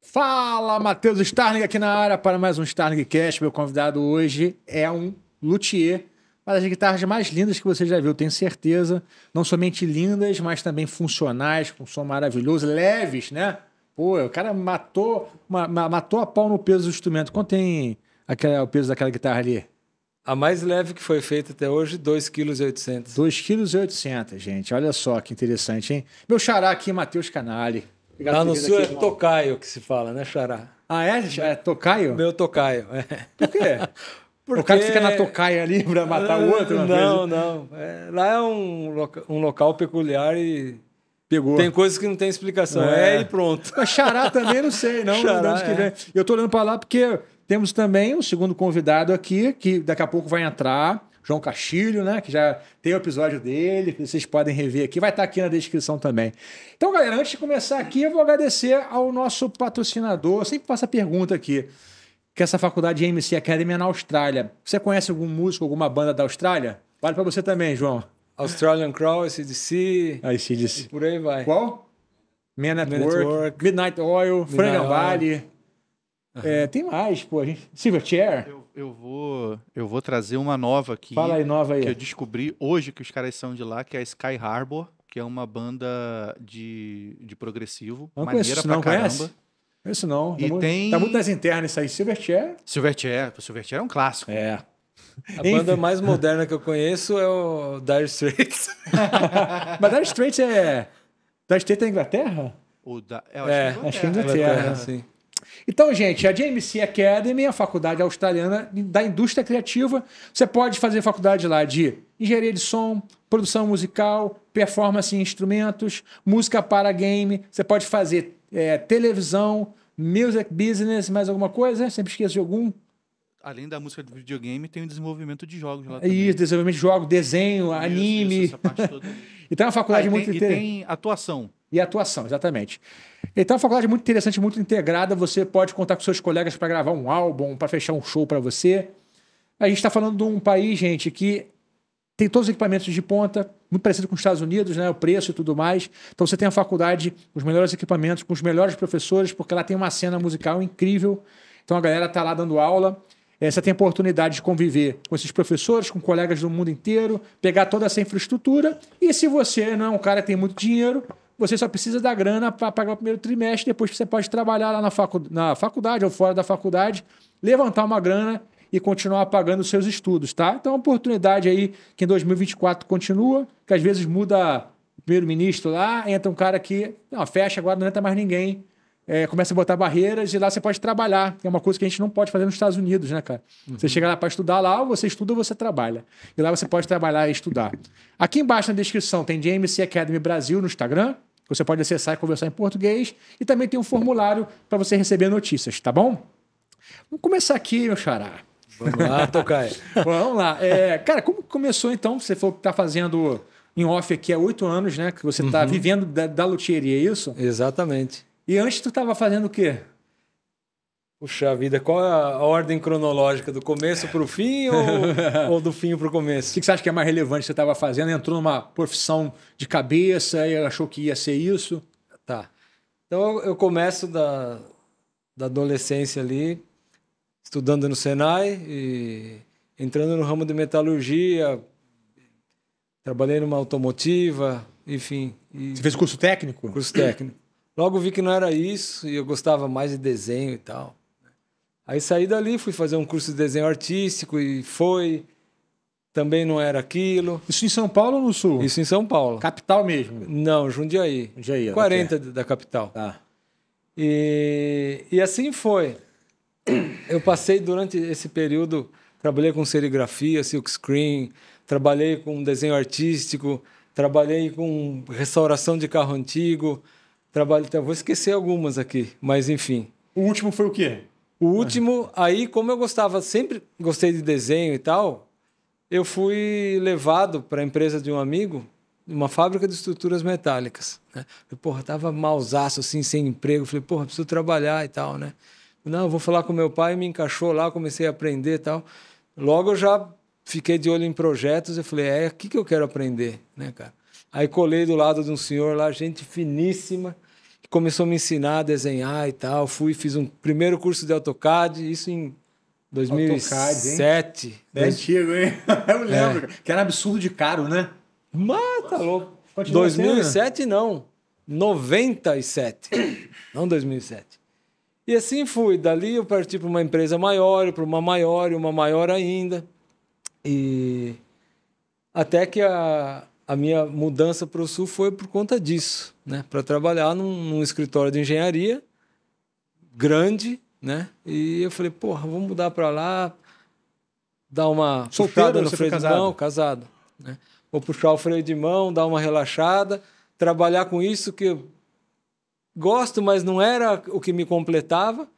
Fala, Matheus Starling aqui na área para mais um Starling Cast. Meu convidado hoje é um luthier, uma das guitarras mais lindas que você já viu, tenho certeza. Não somente lindas, mas também funcionais, com som maravilhoso, leves, né? Pô, o cara matou, ma, ma, matou a pau no peso do instrumento. Quanto tem aquela, o peso daquela guitarra ali? A mais leve que foi feita até hoje, 2,8 kg. 2,8 kg, gente. Olha só que interessante, hein? Meu xará aqui, Matheus Canali. Lá ah, no sul aqui, é tocaio que se fala, né, xará? Ah, é? É tocaio? Meu tocaio, é. Por quê? Porque... O cara fica na tocaia ali para matar o ah, outro? Não, não. É, lá é um, loca... um local peculiar e Pegou. Tem coisas que não tem explicação. É, é e pronto. Mas xará também não sei, não. Xará, é. Eu tô olhando para lá porque temos também o um segundo convidado aqui, que daqui a pouco vai entrar, João Castilho, né? Que já tem o episódio dele, que vocês podem rever aqui, vai estar aqui na descrição também. Então, galera, antes de começar aqui, eu vou agradecer ao nosso patrocinador. Eu sempre faço a pergunta aqui. Que é essa faculdade MC Academy é na Austrália. Você conhece algum músico, alguma banda da Austrália? Vale para você também, João. Australian Crawl, ACDC. ACDC. Ah, por aí vai. Qual? Man Network, Midnight Oil, Midnight Valley. É, tem mais, pô. gente... Silverchair. Eu, eu, vou, eu vou trazer uma nova aqui. Fala aí, nova aí. Que eu descobri hoje que os caras são de lá, que é a Sky Harbor, que é uma banda de, de progressivo. Não maneira conheço, pra não caramba. Conhece? Isso não. E tá, tem... tá muito nas internas isso aí. Silverchair. Silverchair. O Silverchair é um clássico. É. A Enfim. banda mais moderna que eu conheço é o Dire Straits. Mas Dire Straits é... Dire Straits é Inglaterra? O da... É, é acho, é, que é Inglaterra. Inglaterra, é, sim. Então, gente, a JMC Academy, a faculdade australiana da indústria criativa, você pode fazer faculdade lá de engenharia de som, produção musical, performance em instrumentos, música para game, você pode fazer é, televisão, music business, mais alguma coisa, sempre esqueço de algum além da música de videogame, tem o desenvolvimento de jogos lá também. Isso, desenvolvimento de jogos, desenho, isso, anime. toda. então é uma faculdade ah, muito tem, interessante. E tem atuação e atuação, exatamente. Então, é uma faculdade muito interessante, muito integrada. Você pode contar com seus colegas para gravar um álbum, para fechar um show para você. A gente está falando de um país, gente, que tem todos os equipamentos de ponta, muito parecido com os Estados Unidos, né? O preço e tudo mais. Então você tem a faculdade, os melhores equipamentos, com os melhores professores, porque lá tem uma cena musical incrível. Então a galera está lá dando aula. É, você tem a oportunidade de conviver com esses professores, com colegas do mundo inteiro, pegar toda essa infraestrutura. E se você não é um cara que tem muito dinheiro, você só precisa da grana para pagar o primeiro trimestre, depois você pode trabalhar lá na, facu na faculdade ou fora da faculdade, levantar uma grana e continuar pagando os seus estudos, tá? Então, é uma oportunidade aí que em 2024 continua, que às vezes muda o primeiro-ministro lá, entra um cara que não, fecha agora, não entra mais ninguém, é, começa a botar barreiras e lá você pode trabalhar, que é uma coisa que a gente não pode fazer nos Estados Unidos, né, cara? Uhum. Você chega lá para estudar, lá ou você estuda ou você trabalha. E lá você pode trabalhar e estudar. Aqui embaixo na descrição tem JMC Academy Brasil no Instagram, você pode acessar e conversar em português. E também tem um formulário para você receber notícias, tá bom? Vamos começar aqui, meu xará. Vamos lá, Tocaia. Vamos lá. É, cara, como começou então? Você falou que está fazendo em off aqui há oito anos, né? Que você está uhum. vivendo da, da luthieria, é isso? Exatamente. E antes tu estava fazendo o quê? Puxa vida, qual é a ordem cronológica? Do começo para o fim ou, ou, do fim para o começo? O que você acha que é mais relevante que você estava fazendo? Entrou numa profissão de cabeça e achou que ia ser isso? Tá. Então eu começo da, da adolescência ali, estudando no Senai e entrando no ramo de metalurgia. Trabalhei numa automotiva, enfim. E... Você fez curso técnico? Curso técnico. Logo vi que não era isso e eu gostava mais de desenho e tal. Aí saí dali, fui fazer um curso de desenho artístico e foi. Também não era aquilo. Isso em São Paulo ou no Sul? Isso em São Paulo. Capital mesmo? Não, Jundiaí. Jundiaí. 40 da capital. Tá. E, e assim foi. Eu passei durante esse período, trabalhei com serigrafia, silk screen, trabalhei com desenho artístico, trabalhei com restauração de carro antigo, trabalhei, vou esquecer algumas aqui, mas enfim. O último foi o quê? O último, aí, como eu gostava, sempre gostei de desenho e tal, eu fui levado para a empresa de um amigo, uma fábrica de estruturas metálicas. Né? Eu, porra, tava mausaço, assim, sem emprego. Falei, porra, preciso trabalhar e tal, né? Não, vou falar com meu pai, me encaixou lá, comecei a aprender e tal. Logo eu já fiquei de olho em projetos, eu falei, é aqui que eu quero aprender, né, cara? Aí colei do lado de um senhor lá, gente finíssima, que começou a me ensinar a desenhar e tal. Fui, fiz um primeiro curso de AutoCAD, isso em 2007. AutoCAD, hein? É antigo, hein? Eu lembro, é. que era absurdo de caro, né? Mata, tá louco. Continua 2007 né? não, 97. não 2007. E assim fui. Dali eu parti para uma empresa maior, para uma maior e uma maior ainda. E até que a, a minha mudança para o Sul foi por conta disso, né? Para trabalhar num, num, escritório de engenharia grande, né? E eu falei, porra, vou mudar para lá, dar uma soltada puxada no freio de mão, casado, né? Vou puxar o freio de mão, dar uma relaxada, trabalhar com isso que eu gosto, mas não era o que me completava.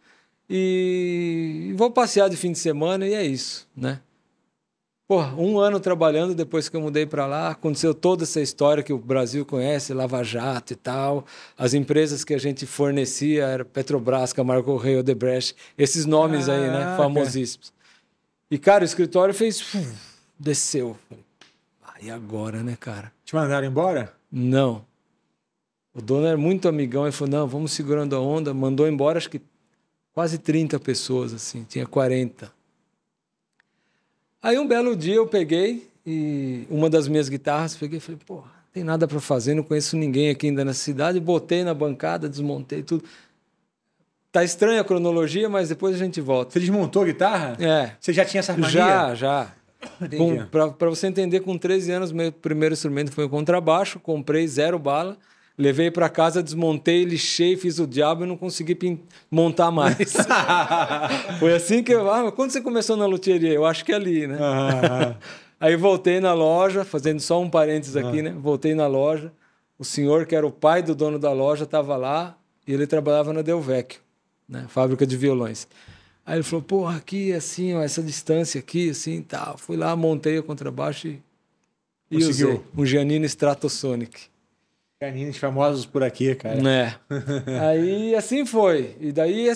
E vou passear de fim de semana e é isso, né? Porra, um ano trabalhando depois que eu mudei para lá, aconteceu toda essa história que o Brasil conhece, Lava Jato e tal. As empresas que a gente fornecia era Petrobras, Camargo Correia, Odebrecht, esses nomes ah, aí, né? Famosíssimos. E, cara, o escritório fez. desceu. Ah, e agora, né, cara? Te mandaram embora? Não. O dono era muito amigão, e falou: não, vamos segurando a onda. Mandou embora, acho que quase 30 pessoas, assim, tinha 40. Aí um belo dia eu peguei e uma das minhas guitarras, peguei e falei, pô, tem nada para fazer, não conheço ninguém aqui ainda na cidade, botei na bancada, desmontei tudo. Tá estranha a cronologia, mas depois a gente volta. Você desmontou a guitarra? É. Você já tinha essa mania? Já, já. Para você entender, com 13 anos, meu primeiro instrumento foi o contrabaixo, comprei zero bala. Levei para casa, desmontei, lixei, fiz o diabo e não consegui montar mais. Foi assim que eu. Ah, quando você começou na loteria? Eu acho que é ali, né? Aí voltei na loja, fazendo só um parênteses aqui, ah. né? Voltei na loja. O senhor, que era o pai do dono da loja, estava lá e ele trabalhava na Delvecchio, né? Fábrica de violões. Aí ele falou: porra, aqui, assim, ó, essa distância aqui, assim tal. Tá. Fui lá, montei o contrabaixo e. Conseguiu. E usei um Giannino Stratosonic. Caninos famosos por aqui, cara. Né? Aí assim foi. E daí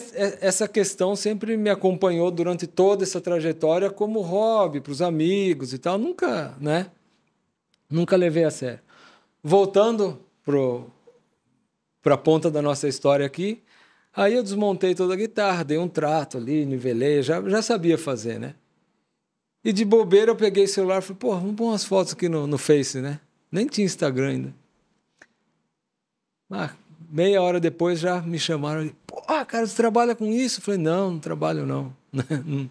essa questão sempre me acompanhou durante toda essa trajetória como hobby, para os amigos e tal. Nunca, né? Nunca levei a sério. Voltando para a ponta da nossa história aqui, aí eu desmontei toda a guitarra, dei um trato ali, nivelei, já, já sabia fazer, né? E de bobeira eu peguei o celular e falei, pô, vamos pôr umas fotos aqui no, no Face, né? Nem tinha Instagram ainda. Ah, meia hora depois já me chamaram. Pô, ah, cara, você trabalha com isso? Eu falei, não, não trabalho não.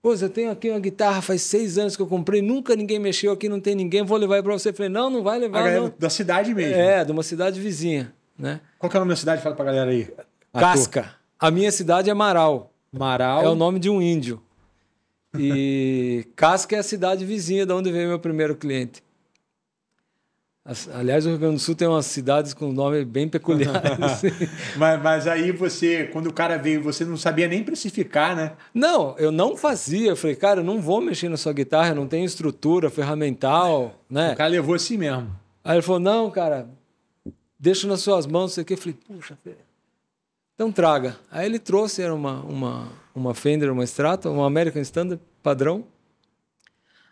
Pô, eu tenho aqui uma guitarra, faz seis anos que eu comprei, nunca ninguém mexeu aqui, não tem ninguém, vou levar para você. Eu falei, não, não vai levar. A galera não. da cidade mesmo. É, de uma cidade vizinha. Né? Qual que é o nome da cidade? Fala pra galera aí. Casca. A minha cidade é Marau. Marau. É o nome de um índio. E Casca é a cidade vizinha de onde veio meu primeiro cliente. Aliás, o Rio Grande do Sul tem umas cidades com nome bem peculiares. Assim. mas, mas, aí você, quando o cara veio, você não sabia nem precificar, né? Não, eu não fazia. Eu falei, cara, eu não vou mexer na sua guitarra, não tem estrutura, ferramental, né? O cara levou assim mesmo. Aí ele falou, não, cara, deixa nas suas mãos, o quê. Eu falei, puxa, então traga. Aí ele trouxe, era uma, uma, uma Fender, uma Strata, uma American Standard padrão.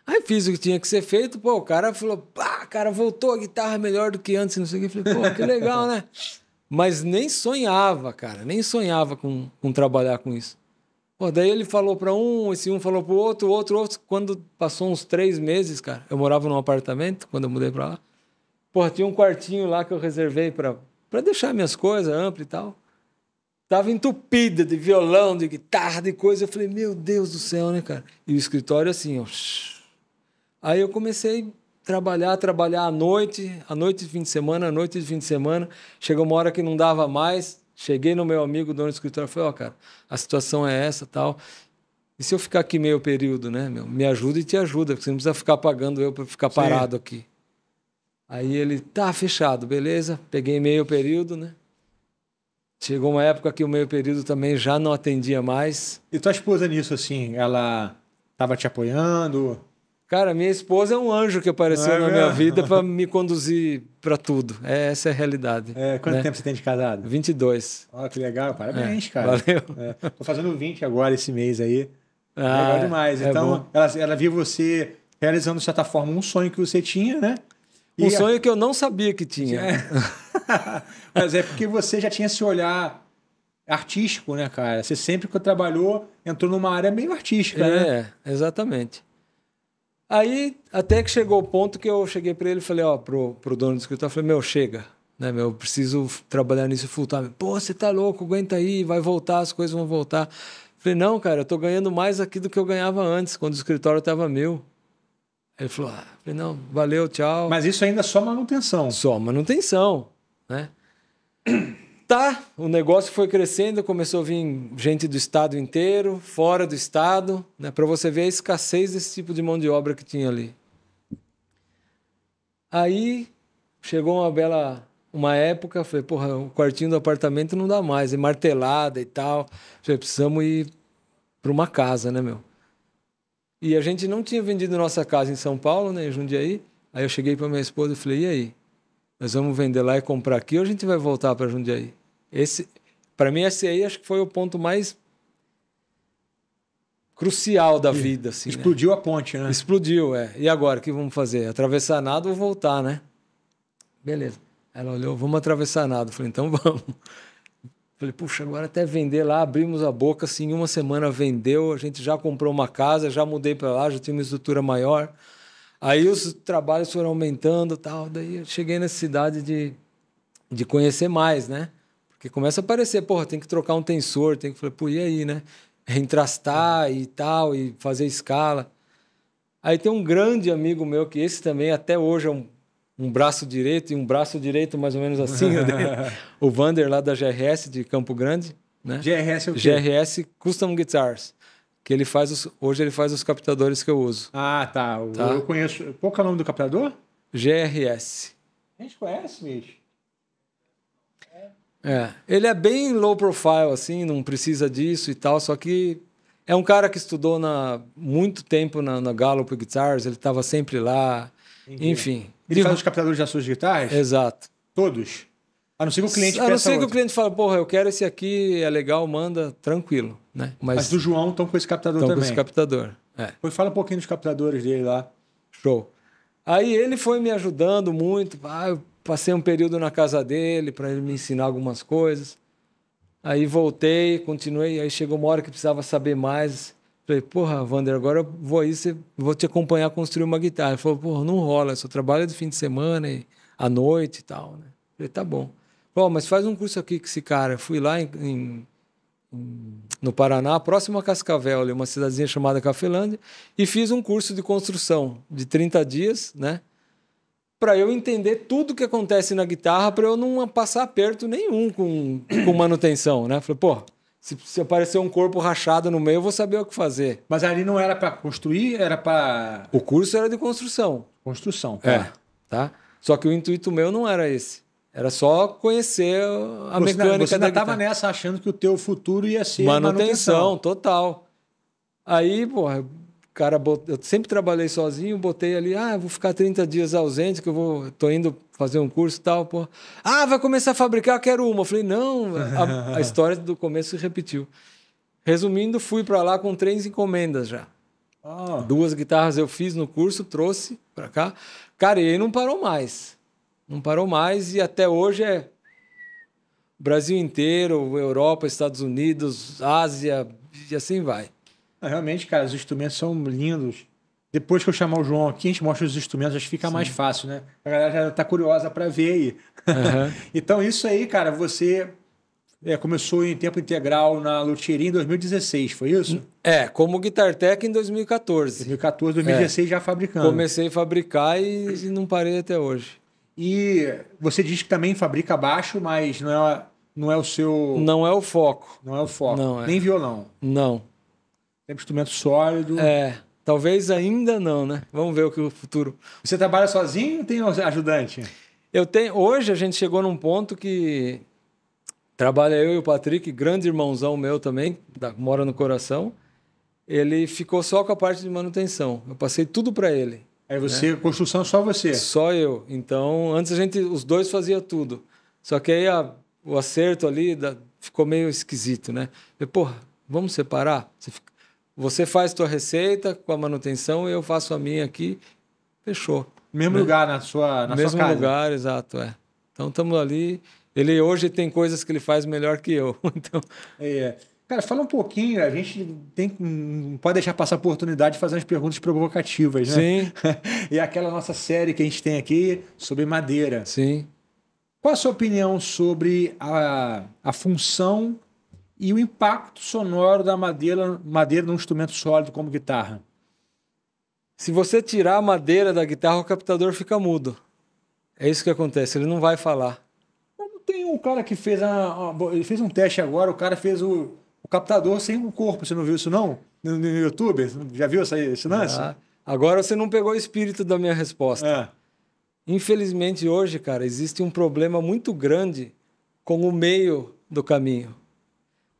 Aí fiz o que tinha que ser feito, pô, o cara falou, pá, cara, voltou a guitarra melhor do que antes, não sei o que. Eu falei, pô, que legal, né? Mas nem sonhava, cara, nem sonhava com, com trabalhar com isso. Pô, daí ele falou para um, esse um falou pro outro, outro, outro. Quando passou uns três meses, cara, eu morava num apartamento quando eu mudei pra lá. Pô, tinha um quartinho lá que eu reservei pra, pra deixar minhas coisas, amplo e tal. Tava entupida de violão, de guitarra, de coisa. Eu falei, meu Deus do céu, né, cara? E o escritório assim, ó. Shh Aí eu comecei a trabalhar, trabalhar à noite, à noite de fim de semana, à noite de fim de semana. Chegou uma hora que não dava mais. Cheguei no meu amigo, dono do escritório, falei: Ó, oh, cara, a situação é essa tal. E se eu ficar aqui meio período, né, meu? Me ajuda e te ajuda, porque você não precisa ficar pagando eu para ficar Sim. parado aqui. Aí ele, tá fechado, beleza. Peguei meio período, né? Chegou uma época que o meio período também já não atendia mais. E tua esposa nisso, assim, ela tava te apoiando? Cara, minha esposa é um anjo que apareceu é na minha vida para me conduzir para tudo. É, essa é a realidade. É, quanto né? tempo você tem de casado? 22. Ó, que legal. Parabéns, é, cara. Valeu. É, tô fazendo 20 agora esse mês aí. Ah, legal demais. É então, ela, ela viu você realizando, de certa forma, um sonho que você tinha, né? E um sonho que eu não sabia que tinha. É. Mas é porque você já tinha esse olhar artístico, né, cara? Você sempre que trabalhou, entrou numa área meio artística, é, né? É, exatamente. Aí, até que chegou o ponto que eu cheguei para ele e falei, ó, pro, pro dono do escritório, falei, meu, chega, né, meu, eu preciso trabalhar nisso full time. Pô, você tá louco, aguenta aí, vai voltar, as coisas vão voltar. Falei, não, cara, eu tô ganhando mais aqui do que eu ganhava antes, quando o escritório tava mil. Ele falou, ah, falei, não, valeu, tchau. Mas isso ainda é só manutenção. Só manutenção, né? tá, o negócio foi crescendo, começou a vir gente do estado inteiro, fora do estado, né, para você ver a escassez desse tipo de mão de obra que tinha ali. Aí chegou uma bela uma época, falei, porra, o quartinho do apartamento não dá mais, é martelada e tal. Falei, precisamos ir para uma casa, né, meu? E a gente não tinha vendido nossa casa em São Paulo, né, em Jundiaí. Aí eu cheguei para minha esposa e falei, e aí? Nós vamos vender lá e comprar aqui ou a gente vai voltar para Jundiaí? Esse, para mim, esse aí acho que foi o ponto mais crucial da e vida. Assim, né? Explodiu né? a ponte, né? Explodiu, é. E agora, o que vamos fazer? Atravessar nada ou voltar, né? Beleza. Ela olhou, vamos atravessar nada. Eu falei, então vamos. Falei, puxa, agora até vender lá, abrimos a boca, assim, uma semana vendeu, a gente já comprou uma casa, já mudei para lá, já tinha uma estrutura maior. Aí os trabalhos foram aumentando tal, daí eu cheguei nessa cidade de, de conhecer mais, né? Porque começa a aparecer, porra, tem que trocar um tensor, tem que falar, pô, e aí, né? Entrastar e tal, e fazer escala. Aí tem um grande amigo meu, que esse também até hoje é um, um braço direito, e um braço direito mais ou menos assim, o Vander lá da GRS de Campo Grande. Né? GRS é o quê? GRS Custom Guitars que ele faz os, hoje ele faz os captadores que eu uso. Ah, tá. tá? Eu conheço. Qual é o nome do captador? GRS. A gente conhece, bicho. É. Ele é bem low profile, assim, não precisa disso e tal, só que é um cara que estudou na, muito tempo na, na Gallup Guitars, ele estava sempre lá, Entendi. enfim. Ele faz os captadores de ações digitais? Exato. Todos? A não ser que o cliente A não ser que o cliente fala, porra, eu quero esse aqui, é legal, manda, tranquilo. Né? Mas, Mas do João estão com esse captador também. Estão com esse captador, é. Pois fala um pouquinho dos captadores dele lá. Show. Aí ele foi me ajudando muito, ah, eu passei um período na casa dele para ele me ensinar algumas coisas. Aí voltei, continuei. Aí chegou uma hora que precisava saber mais. Falei, porra, Wander, agora eu vou aí, vou te acompanhar a construir uma guitarra. Ele falou, porra, não rola, só trabalho de fim de semana e à noite e tal, né? Falei, tá bom. Falei, oh, mas faz um curso aqui com esse cara. Fui lá em, em, no Paraná, próximo a Cascavel, uma cidadezinha chamada Cafelândia, e fiz um curso de construção de 30 dias, né? para eu entender tudo que acontece na guitarra, para eu não passar aperto nenhum com, com manutenção, né? Falei, pô, se, se, aparecer um corpo rachado no meio, eu vou saber o que fazer. Mas ali não era para construir, era para. O curso era de construção. Construção, é, tá. É, tá? Só que o intuito meu não era esse. Era só conhecer a você mecânica não, você da ainda estava nessa achando que o teu futuro ia ser manutenção. manutenção total. Aí, porra, cara bot... eu sempre trabalhei sozinho, botei ali, ah, vou ficar 30 dias ausente, que eu vou, tô indo fazer um curso e tal, pô. Ah, vai começar a fabricar, eu quero uma. Eu falei, não, a, a história do começo se repetiu. Resumindo, fui para lá com três encomendas já. Oh. Duas guitarras eu fiz no curso, trouxe para cá. Cara, e não parou mais. Não parou mais e até hoje é Brasil inteiro, Europa, Estados Unidos, Ásia e assim vai realmente, cara, os instrumentos são lindos. Depois que eu chamar o João aqui, a gente mostra os instrumentos, acho que fica Sim. mais fácil, né? A galera já tá curiosa para ver aí. Uhum. então, isso aí, cara, você é, começou em tempo integral na Luthieria em 2016, foi isso? É, como Guitar Tech em 2014. 2014, 2016 é. já fabricando. Comecei a fabricar e, e não parei até hoje. E você diz que também fabrica baixo, mas não é, não é o seu. Não é o foco. Não é o foco. Não, é. Nem violão. Não instrumento sólido. É. Talvez ainda não, né? Vamos ver o que o futuro. Você trabalha sozinho ou tem ajudante? Eu tenho. Hoje a gente chegou num ponto que trabalha eu e o Patrick, grande irmãozão meu também, da, mora no coração. Ele ficou só com a parte de manutenção. Eu passei tudo para ele. Aí você, né? construção só você? Só eu. Então, antes a gente, os dois fazia tudo. Só que aí a, o acerto ali da, ficou meio esquisito, né? Eu, porra, vamos separar? Você fica, você faz tua receita com a manutenção, eu faço a minha aqui. Fechou. Mesmo lugar na sua, na Mesmo sua casa. Mesmo lugar, exato, é. Então estamos ali. Ele hoje tem coisas que ele faz melhor que eu. Então. É, é. Cara, fala um pouquinho. A gente tem, não pode deixar passar a oportunidade de fazer umas perguntas provocativas, né? Sim. e aquela nossa série que a gente tem aqui sobre madeira. Sim. Qual a sua opinião sobre a, a função e o impacto sonoro da madeira, madeira num instrumento sólido como guitarra. Se você tirar a madeira da guitarra, o captador fica mudo. É isso que acontece, ele não vai falar. Tem um cara que fez a, ele fez um teste agora, o cara fez o, o captador sem o corpo. Você não viu isso não? No, no YouTube? Já viu essa, esse lance? Ah, agora você não pegou o espírito da minha resposta. É. Infelizmente hoje, cara, existe um problema muito grande com o meio do caminho.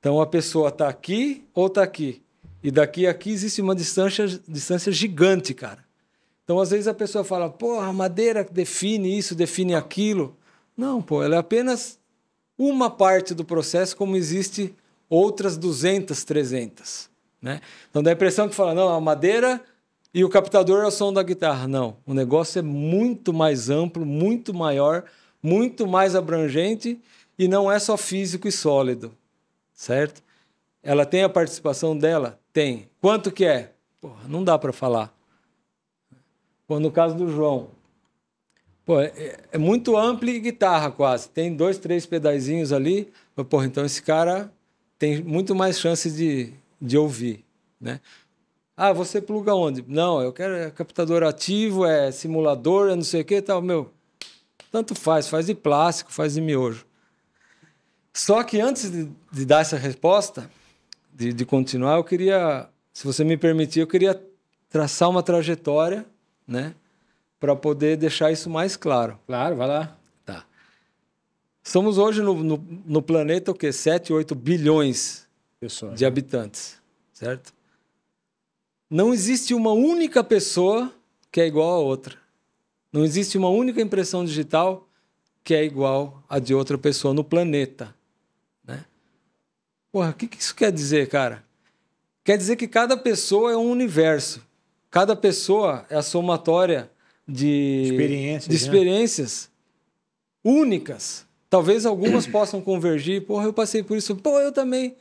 Então a pessoa está aqui ou está aqui. E daqui a aqui existe uma distância, distância gigante, cara. Então às vezes a pessoa fala, porra, a madeira define isso, define aquilo. Não, pô, ela é apenas uma parte do processo, como existe outras 200, 300. Né? Então dá a impressão que fala, não, a madeira e o captador é o som da guitarra. Não, o negócio é muito mais amplo, muito maior, muito mais abrangente e não é só físico e sólido certo? Ela tem a participação dela? Tem. Quanto que é? Porra, não dá para falar. Pô, no caso do João, pô, é, é muito amplo e guitarra quase. Tem dois, três pedaizinhos ali. pô. então esse cara tem muito mais chance de, de ouvir, né? Ah, você pluga onde? Não, eu quero é captador ativo, é simulador, é não sei o que tal. Meu, tanto faz, faz de plástico, faz de miojo. Só que antes de, de dar essa resposta, de, de, continuar, eu queria, se você me permitir, eu queria traçar uma trajetória, né? Para poder deixar isso mais claro. Claro, vai lá. Tá. Somos hoje no, no, no planeta o quê? 7, 8 bilhões de né? habitantes, certo? Não existe uma única pessoa que é igual a outra. Não existe uma única impressão digital que é igual a de outra pessoa no planeta. Porra, o que, que isso quer dizer, cara? Quer dizer que cada pessoa é um universo. Cada pessoa é a somatória de experiências, de né? experiências né? únicas. Talvez algumas possam convergir. Porra, eu passei por isso. Pô, eu também.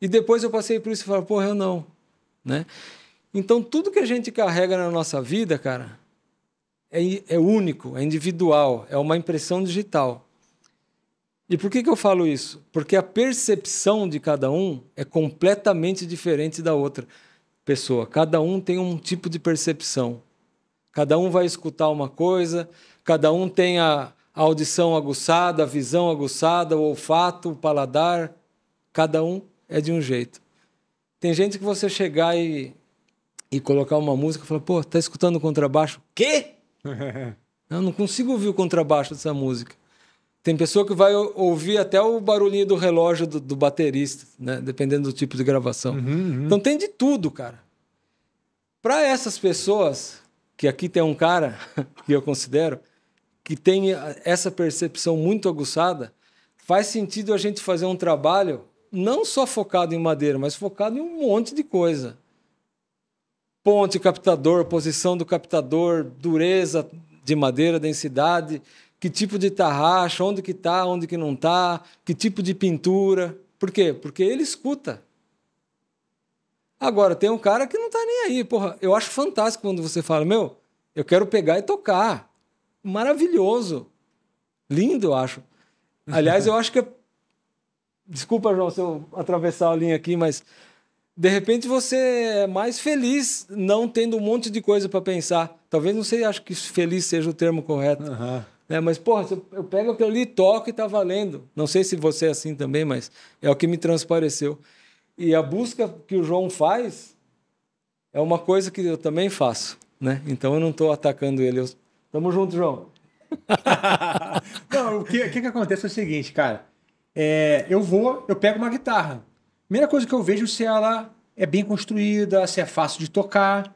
E depois eu passei por isso e falo, porra, eu não. Né? Então, tudo que a gente carrega na nossa vida, cara, é, é único, é individual, é uma impressão digital. E por que, que eu falo isso? Porque a percepção de cada um é completamente diferente da outra pessoa. Cada um tem um tipo de percepção. Cada um vai escutar uma coisa, cada um tem a, a audição aguçada, a visão aguçada, o olfato, o paladar. Cada um é de um jeito. Tem gente que você chegar e, e colocar uma música e falar, pô, tá escutando contrabaixo? Quê? eu não consigo ouvir o contrabaixo dessa música. Tem pessoa que vai ouvir até o barulhinho do relógio do, do baterista, né? Dependendo do tipo de gravação. Uhum, uhum. Então tem de tudo, cara. Para essas pessoas, que aqui tem um cara que eu considero que tem essa percepção muito aguçada, faz sentido a gente fazer um trabalho não só focado em madeira, mas focado em um monte de coisa. Ponte, captador, posição do captador, dureza de madeira, densidade, que tipo de tarraxa, onde que tá, onde que não tá, que tipo de pintura. Por quê? Porque ele escuta. Agora, tem um cara que não tá nem aí. Porra, eu acho fantástico quando você fala, meu, eu quero pegar e tocar. Maravilhoso. Lindo, eu acho. Aliás, eu acho que. É... Desculpa, João, se eu atravessar a linha aqui, mas. De repente você é mais feliz não tendo um monte de coisa para pensar. Talvez não sei, acho que feliz seja o termo correto. Uhum. Né? Mas, porra, eu pego aquilo ali, toco e tá valendo. Não sei se você é assim também, mas é o que me transpareceu. E a busca que o João faz é uma coisa que eu também faço, né? Então eu não estou atacando ele. Eu... Tamo junto, João. não, o que, que, que acontece é o seguinte, cara. É, eu vou, eu pego uma guitarra. Primeira coisa que eu vejo é se ela é bem construída, se é fácil de tocar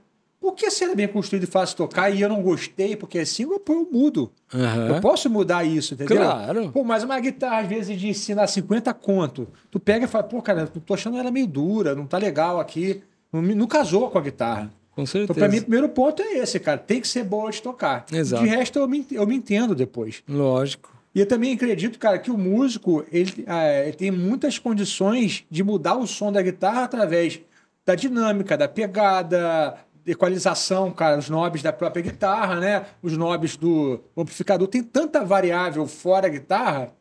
que se ele é bem construído e fácil tocar e eu não gostei porque é single, pô, eu mudo. Uhum. Eu posso mudar isso, entendeu? Claro. Pô, mas uma guitarra, às vezes, de ensinar 50 conto, tu pega e fala, pô, cara, eu tô achando ela meio dura, não tá legal aqui. Não, não casou com a guitarra. Com certeza. Então, pra mim, o primeiro ponto é esse, cara. Tem que ser boa de tocar. Exato. De resto, eu me, eu me entendo depois. Lógico. E eu também acredito, cara, que o músico ele, é, ele tem muitas condições de mudar o som da guitarra através da dinâmica, da pegada, equalização, cara, os knobs da própria guitarra, né? Os knobs do amplificador. Tem tanta variável fora a guitarra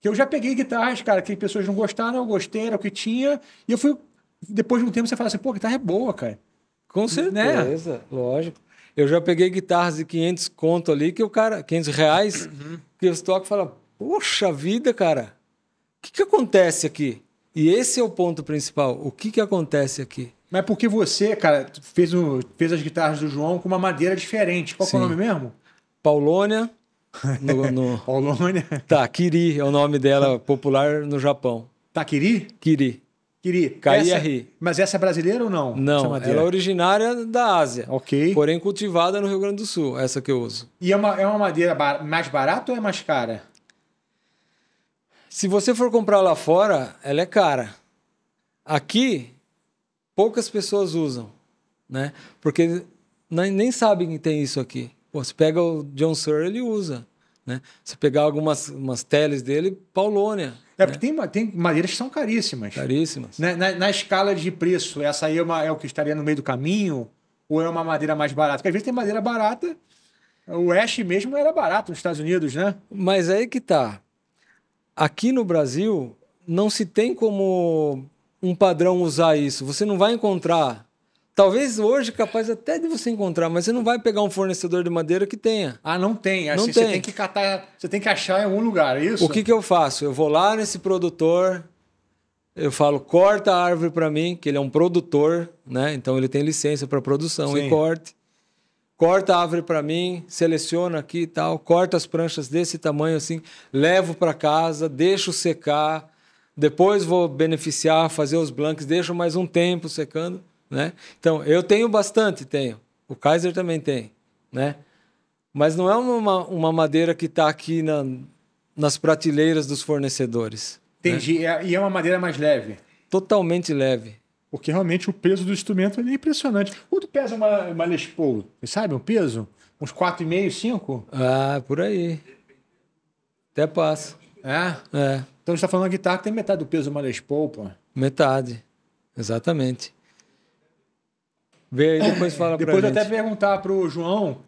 que eu já peguei guitarras, cara, que pessoas não gostaram, eu gostei, era o que tinha. E eu fui. Depois de um tempo você fala assim, pô, a guitarra é boa, cara. Com né? certeza, né? lógico. Eu já peguei guitarras de 500 conto ali, que o cara, 500 reais, uhum. que eu toco e fala, poxa vida, cara, o que, que acontece aqui? E esse é o ponto principal, o que, que acontece aqui? Mas é porque você, cara, fez, o, fez as guitarras do João com uma madeira diferente. Qual é o nome mesmo? Paulônia. No, no... Paulônia. Tá, Kiri é o nome dela popular no Japão. Tá, Kiri? Kiri. Kiri. Kairi. É Mas essa é brasileira ou não? Não, ela é originária da Ásia. Ok. Porém cultivada no Rio Grande do Sul, essa que eu uso. E é uma, é uma madeira bar... mais barata ou é mais cara? Se você for comprar lá fora, ela é cara. Aqui, poucas pessoas usam, né? Porque nem sabem que tem isso aqui. Pô, você pega o John Searle, ele usa. Né? Se pegar algumas umas teles dele, Paulônia. É né? porque tem, tem madeiras que são caríssimas. Caríssimas. Na, na, na, escala de preço, essa aí é, uma, é o que estaria no meio do caminho? Ou é uma madeira mais barata? Porque às vezes tem madeira barata. O Ash mesmo era barato nos Estados Unidos, né? Mas aí que tá. Aqui no Brasil, não se tem como um padrão usar isso. Você não vai encontrar. Talvez hoje capaz até de você encontrar, mas você não vai pegar um fornecedor de madeira que tenha. Ah, não tem. Assim, não tem. Você tem que catar, você tem que achar em algum lugar, é isso? O que, que eu faço? Eu vou lá nesse produtor, eu falo, corta a árvore para mim, que ele é um produtor, né? Então ele tem licença para produção Sim. e corte. Corta a árvore para mim, seleciona aqui e tal, corta as pranchas desse tamanho assim, levo para casa, deixo secar, depois vou beneficiar, fazer os blanks, deixo mais um tempo secando, né? Então, eu tenho bastante, tenho. O Kaiser também tem, né? Mas não é uma, uma madeira que está aqui na, nas prateleiras dos fornecedores. Entendi. Né? E é uma madeira mais leve? Totalmente leve. Porque realmente o peso do instrumento é impressionante. Quanto pesa uma, uma Les Paul? Você sabe o peso? Uns 4,5, 5? Ah, por aí. Até passa. É? É. Então você está falando uma guitarra que tem metade do peso de uma Les Paul, pô. Metade, exatamente. Vê aí depois fala depois pra Depois até perguntar pro João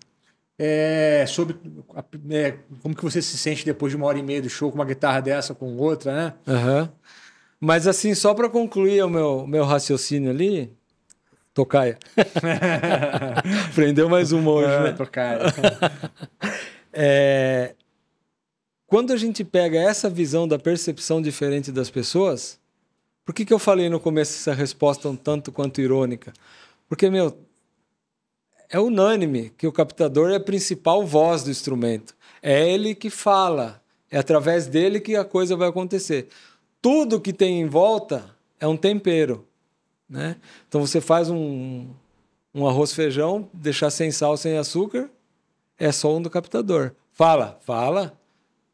é, sobre é, como que você se sente depois de uma hora e meia do show com uma guitarra dessa, com outra, né? Uhum. Mas assim, só para concluir o meu, meu raciocínio ali, tocaia. Prendeu mais uma hoje, ah, né? Tocaia. é, quando a gente pega essa visão da percepção diferente das pessoas, por que, que eu falei no começo essa resposta um tanto quanto irônica? Porque, meu, é unânime que o captador é a principal voz do instrumento. É ele que fala, é através dele que a coisa vai acontecer. Tudo que tem em volta é um tempero. Né? Então você faz um, um arroz feijão, deixar sem sal, sem açúcar, é só um do captador. Fala, fala,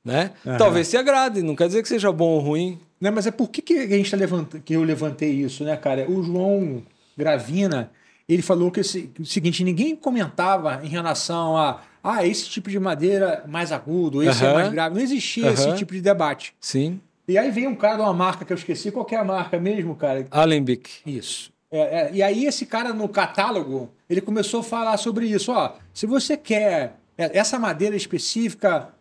né? Uhum. Talvez se agrade, não quer dizer que seja bom ou ruim. Né, mas é por que, que a gente tá levanta, que eu levantei isso, né, cara? O João Gravina, ele falou que esse, o seguinte, ninguém comentava em relação a ah, esse tipo de madeira mais agudo, esse uhum. é mais grave. Não existia uhum. esse tipo de debate. Sim. E aí vem um cara de uma marca que eu esqueci, qual é a marca mesmo, cara? Alembic. Isso. É, é, e aí esse cara no catálogo, ele começou a falar sobre isso. Ó, se você quer é, essa madeira específica,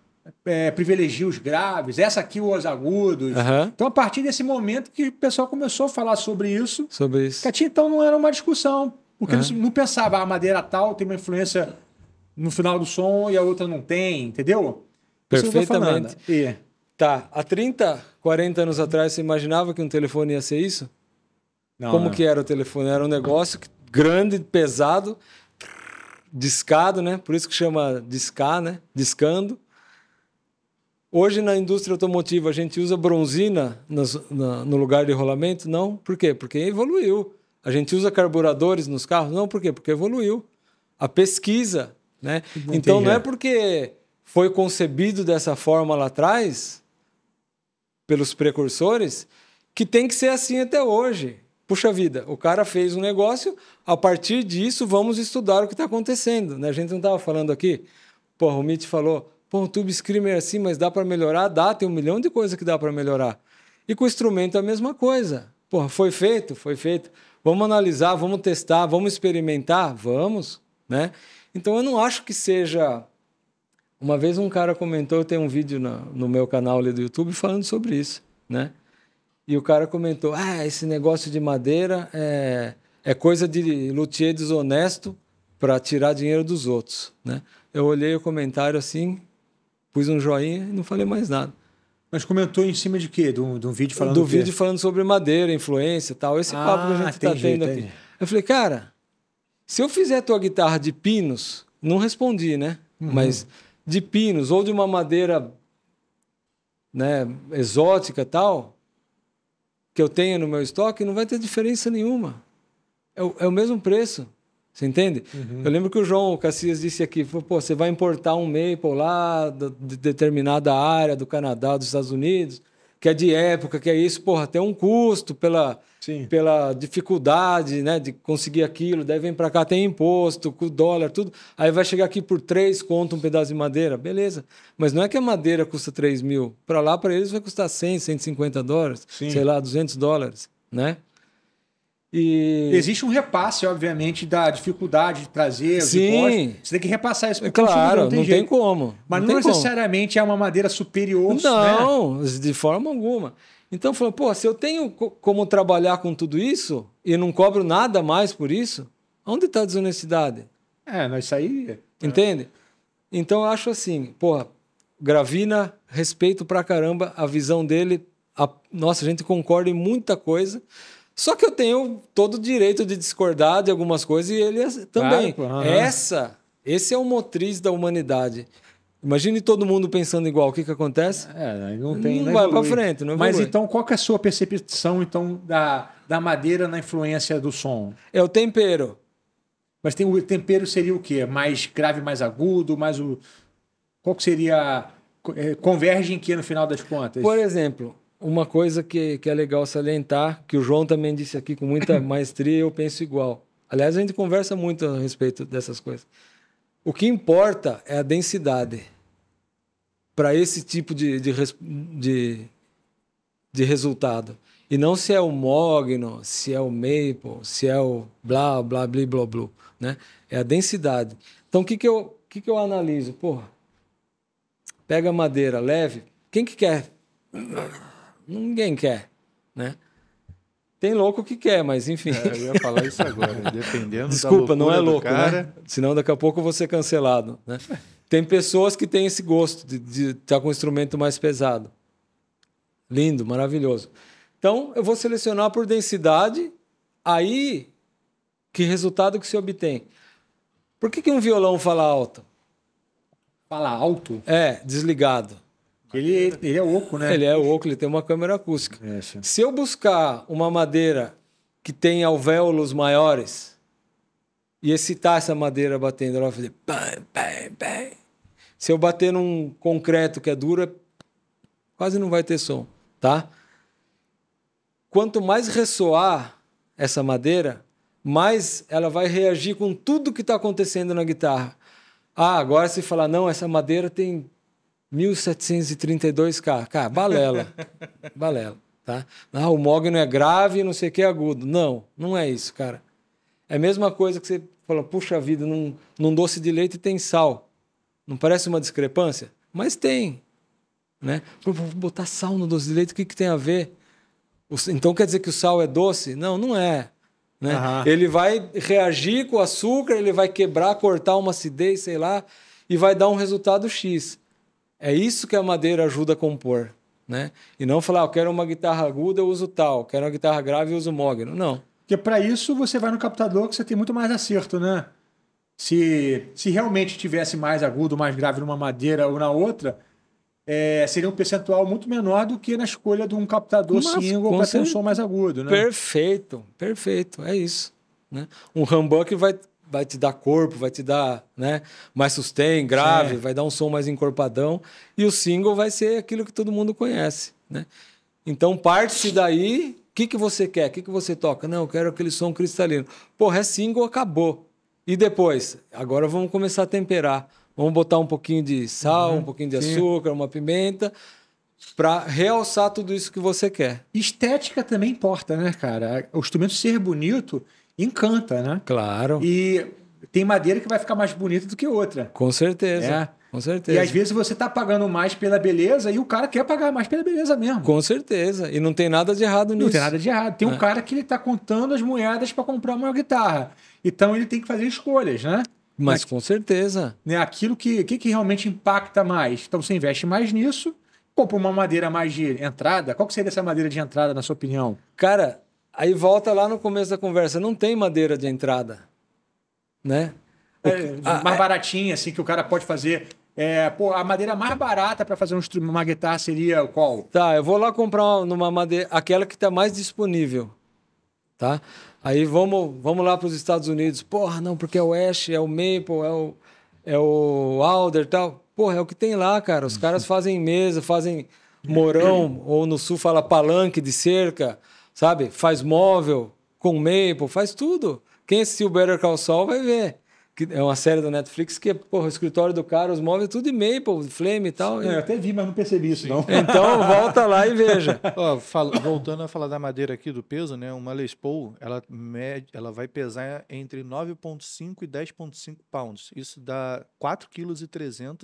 é, privilegia os graves, essa aqui os agudos. Uhum. Então, a partir desse momento que o pessoal começou a falar sobre isso, sobre isso. até então não era uma discussão, porque uhum. não, pensava, ah, a madeira tal tem uma influência no final do som e a outra não tem, entendeu? Perfeitamente. E... Tá, há 30, 40 anos atrás, você imaginava que um telefone ia ser isso? Não, Como não. que era o telefone? Era um negócio grande, pesado, discado, né? Por isso que chama discar, né? Discando. Hoje, na indústria automotiva, a gente usa bronzina nas, na, no lugar de rolamento? Não. Por quê? Porque evoluiu. A gente usa carburadores nos carros? Não. Por quê? Porque evoluiu. A pesquisa. Né? então, não é porque foi concebido dessa forma lá atrás, pelos precursores, que tem que ser assim até hoje. Puxa vida, o cara fez um negócio, a partir disso vamos estudar o que está acontecendo. Né? A gente não estava falando aqui, porra, o Mitch falou, Pô, o Tube Screamer assim, mas dá para melhorar? Dá, tem um milhão de coisas que dá para melhorar. E com o instrumento é a mesma coisa. Pô, foi feito? Foi feito. Vamos analisar, vamos testar, vamos experimentar? Vamos, né? Então eu não acho que seja. Uma vez um cara comentou, eu tenho um vídeo no, no meu canal ali do YouTube falando sobre isso, né? E o cara comentou: ah, esse negócio de madeira é, é coisa de luthier desonesto para tirar dinheiro dos outros, né? Eu olhei o comentário assim, pus um joinha e não falei mais nada. Mas comentou em cima de quê? De um, de um vídeo falando Do vídeo falando sobre madeira, influência e tal. Esse ah, papo que a gente tá tendo aqui. Eu falei, cara, se eu fizer tua guitarra de pinos, não respondi, né? Uhum. Mas de pinos ou de uma madeira né, exótica tal, que eu tenha no meu estoque, não vai ter diferença nenhuma. É o, é o mesmo preço. Você entende? Uhum. Eu lembro que o João Cassias disse aqui: pô, você vai importar um maple lá de determinada área do Canadá, dos Estados Unidos, que é de época, que é isso, porra, tem um custo pela, Sim. pela dificuldade né, de conseguir aquilo, daí vem para cá, tem imposto, com dólar, tudo. Aí vai chegar aqui por três conto um pedaço de madeira, beleza. Mas não é que a madeira custa 3 mil, para lá, para eles vai custar 100, 150 dólares, Sim. sei lá, 200 dólares, né? E... Existe um repasse, obviamente, da dificuldade de trazer os Sim. impostos. Você tem que repassar isso. Claro, não, tem, não tem, como. Mas não, não necessariamente como. é uma madeira superior. Né? Não, né? de forma alguma. Então, falou, pô, se eu tenho como trabalhar com tudo isso e não cobro nada mais por isso, onde está a desonestidade? É, nós saía. É. Entende? Então, eu acho assim, porra, Gravina, respeito pra caramba a visão dele. A... Nossa, a gente concorda em muita coisa. Só que eu tenho todo o direito de discordar de algumas coisas e ele é assim também. Claro, Essa, esse é o motriz da humanidade. Imagine todo mundo pensando igual, o que, que acontece? É, não tem. Não, não vai para frente, não Mas então, qual é a sua percepção então da, da madeira na influência do som? É o tempero. Mas tem, o tempero seria o quê? Mais grave, mais agudo, mais o. Qual que seria. É, converge em que no final das contas? Por exemplo, uma coisa que, que é legal salientar, que o João também disse aqui com muita maestria, eu penso igual. Aliás, a gente conversa muito a respeito dessas coisas. O que importa é a densidade para esse tipo de, de, de, de, resultado. E não se é o Mogno, se é o Maple, se é o blá, blá, blá, blá, blá. Né? É a densidade. Então, o que, que, eu, que, que eu analiso? Porra, pega madeira leve. Quem que quer Ninguém quer, né? Tem louco que quer, mas enfim. É, eu ia falar isso agora, né? dependendo Desculpa, não é louco, né? cara... né? Senão daqui a pouco eu vou ser cancelado, né? Tem pessoas que têm esse gosto de estar tá com um instrumento mais pesado. Lindo, maravilhoso. Então, eu vou selecionar por densidade, aí que resultado que se obtém. Por que, que um violão fala alto? Fala alto? É, desligado. Ele, ele é oco, né? Ele é oco, ele tem uma câmera acústica. É, Se eu buscar uma madeira que tem alvéolos maiores e excitar tá essa madeira batendo, ela vai fazer bam, bam, bam. Se eu bater num concreto que é duro, é quase não vai ter som, tá? Quanto mais ressoar essa madeira, mais ela vai reagir com tudo que está acontecendo na guitarra. Ah, agora se falar, não, essa madeira tem 1732K. Cara, balela. balela, tá? Ah, o mogno é grave e não sei o que é agudo. Não, não é isso, cara. É a mesma coisa que você fala, puxa vida, num, num doce de leite tem sal. Não parece uma discrepância? Mas tem. Né? Vou botar sal no doce de leite, o que, que tem a ver? Então quer dizer que o sal é doce? Não, não é. Né? Uhum. Ele vai reagir com o açúcar, ele vai quebrar, cortar uma acidez, sei lá, e vai dar um resultado X. É isso que a madeira ajuda a compor. Né? E não falar, ah, eu quero uma guitarra aguda, eu uso tal, quero uma guitarra grave, eu uso mogno. Não. Porque para isso você vai no captador que você tem muito mais acerto, né? Se, se realmente tivesse mais agudo, mais grave numa madeira ou na outra, é, seria um percentual muito menor do que na escolha de um captador Mas, single para ter um som mais agudo, né? Perfeito, perfeito, é isso. Né? Um humbucker vai vai te dar corpo, vai te dar né, mais sustain, grave, é. vai dar um som mais encorpadão. E o single vai ser aquilo que todo mundo conhece. Né? Então parte-se daí. O que, que você quer? O que, que você toca? Não, eu quero aquele som cristalino. Porra, é single, acabou. E depois? Agora vamos começar a temperar. Vamos botar um pouquinho de sal, uhum, um pouquinho de sim. açúcar, uma pimenta para realçar tudo isso que você quer. Estética também importa, né, cara? O instrumento ser bonito encanta, né? Claro. E tem madeira que vai ficar mais bonita do que outra. Com certeza. É. Com certeza. E às vezes você está pagando mais pela beleza e o cara quer pagar mais pela beleza mesmo. Com certeza. E não tem nada de errado nisso. Não tem nada de errado. Tem é. um cara que ele está contando as moedas para comprar uma guitarra. Então ele tem que fazer escolhas, né? Mas com certeza. Né, aquilo que, que, que, realmente impacta mais. Então você investe mais nisso, compra uma madeira mais de entrada. Qual que seria essa madeira de entrada, na sua opinião? Cara, Aí volta lá no começo da conversa, não tem madeira de entrada, né? é, mais baratinha, assim, que o cara pode fazer. É, pô, a madeira mais barata para fazer um, uma guitarra seria qual? Tá, eu vou lá comprar numa madeira, aquela que está mais disponível, tá? Aí vamos, vamos lá para os Estados Unidos. Porra, não, porque é o Ash, é o Maple, é o, é o Alder e tal. Porra, é o que tem lá, cara. Os caras fazem mesa, fazem morão, ou no sul fala palanque de cerca sabe? Faz móvel com Maple, faz tudo. Quem assistiu Better Call Saul vai ver que é uma série da Netflix que, porra, o escritório do cara, os móveis, tudo e-mail, flame e tal. Sim, é, eu até vi, mas não percebi isso, Sim. não. Então, volta lá e veja. Ó, voltando a falar da madeira aqui, do peso, né? Uma Les Paul, ela, med ela vai pesar entre 9,5 e 10,5 pounds. Isso dá 4,3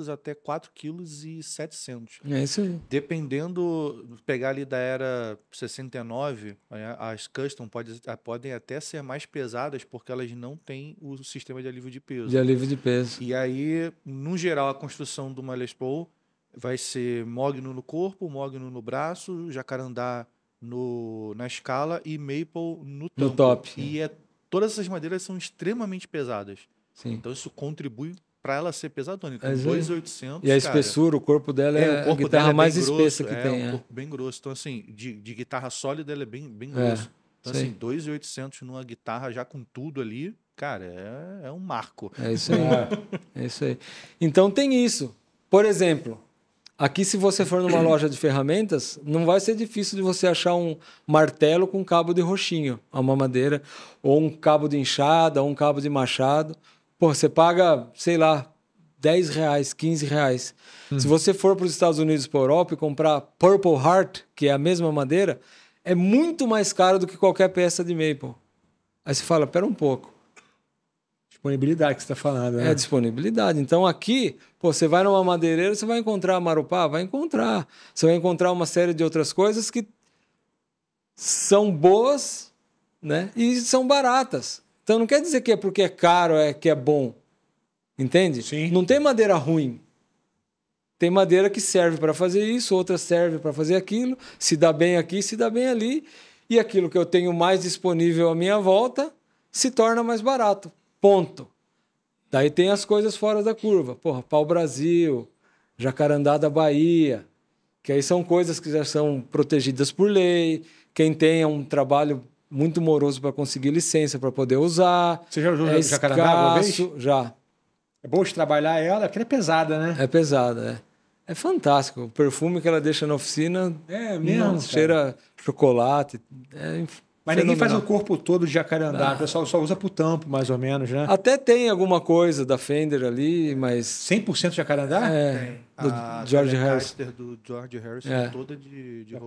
kg até 4,7 kg. É isso aí. Dependendo, pegar ali da era 69, é, as custom pode, podem até ser mais pesadas porque elas não têm o sistema de alívio de de peso. De alívio de peso. E aí, no geral, a construção de uma Les Paul vai ser mogno no corpo, mogno no braço, jacarandá no, na escala e maple no, no top. E é, todas essas madeiras são extremamente pesadas. Sim. Então isso contribui para ela ser pesadona. Então, 2,800. É, e a espessura, o corpo dela é, é corpo a guitarra é mais grosso, espessa que é, tem. É um corpo bem grosso. Então, assim, de, de guitarra sólida, ela é bem, bem é, grosso. Então, Sei. assim, 2,800 numa guitarra já com tudo ali cara, é, é um marco. É isso aí. é isso aí. Então tem isso. Por exemplo, aqui se você for numa loja de ferramentas, não vai ser difícil de você achar um martelo com cabo de roxinho, uma madeira, ou um cabo de enxada, ou um cabo de machado. Pô, você paga, sei lá, 10 reais, 15 reais. Se hum. você for para os Estados Unidos, para a Europa e comprar Purple Heart, que é a mesma madeira, é muito mais caro do que qualquer peça de maple. Aí você fala, pera um pouco. Disponibilidade que você está falando, né? É, disponibilidade. Então aqui, pô, você vai numa madeireira, você vai encontrar marupá? Vai encontrar. Você vai encontrar uma série de outras coisas que são boas, né? E são baratas. Então não quer dizer que é porque é caro, é que é bom. Entende? Sim. Não tem madeira ruim. Tem madeira que serve para fazer isso, outra serve para fazer aquilo, se dá bem aqui, se dá bem ali, e aquilo que eu tenho mais disponível à minha volta se torna mais barato. Ponto. Daí tem as coisas fora da curva. Porra, Pau Brasil, Jacarandá da Bahia, que aí são coisas que já são protegidas por lei. Quem tem é um trabalho muito moroso para conseguir licença para poder usar. Você já usou é Jacarandá uma vez? Já. É bom de trabalhar ela, porque ela é pesada, né? É pesada, é. É fantástico. O perfume que ela deixa na oficina. É mesmo. Não, cheira chocolate. É mas ninguém faz o corpo todo de jacarandá. Ah. O pessoal só usa pro tampo, mais ou menos, né? Até tem alguma coisa da Fender ali, mas... 100% jacarandá? É. Do a George Harrison. do George Harrison é. é toda de, de É.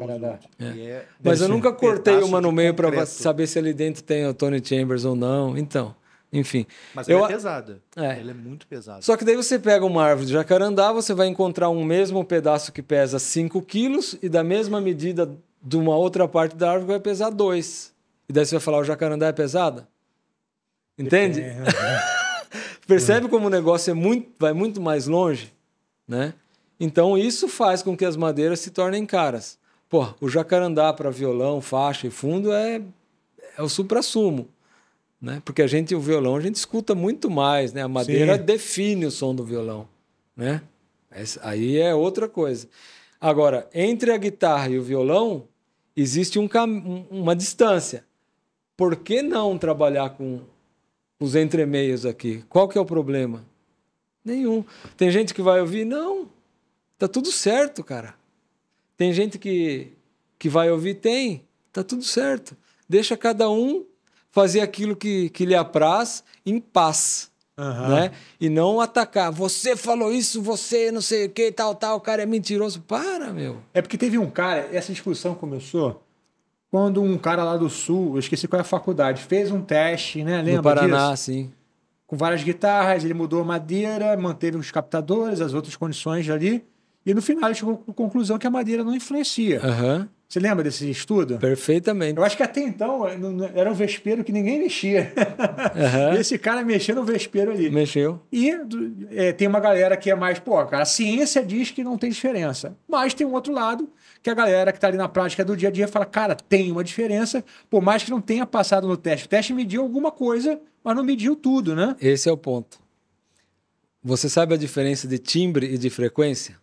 É mas eu assim, nunca cortei uma no meio para saber se ali dentro tem o Tony Chambers ou não. Então, enfim. Mas eu, ela é pesada. É. Ela é muito pesada. Só que daí você pega uma árvore de jacarandá, você vai encontrar um mesmo pedaço que pesa 5 quilos e da mesma medida de uma outra parte da árvore vai pesar 2. E daí você vai falar, o jacarandá é pesada? Entende? É. Percebe como o negócio é muito, vai muito mais longe, né? Então isso faz com que as madeiras se tornem caras. Pô, o jacarandá para violão, faixa e fundo é, é o supra-sumo, né? Porque a gente o violão a gente escuta muito mais, né? A madeira Sim. define o som do violão, né? Essa, aí é outra coisa. Agora, entre a guitarra e o violão existe um, uma distância por que não trabalhar com os entremeios aqui? Qual que é o problema? Nenhum. Tem gente que vai ouvir, não, tá tudo certo, cara. Tem gente que, que vai ouvir, tem, tá tudo certo. Deixa cada um fazer aquilo que, que lhe apraz em paz. Uhum. Né? E não atacar. Você falou isso, você não sei o que, tal, tal, o cara é mentiroso. Para, meu. É porque teve um cara, essa discussão começou quando um cara lá do sul, eu esqueci qual é a faculdade, fez um teste, né? Lembra no Paraná, disso? sim. Com várias guitarras, ele mudou a madeira, manteve os captadores, as outras condições ali. E no final ele chegou à conclusão que a madeira não influencia. Uhum. Você lembra desse estudo? Perfeitamente. Eu acho que até então eh, era um vespeiro que ninguém mexia. Uhum. esse cara mexeu no vespeiro ali. Mexeu. E é, tem uma galera que é mais, pô, cara, a ciência diz que não tem diferença. Mas tem um outro lado que a galera que está ali na prática do dia a dia fala, cara, tem uma diferença, por mais que não tenha passado no teste. O teste mediu alguma coisa, mas não mediu tudo, né? Esse é o ponto. Você sabe a diferença de timbre e de frequência?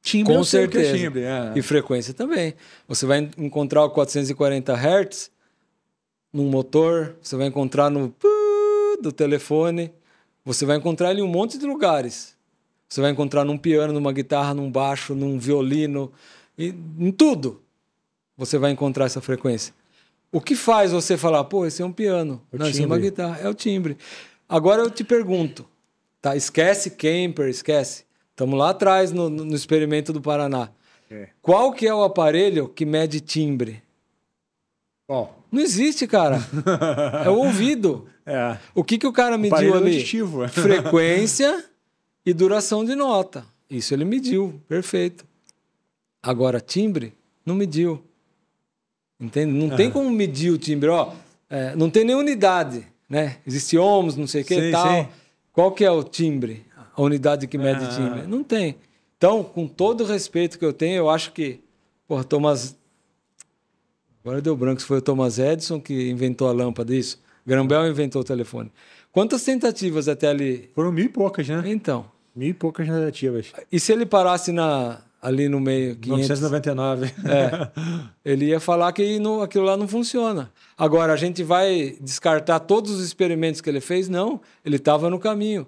Timbre, com é certeza. É timbre, é. E frequência também. Você vai encontrar o 440 Hz num motor, você vai encontrar no do telefone, você vai encontrar ele em um monte de lugares. Você vai encontrar num piano, numa guitarra, num baixo, num violino, e em tudo você vai encontrar essa frequência. O que faz você falar, pô, esse é um piano, é o não, timbre. esse é uma guitarra, é o timbre. Agora eu te pergunto, tá? Esquece Kemper, esquece. Estamos lá atrás no, no, experimento do Paraná. É. Qual que é o aparelho que mede timbre? Qual? Não existe, cara. é o ouvido. É. O que, que o cara mediu o ali? Auditivo. Frequência e duração de nota. Isso ele mediu, perfeito. Agora, timbre, não mediu. Entende? Não tem ah. como medir o timbre. Ó, é, não tem nem unidade, né? Existe ohms, não sei o que tal. Qual que é o timbre? A unidade que mede ah. timbre? Não tem. Então, com todo o respeito que eu tenho, eu acho que, porra, Thomas... Agora deu branco se foi o Thomas Edison que inventou a lâmpada, isso. Grambel inventou o telefone. Quantas tentativas até ali? Foram mil e poucas, né? Então. Mil e poucas tentativas. E se ele parasse na, ali no meio. 500, É, ele ia falar que não, aquilo lá não funciona. Agora, a gente vai descartar todos os experimentos que ele fez? Não, ele estava no caminho.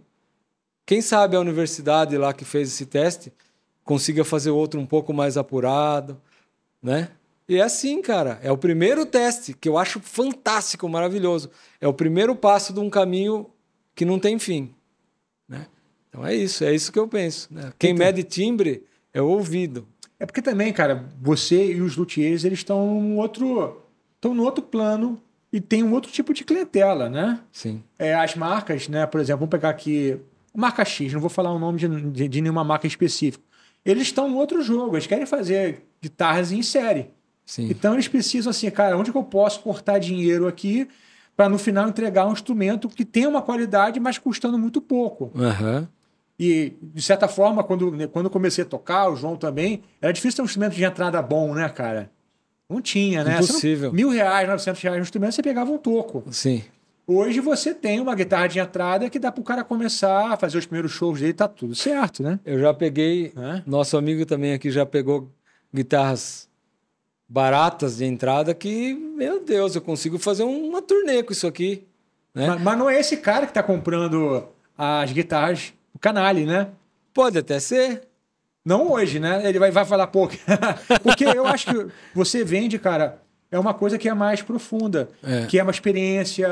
Quem sabe a universidade lá que fez esse teste consiga fazer outro um pouco mais apurado, né? E é assim, cara. É o primeiro teste que eu acho fantástico, maravilhoso. É o primeiro passo de um caminho que não tem fim, né? Então é isso, é isso que eu penso. Né? Quem então. mede timbre é o ouvido. É porque também, cara, você e os luthiers, eles estão num outro, estão no outro plano e tem um outro tipo de clientela, né? Sim. É, as marcas, né? Por exemplo, vamos pegar aqui marca X, não vou falar o nome de, de, de nenhuma marca específica. Eles estão no outro jogo, eles querem fazer guitarras em série. Sim. Então eles precisam assim, cara, onde que eu posso cortar dinheiro aqui para no final entregar um instrumento que tem uma qualidade, mas custando muito pouco. Uhum. E, de certa forma, quando, né, quando comecei a tocar, o João também, era difícil ter um instrumento de entrada bom, né, cara? Não tinha, né? Impossível. Não, mil reais, novecentos reais no instrumento, você pegava um toco. Sim. Hoje você tem uma guitarra de entrada que dá para o cara começar a fazer os primeiros shows dele, tá tudo certo, né? Eu já peguei, é? nosso amigo também aqui já pegou guitarras baratas de entrada que, meu Deus, eu consigo fazer uma turnê com isso aqui. Né? Mas, mas não é esse cara que está comprando as guitarras o canalha, né? Pode até ser. Não hoje, né? Ele vai, vai falar pouco. Porque eu acho que você vende, cara, é uma coisa que é mais profunda, é. que é uma experiência,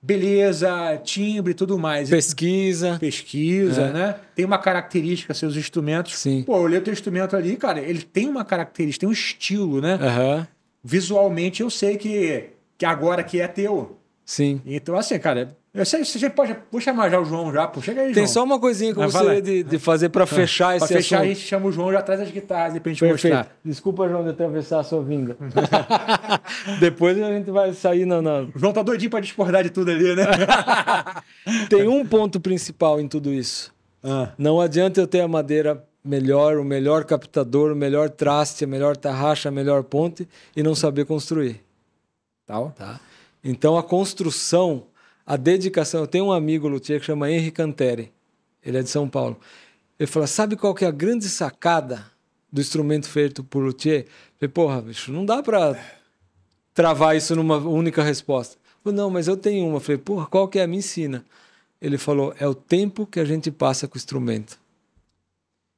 beleza, timbre e tudo mais. Pesquisa. Pesquisa, é. né? Tem uma característica, seus instrumentos. Sim. Pô, eu olhei o teu instrumento ali, cara, ele tem uma característica, tem um estilo, né? Uhum. Visualmente eu sei que, que agora que é teu. Sim. Então, assim, cara, eu sei, você pode. Vou chamar já o João já, pô. Chega aí, João. Tem só uma coisinha que eu gostaria de, de, fazer para ah. fechar esse pra fechar, assunto. a gente chama o João já traz as guitarras pra gente Perfeito. mostrar. Desculpa, João, de atravessar a sua vinga. Depois a gente vai sair na. na... O João tá doidinho para discordar de tudo ali, né? Tem um ponto principal em tudo isso. Ah. Não adianta eu ter a madeira melhor, o melhor captador, o melhor traste, a melhor tarraxa, a melhor ponte e não saber construir. Tá? tá. Então a construção a dedicação. Eu tenho um amigo luthier que chama Henri Canteri, ele é de São Paulo. Ele fala: sabe qual que é a grande sacada do instrumento feito por luthier? Eu falei, porra, bicho, não dá para travar isso numa única resposta. Eu falei, não, mas eu tenho uma. Eu falei, porra, qual que é? Me ensina. Ele falou: é o tempo que a gente passa com o instrumento.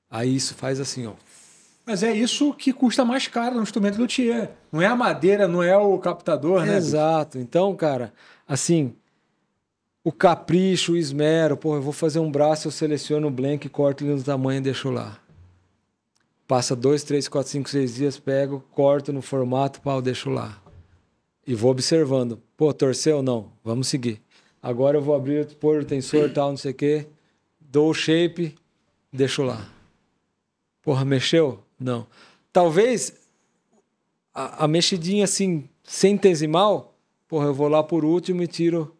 Aí isso faz assim, ó. Mas é isso que custa mais caro no instrumento luthier. Não é a madeira, não é o captador, né? Exato. Então, cara, assim, o capricho, o esmero, pô, eu vou fazer um braço, eu seleciono o blank, corto ele no tamanho e deixo lá. Passa dois, três, quatro, cinco, seis dias, pego, corto no formato, pau, deixo lá. E vou observando. Pô, torceu? Não. Vamos seguir. Agora eu vou abrir, pôr o tensor, tal, não sei o quê. Dou o shape, deixo lá. Porra, mexeu? Não. Talvez a, a mexidinha assim, centesimal, porra, eu vou lá por último e tiro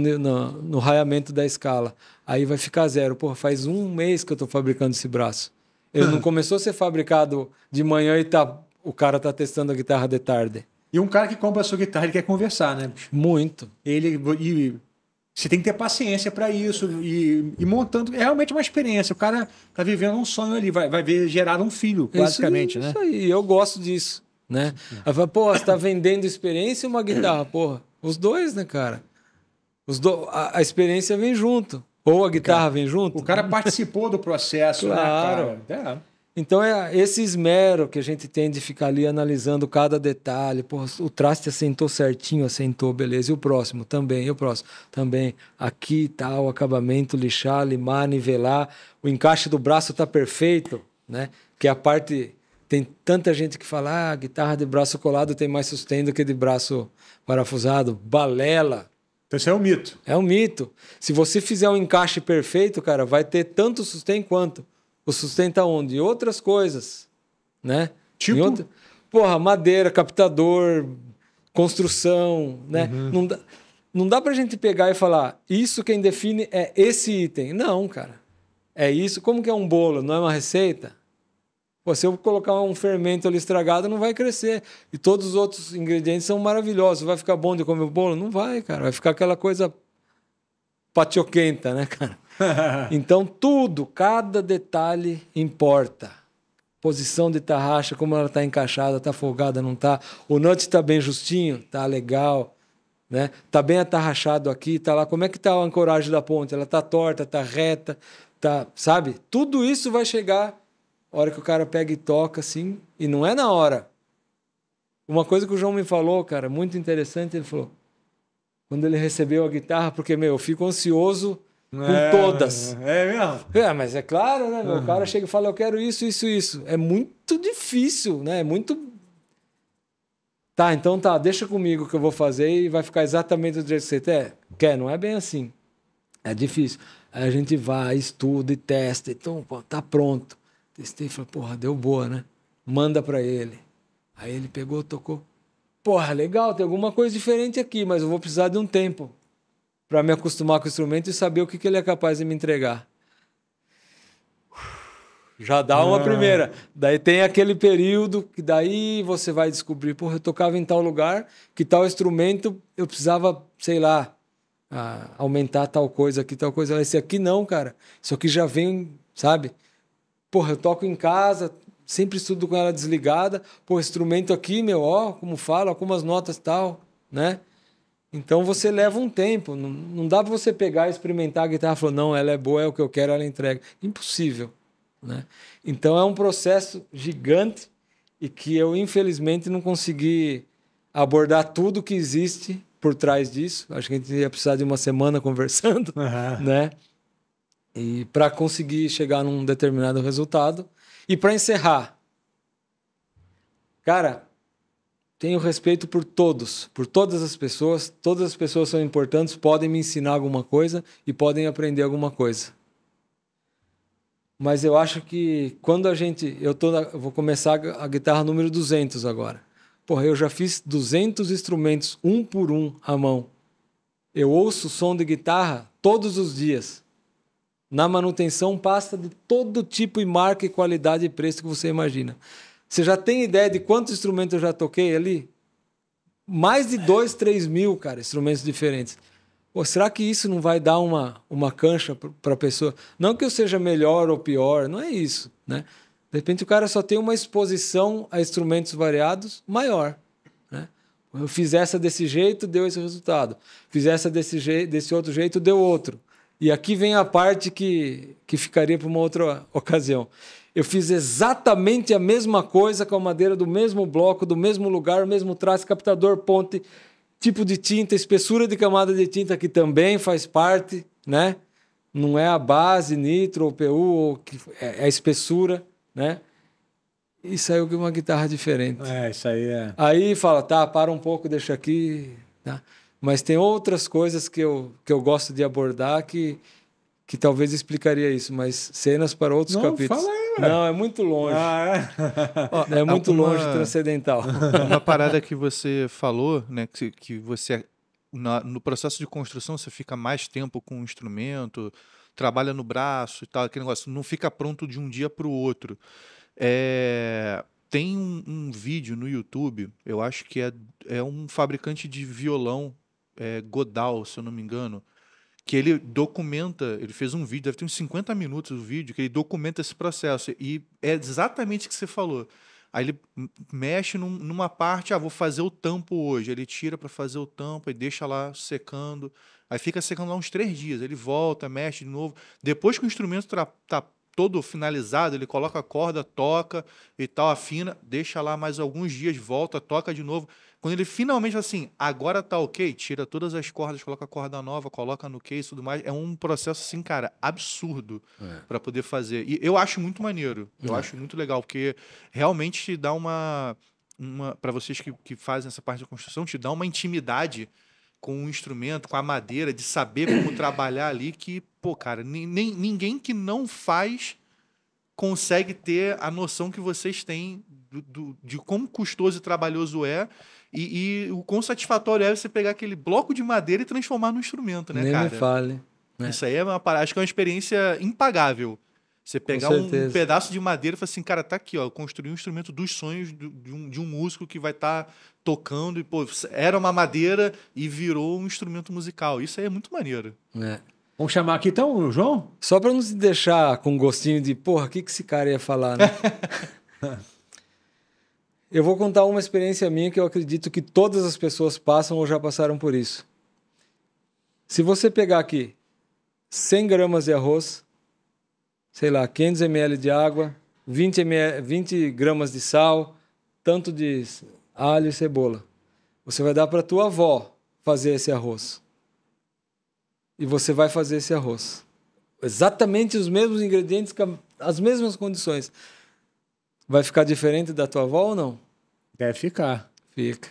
no, no, no raiamento da escala. Aí vai ficar zero. Pô, faz um mês que eu estou fabricando esse braço. Ele não começou a ser fabricado de manhã e tá, o cara tá testando a guitarra de tarde. E um cara que compra a sua guitarra, ele quer conversar, né? Muito. Ele. E, você tem que ter paciência para isso e, e, montando. É realmente uma experiência. O cara tá vivendo um sonho ali, vai, vai ver gerar um filho, basicamente, isso, né? Isso aí, eu gosto disso, né? Aí fala, pô, você tá vendendo experiência e uma guitarra, porra. Os dois, né, cara? do, a, a, experiência vem junto. Ou a guitarra cara, vem junto. O cara participou do processo, né, claro. né, É. Então é esse esmero que a gente tem de ficar ali analisando cada detalhe. Porra, o traste assentou certinho, assentou, beleza. E o próximo também, e o próximo também. Aqui tá o acabamento, lixar, limar, nivelar. O encaixe do braço tá perfeito, né? Que é a parte tem tanta gente que fala, ah, guitarra de braço colado tem mais sustento que de braço parafusado. Balela. Então isso é um mito. É um mito. Se você fizer um encaixe perfeito, cara, vai ter tanto sustento quanto. O sustento onde E outras coisas, né? Tipo? Outra... Porra, madeira, captador, construção, né? Uhum. Não dá... Não dá pra gente pegar e falar, isso quem define é esse item. Não, cara. É isso. Como que é um bolo? Não é uma receita? Pô, se eu colocar um fermento ali estragado, não vai crescer. E todos os outros ingredientes são maravilhosos. Vai ficar bom de comer o bolo? Não vai, cara. Vai ficar aquela coisa patioquenta, né, cara? então, tudo, cada detalhe importa. Posição de tarraxa, como ela está encaixada, está folgada, não está. O nut está bem justinho, está legal. Né? Tá bem atarrachado aqui, tá lá. Como é que tá a ancoragem da ponte? Ela tá torta, tá reta, tá, sabe? Tudo isso vai chegar hora que o cara pega e toca, assim, e não é na hora. Uma coisa que o João me falou, cara, muito interessante, ele falou, quando ele recebeu a guitarra, porque, meu, eu fico ansioso com é, todas. É mesmo? É, mas é claro, né? Uhum. O cara uhum. chega e fala, eu quero isso, isso, isso. É muito difícil, né? É muito... Tá, então tá, deixa comigo que eu vou fazer e vai ficar exatamente do jeito que você tá. é, quer. Não é bem assim. É difícil. Aí a gente vai, estuda e testa. Então, pô, tá pronto. Testei e falei, porra, deu boa, né? Manda para ele. Aí ele pegou, tocou. Porra, legal, tem alguma coisa diferente aqui, mas eu vou precisar de um tempo para me acostumar com o instrumento e saber o que, que ele é capaz de me entregar. Já dá uma ah. primeira. Daí tem aquele período que daí você vai descobrir, porra, eu tocava em tal lugar, que tal instrumento eu precisava, sei lá, ah, aumentar tal coisa aqui, tal coisa. Esse aqui não, cara. Isso aqui já vem, sabe? Porra, eu toco em casa, sempre estudo com ela desligada. Pô, instrumento aqui, meu, ó, como fala, algumas notas tal, né? Então você leva um tempo. Não, não dá pra você pegar e experimentar a guitarra e falar, não, ela é boa, é o que eu quero, ela entrega. Impossível. Né? Então é um processo gigante e que eu, infelizmente, não consegui abordar tudo que existe por trás disso. Acho que a gente ia precisar de uma semana conversando, uhum. né? E para conseguir chegar num determinado resultado. E para encerrar, cara, tenho respeito por todos, por todas as pessoas. Todas as pessoas são importantes, podem me ensinar alguma coisa e podem aprender alguma coisa. Mas eu acho que quando a gente. Eu tô na, vou começar a guitarra número 200 agora. Porra, eu já fiz 200 instrumentos, um por um, à mão. Eu ouço o som de guitarra todos os dias na manutenção pasta de todo tipo e marca e qualidade e preço que você imagina. Você já tem ideia de quantos instrumentos eu já toquei ali? Mais de 2, 3 mil, cara, instrumentos diferentes. Pô, será que isso não vai dar uma, uma cancha para a pessoa? Não que eu seja melhor ou pior, não é isso, né? De repente o cara só tem uma exposição a instrumentos variados maior, né? Eu fiz essa desse jeito, deu esse resultado. Fiz essa desse, desse outro jeito, deu outro. E aqui vem a parte que, que ficaria para uma outra ocasião. Eu fiz exatamente a mesma coisa com a madeira do mesmo bloco, do mesmo lugar, o mesmo traço, captador, ponte, tipo de tinta, espessura de camada de tinta que também faz parte, né? Não é a base nitro ou PU, ou que, é a é espessura, né? E saiu com uma guitarra diferente. É, isso aí é. Aí fala, tá, para um pouco, deixa aqui, tá? Mas tem outras coisas que eu, que eu gosto de abordar que, que talvez explicaria isso, mas cenas para outros Não, capítulos. Fala aí. Não, é muito longe. Ah, é? Ó, é muito Alguma... longe transcendental. Uma parada que você falou, né? Que, que você na, no processo de construção você fica mais tempo com o instrumento, trabalha no braço e tal, aquele negócio. Não fica pronto de um dia para o outro. É, tem um, um, vídeo no YouTube, eu acho que é, é um fabricante de violão é, Godal, se eu não me engano, que ele documenta, ele fez um vídeo, deve ter uns 50 minutos o vídeo, que ele documenta esse processo. E é exatamente o que você falou. Aí ele mexe num, numa parte, ah, vou fazer o tampo hoje. Ele tira para fazer o tampo e deixa lá secando. Aí fica secando lá uns três dias. Ele volta, mexe de novo. Depois que o instrumento tá, tá todo finalizado, ele coloca a corda, toca e tal, afina, deixa lá mais alguns dias, volta, toca de novo. Quando ele finalmente assim, agora tá ok, tira todas as cordas, coloca a corda nova, coloca no case e tudo mais, é um processo assim, cara, absurdo é. para poder fazer. E eu acho muito maneiro, eu é. acho muito legal, porque realmente te dá uma. uma para vocês que, que fazem essa parte da construção, te dá uma intimidade com o instrumento, com a madeira, de saber como trabalhar ali, que, pô, cara, nem, ninguém que não faz consegue ter a noção que vocês têm do, do, de como custoso e trabalhoso é e, e, o quão satisfatório é você pegar aquele bloco de madeira e transformar num instrumento, né, Nem cara? Nem me fale. Né? Isso aí é uma parada, acho que é uma experiência impagável. Você pegar um pedaço de madeira e falar assim, cara, tá aqui, ó, construir um instrumento dos sonhos de um, de um músico que vai estar tá tocando e, pô, era uma madeira e virou um instrumento musical. Isso aí é muito maneiro. É. Vamos chamar aqui então João? Só para não se deixar com gostinho de, porra, o que, que esse cara ia falar, né? Eu vou contar uma experiência minha que eu acredito que todas as pessoas passam ou já passaram por isso. Se você pegar aqui 100 gramas de arroz, sei lá, 500 ml de água, 20, ml, 20 gramas de sal, tanto de alho e cebola. Você vai dar para tua avó fazer esse arroz. E você vai fazer esse arroz. Exatamente os mesmos ingredientes, as mesmas condições. Vai ficar diferente da tua avó ou não? Deve ficar. Fica.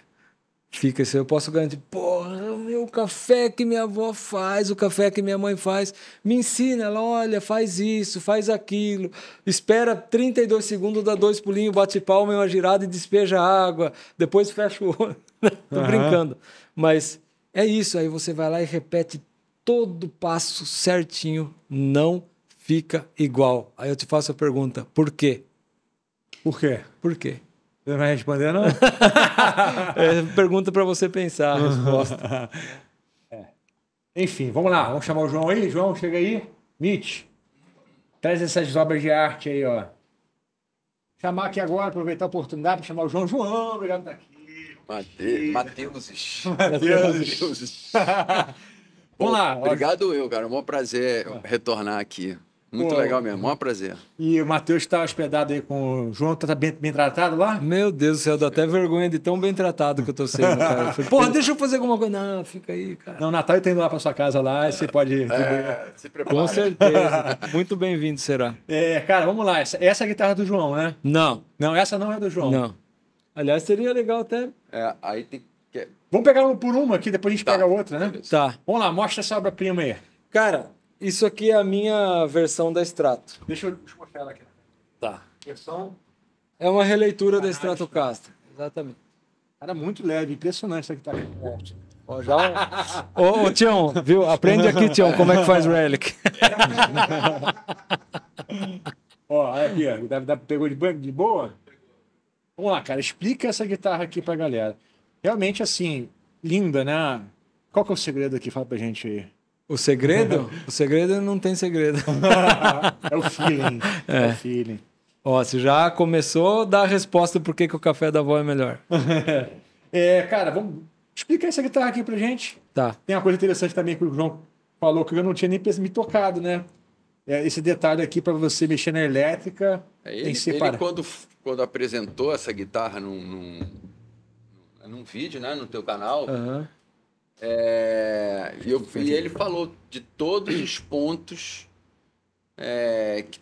Fica. Se eu posso garantir, porra, meu café que minha avó faz, o café que minha mãe faz, me ensina. Ela, olha, faz isso, faz aquilo. Espera 32 segundos, dá dois pulinhos, bate palma em é uma girada e despeja água. Depois fecha o olho. Tô uhum. brincando. Mas é isso. Aí você vai lá e repete todo passo certinho. Não fica igual. Aí eu te faço a pergunta: por quê? Por quê? Por quê? Você não vai responder, não? é, pergunta para você pensar a resposta. é. Enfim, vamos lá. Vamos chamar o João aí. João, chega aí. Mitch, traz essas obras de arte aí, ó. Chamar aqui agora, aproveitar a oportunidade para chamar o João. João, obrigado por estar aqui. Mateus. Mateus. Mateus. Vamos lá. Obrigado, eu, cara. É um prazer ah. retornar aqui. Muito Pô, legal mesmo, maior prazer. E o Matheus está hospedado aí com o João, tá, tá bem, bem tratado lá? Meu Deus do céu, dá até vergonha de tão bem tratado que eu tô sendo, cara. Porra, deixa eu fazer alguma coisa. Não, fica aí, cara. Não, Natal eu tô indo lá pra sua casa lá, e você pode. é, se prepara. Com certeza. Muito bem-vindo será. É, cara, vamos lá. Essa, essa é a guitarra do João, né? Não. Não, essa não é do João. Não. Aliás, seria legal até. É, aí tem que. Vamos pegar uma por uma aqui, depois a gente tá. pega a outra, né? Tá. Vamos lá, mostra essa obra-prima aí. Cara, isso aqui é a minha versão da Strato. Deixa eu, deixa eu mostrar ela aqui. Tá. Versão... É uma releitura da da Stratocaster. Exatamente. Cara muito leve, impressionante essa guitarra. tá Ó, já ô, Tião, viu? Aprende aqui, Tião, como é que faz relic. ó, aqui, ó. Deve dar, pegou de, de boa? Vamos lá, cara, explica essa guitarra aqui pra galera. Realmente, assim, linda, né? Qual que é o segredo aqui? Fala pra gente aí. O segredo? o segredo não tem segredo. é o feeling. É. é o feeling. Ó, você já começou a dar a resposta por que, que o café da avó é melhor. é, cara, vamos explicar essa guitarra aqui pra gente. Tá. Tem uma coisa interessante também que o João falou que eu não tinha nem me tocado, né? É, esse detalhe aqui para você mexer na elétrica. É, ele, tem que ele quando, quando apresentou essa guitarra num, num, num vídeo, né? No teu canal, uhum. É, e, eu, e, ele falou de todos os pontos é, que,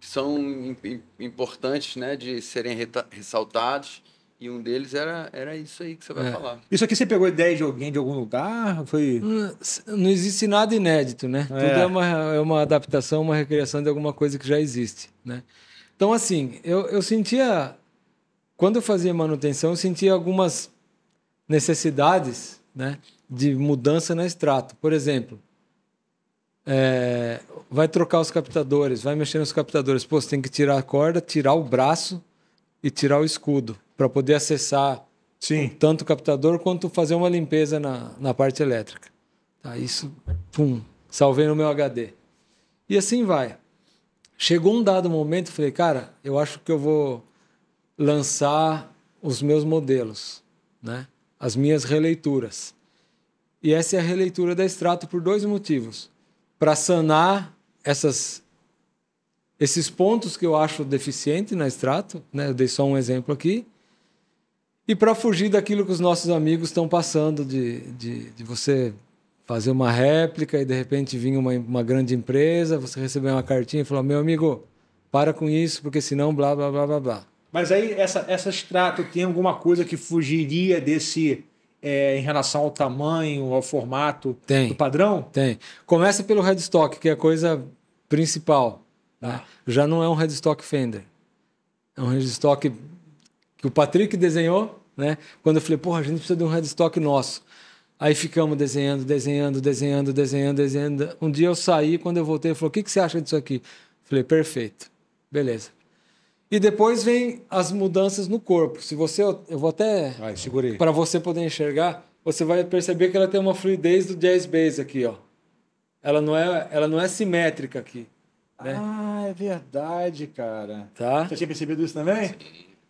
são importantes né, de serem ressaltados. E um deles era, era isso aí que você vai é. falar. Isso aqui você pegou ideia de alguém de algum lugar? Foi... Não, não existe nada inédito, né? É. Tudo é uma, é uma adaptação, uma recriação de alguma coisa que já existe, né? Então, assim, eu, eu sentia... Quando eu fazia manutenção, eu sentia algumas necessidades né, de mudança na extrato. Por exemplo, é, vai trocar os captadores, vai mexer nos captadores. Pô, você tem que tirar a corda, tirar o braço e tirar o escudo para poder acessar Sim. tanto o captador quanto fazer uma limpeza na, na parte elétrica. Tá, isso, pum, salvei no meu HD. E assim vai. Chegou um dado momento, falei, cara, eu acho que eu vou lançar os meus modelos, né? as minhas releituras. E essa é a releitura da Extrato por dois motivos. Para sanar essas, esses pontos que eu acho deficiente na Extrato, né? eu dei só um exemplo aqui, e para fugir daquilo que os nossos amigos estão passando, de, de, de, você fazer uma réplica e de repente vir uma, uma grande empresa, você receber uma cartinha e falar: meu amigo, para com isso, porque senão blá, blá, blá, blá, blá. Mas aí essa, essa extrato tem alguma coisa que fugiria desse é, em relação ao tamanho, ao formato tem, do padrão? Tem. Começa pelo headstock, que é a coisa principal. Né? Tá. Já não é um headstock Fender. É um headstock que o Patrick desenhou, né? Quando eu falei, porra, a gente precisa de um headstock nosso. Aí ficamos desenhando, desenhando, desenhando, desenhando, desenhando. Um dia eu saí, quando eu voltei, ele falou: o que, que você acha disso aqui? Eu falei, perfeito. Beleza. E depois vem as mudanças no corpo. Se você, eu vou até para você poder enxergar, você vai perceber que ela tem uma fluidez do jazz bass aqui, ó. Ela não é, ela não é simétrica aqui. Né? Ah, é verdade, cara. Tá. Você tinha percebido isso também?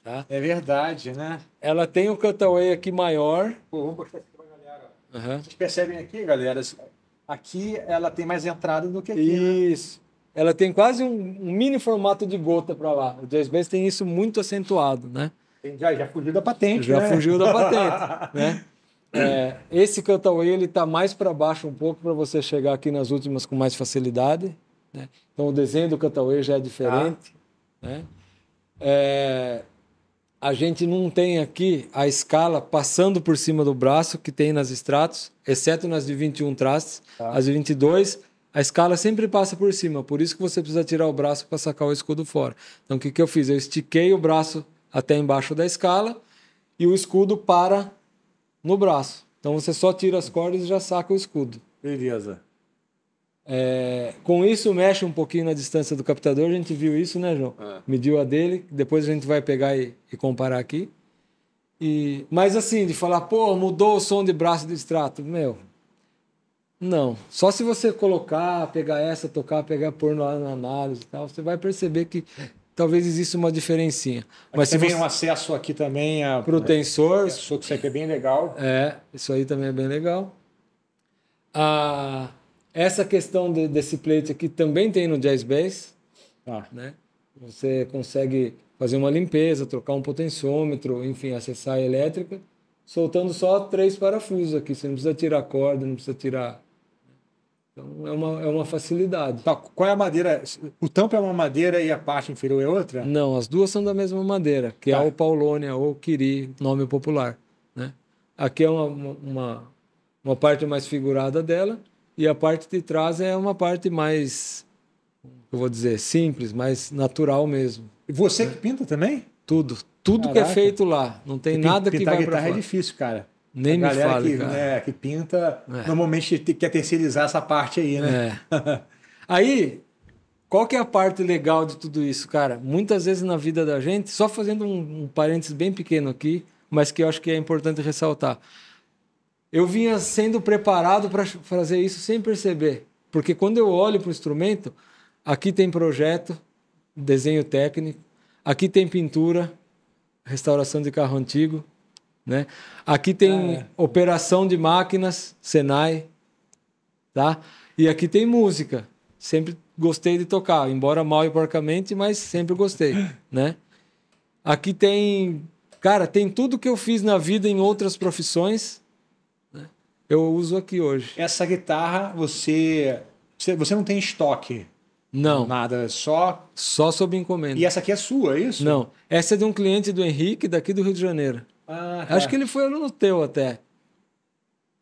Tá. É verdade, né? Ela tem o um cutaway aqui maior. Pô, vamos mostrar aqui pra galera. Uhum. Vocês percebem aqui, galera? Aqui ela tem mais entrada do que aqui. Né? Isso. Né? ela tem quase um, um mini formato de gota para lá. O Jay Bass tem isso muito acentuado, né? Já, já fugiu da patente, Já né? fugiu da patente, né? É, esse cutaway ele está mais para baixo um pouco para você chegar aqui nas últimas com mais facilidade. Né? Então o desenho do cutaway já é diferente. Tá. Né? É, a gente não tem aqui a escala passando por cima do braço que tem nas extratos, exceto nas de 21 trastes. Tá. As de 22 a escala sempre passa por cima, por isso que você precisa tirar o braço para sacar o escudo fora. Então o que, que eu fiz? Eu estiquei o braço até embaixo da escala e o escudo para no braço. Então você só tira as cordas e já saca o escudo. Beleza. É, com isso mexe um pouquinho na distância do captador, a gente viu isso, né, João? É. Mediu a dele, depois a gente vai pegar e, e comparar aqui. E, mas assim, de falar, pô, mudou o som de braço do extrato, meu, não. Só se você colocar, pegar essa, tocar, pegar, pôr lá na análise e tal, você vai perceber que talvez exista uma diferencinha. Aqui Mas também você... É um acesso aqui também a... para o é. tensor. Isso aqui é bem legal. É, isso aí também é bem legal. Ah, essa questão de, desse plate aqui também tem no Jazz Bass. Ah. Né? Você consegue fazer uma limpeza, trocar um potenciômetro, enfim, acessar a elétrica, soltando só três parafusos aqui. Você não precisa tirar corda, não precisa tirar então é uma, é uma facilidade. Tá, qual é a madeira? O tampo é uma madeira e a parte inferior é outra? Não, as duas são da mesma madeira, que é tá. é o paulônia ou quiri, nome popular. Né? Aqui é uma, uma, uma parte mais figurada dela e a parte de trás é uma parte mais, eu vou dizer, simples, mais natural mesmo. E você né? que pinta também? Tudo, tudo Caraca. que é feito lá. Não tem nada que vai para fora. Pintar guitarra é difícil, cara. Nem a me galera fale, que, né, que, pinta, é. normalmente quer terceirizar essa parte aí, né? É. aí, qual que é a parte legal de tudo isso, cara? Muitas vezes na vida da gente, só fazendo um, um parênteses bem pequeno aqui, mas que eu acho que é importante ressaltar. Eu vinha sendo preparado para fazer isso sem perceber. Porque quando eu olho para o instrumento, aqui tem projeto, desenho técnico, aqui tem pintura, restauração de carro antigo, né? Aqui tem ah, é. operação de máquinas, Senai, tá? E aqui tem música. Sempre gostei de tocar, embora mal e porcamente, mas sempre gostei, né? Aqui tem, cara, tem tudo que eu fiz na vida em outras profissões. Né? Eu uso aqui hoje. Essa guitarra, você, você não tem estoque? Não. Nada, é só só sob encomenda. E essa aqui é sua, é isso? Não. Essa é de um cliente do Henrique, daqui do Rio de Janeiro. Ah, Acho tá. que ele foi aluno teu até.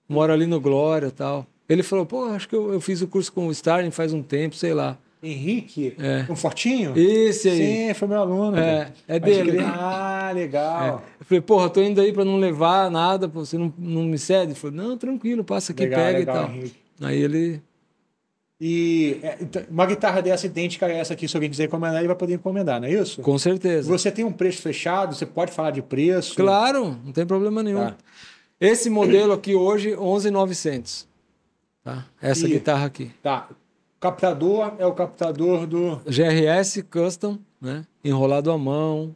Mora ali no Glória e tal. Ele falou, pô, acho que eu, eu fiz o curso com o Starling faz um tempo, sei lá. Henrique? É. Um fortinho? Esse aí. Sim, foi meu aluno. É, é dele. Ah, legal. É. Eu falei, porra, tô indo aí para não levar nada, pô, você não, não me cede? Ele falou, não, tranquilo, passa aqui, legal, pega legal, e tal. Henrique. Aí ele e é, então, uma guitarra dessa idêntica a essa aqui, se alguém quiser encomendar, ele vai poder encomendar, não é isso? Com certeza. Você tem um preço fechado, você pode falar de preço? Claro, não tem problema nenhum. Tá. Esse modelo aqui hoje, 11,900. Tá? Essa e, guitarra aqui. Tá. Captador é o captador do. GRS Custom, né? Enrolado à mão.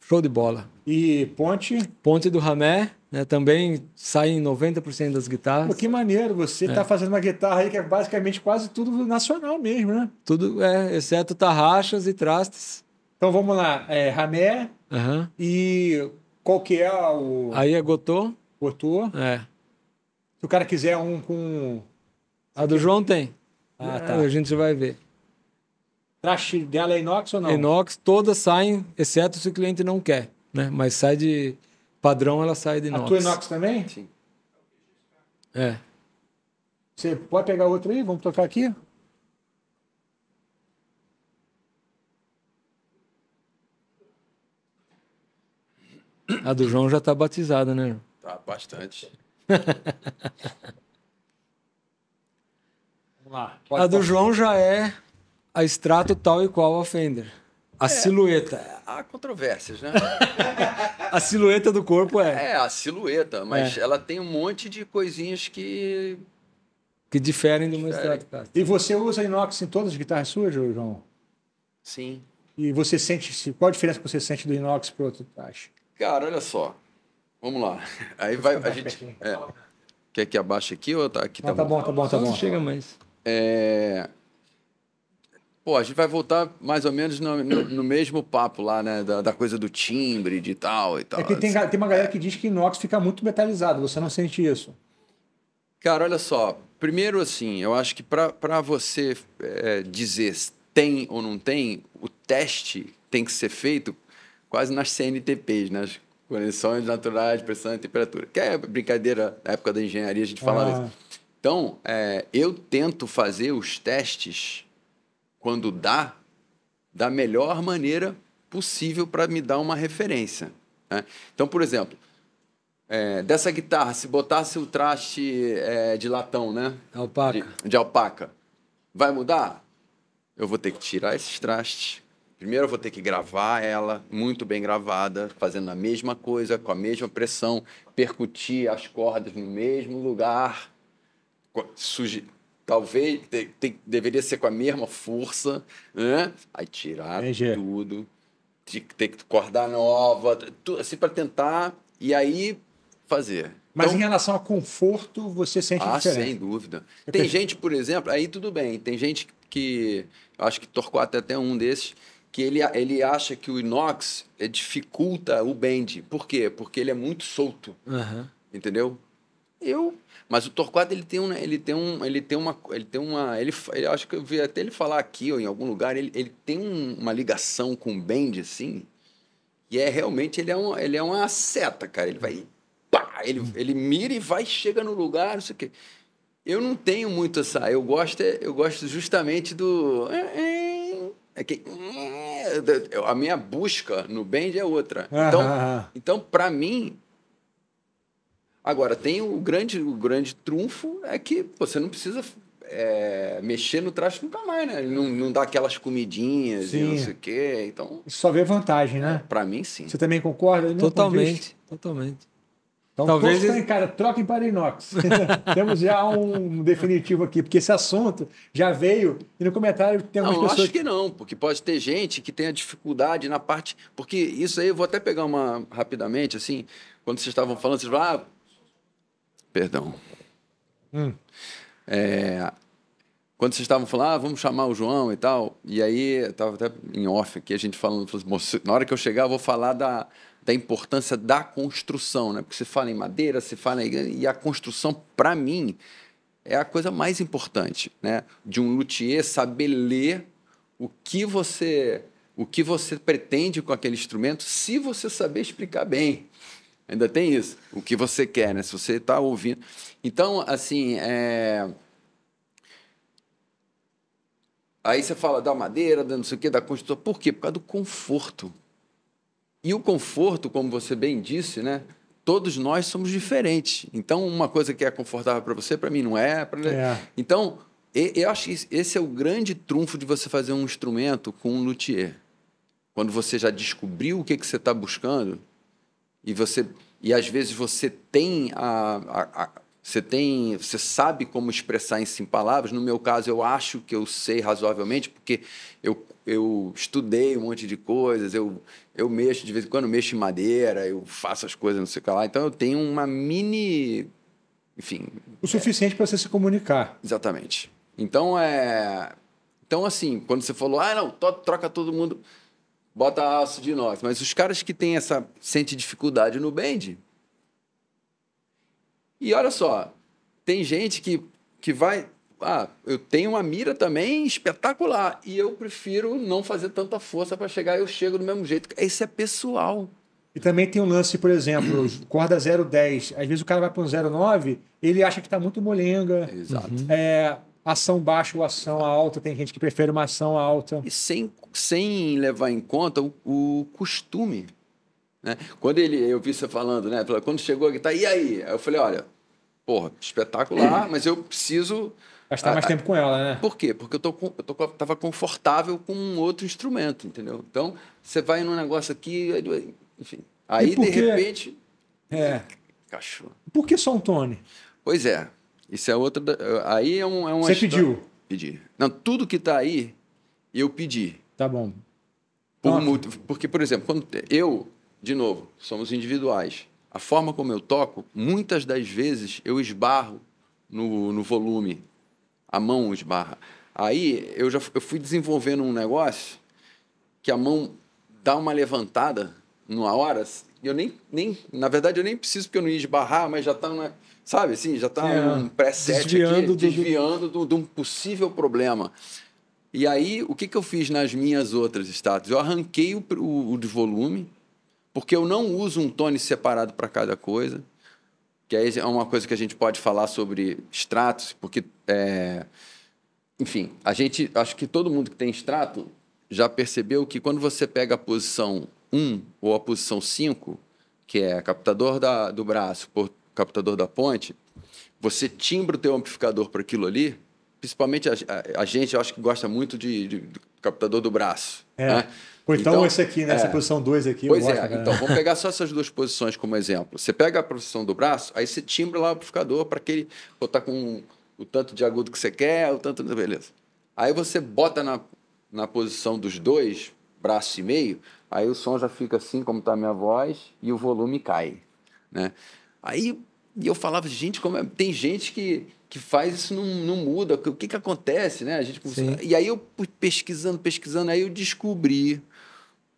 Show de bola. E ponte? Ponte do Ramé. Né, também saem 90% das guitarras. Pô, que maneiro, você está é. fazendo uma guitarra aí que é basicamente quase tudo nacional mesmo, né? Tudo, é, exceto tarraxas e trastes. Então vamos lá, é, ramé uhum. e qual que é o... Aí é gotô. Gotô. É. Se o cara quiser um com... A do João tem. Ah, é, tá. A gente vai ver. Traste dela é inox ou não? Inox, todas saem, exceto se o cliente não quer, né? Mas sai de... Padrão ela sai de inox. A tua inox também? Sim. É. Você pode pegar outra aí? Vamos tocar aqui? A do João já está batizada, né? Tá, bastante. Vamos lá. a do João já é a extrato tal e qual a Fender. A é, silhueta. Há controvérsias, né? a silhueta do corpo é. É, a silhueta, mas é. ela tem um monte de coisinhas que. Que diferem do Mastrato Castro. E você usa inox em todas as guitarras suas, João? Sim. E você sente. Qual a diferença que você sente do inox para outro tacho? Cara, olha só. Vamos lá. Aí vai. A tá gente, é, quer que abaixe aqui ou tá aqui? Não, tá, tá bom, bom, tá bom, tá bom. Chega mais. É Pô, a gente vai voltar mais ou menos no, no, no mesmo papo lá, né? Da, da, coisa do timbre, de tal e tal. É que tem, tem uma galera que diz que inox fica muito metalizado, você não sente isso. Cara, olha só. Primeiro, assim, eu acho que para você é, dizer tem ou não tem, o teste tem que ser feito quase nas CNTPs, nas condições naturais, pressão e temperatura. Que é brincadeira, na época da engenharia a gente falava ah. isso. Então, é, eu tento fazer os testes quando dá, da melhor maneira possível para me dar uma referência. Né? Então, por exemplo, é, dessa guitarra, se botasse o traste é, de latão, né? Alpaca. De, de, alpaca. Vai mudar? Eu vou ter que tirar esses trastes. Primeiro eu vou ter que gravar ela, muito bem gravada, fazendo a mesma coisa, com a mesma pressão, percutir as cordas no mesmo lugar, talvez te, te, deveria ser com a mesma força, né? Aí tirar tudo, ter que acordar nova, assim, para tentar e aí fazer. Mas então, em relação a conforto, você sente ah, diferente. sem dúvida. Eu é tem gente, por exemplo, aí tudo bem, tem gente que, acho que Torquato é até um desses, que ele, ele acha que o inox dificulta o bend. Por quê? Porque ele é muito solto, uhum. entendeu? Eu mas o Torquato ele tem um, né, ele tem um, ele tem uma, ele tem uma, ele, ele acho que eu vi até ele falar aqui ou em algum lugar, ele, ele tem um, uma ligação com o Bend assim. E é realmente ele é um, ele é uma seta, cara, ele vai pá, ele, ele mira e vai chega no lugar, não sei o quê. Eu não tenho muito essa, eu gosto, eu gosto justamente do é, é, é que é, a minha busca no Bend é outra. Ah, então, ah. ah. então para mim Agora, tem o grande, o grande trunfo é que você não precisa é, mexer no traste nunca mais, né? Não, não dá aquelas comidinhas sim. e não sei o quê. Então, Isso só vê vantagem, né? É, para mim, sim. Você também concorda? Totalmente, totalmente. Então, Talvez... cara, troquem para inox. Temos já um definitivo aqui, porque esse assunto já veio e no comentário tem algumas não, pessoas... acho que não, porque pode ter gente que tenha dificuldade na parte... Porque isso aí, eu vou até pegar uma rapidamente, assim, quando vocês estavam falando, vocês falaram, ah, Perdão. Hum. É, quando vocês estavam falando, ah, vamos chamar o João e tal, e aí eu estava até em off aqui, a gente falando, falando assim, na hora que eu chegar eu vou falar da, da importância da construção, né? Porque você fala em madeira, você fala em... E a construção, para mim, é a coisa mais importante, né? De um luthier saber ler o que você... O que você pretende com aquele instrumento, se você saber explicar bem. Ainda tem isso. O que você quer, né? Se você está ouvindo. Então, assim, é... Aí você fala da madeira, da não sei o quê, da construção. Por quê? Por causa do conforto. E o conforto, como você bem disse, né? Todos nós somos diferentes. Então, uma coisa que é confortável para você, para mim não é, pra... Né? é. Então, eu acho que esse é o grande trunfo de você fazer um instrumento com um luthier. Quando você já descobriu o que, que você está buscando, e você e às vezes você tem a, a, a, você tem você sabe como expressar isso em palavras no meu caso eu acho que eu sei razoavelmente porque eu, eu estudei um monte de coisas eu eu mexo de vez em quando mexo em madeira eu faço as coisas não sei o que lá então eu tenho uma mini enfim o suficiente é, para você se comunicar exatamente então é então assim quando você falou ah não troca todo mundo bota aço de inox. Mas os caras que têm essa sente dificuldade no bend. E olha só, tem gente que, que vai. Ah, eu tenho uma mira também espetacular e eu prefiro não fazer tanta força para chegar, eu chego do mesmo jeito. Isso é pessoal. E também tem um lance, por exemplo, corda 010. Às vezes o cara vai para um 09, ele acha que está muito molenga. Exato. Uhum. É, ação baixa ou ação alta, tem gente que prefere uma ação alta. E sem, sem levar em conta o, o costume. Né? Quando ele, eu vi você falando, né? Quando chegou a guitarra, e aí? Eu falei, olha, porra, espetacular, uhum. mas eu preciso. Gastar mais a, tempo com ela, né? Por quê? Porque eu, tô, eu tô, tava confortável com um outro instrumento, entendeu? Então, você vai num negócio aqui, enfim. Aí, porque, de repente. É. Cachorro. Por que só um Tony? Pois é. Isso é outra. Aí é, um, é uma. Você história... pediu? Pedi. Não, tudo que está aí, eu pedi. Tá bom. Por motivo, porque, por exemplo, quando eu, de novo, somos individuais. A forma como eu toco, muitas das vezes eu esbarro no, no volume. A mão esbarra. Aí eu já eu fui desenvolvendo um negócio que a mão dá uma levantada numa hora. Eu nem, nem, na verdade, eu nem preciso porque eu não ia esbarrar, mas já está. Sabe assim, já está é, um preset desviando aqui, do, desviando de um possível problema. E aí, o que, que eu fiz nas minhas outras estátuas? Eu arranquei o, o, o de volume, porque eu não uso um tone separado para cada coisa, que aí é uma coisa que a gente pode falar sobre extratos, porque, é... enfim, a gente, acho que todo mundo que tem extrato já percebeu que quando você pega a posição 1 ou a posição 5, que é captador da, do braço, captador da ponte, você timbra o teu amplificador para aquilo ali, principalmente a, a, a, gente, eu acho que gosta muito de, de do captador do braço. É. Né? Ou então, então, esse aqui, nessa né? é. posição 2 aqui. Pois é, gosto, é, então vamos pegar só essas duas posições como exemplo. Você pega a posição do braço, aí você timbra lá o amplificador para que ele botar tá com o tanto de agudo que você quer, o tanto. de Beleza. Aí você bota na, na posição dos dois, braço e meio, aí o som já fica assim como está a minha voz e o volume cai. Né? Aí e eu falava, gente, como é? tem gente que, que faz isso não, não muda. O que, que acontece, né? A gente E aí eu pesquisando, pesquisando, aí eu descobri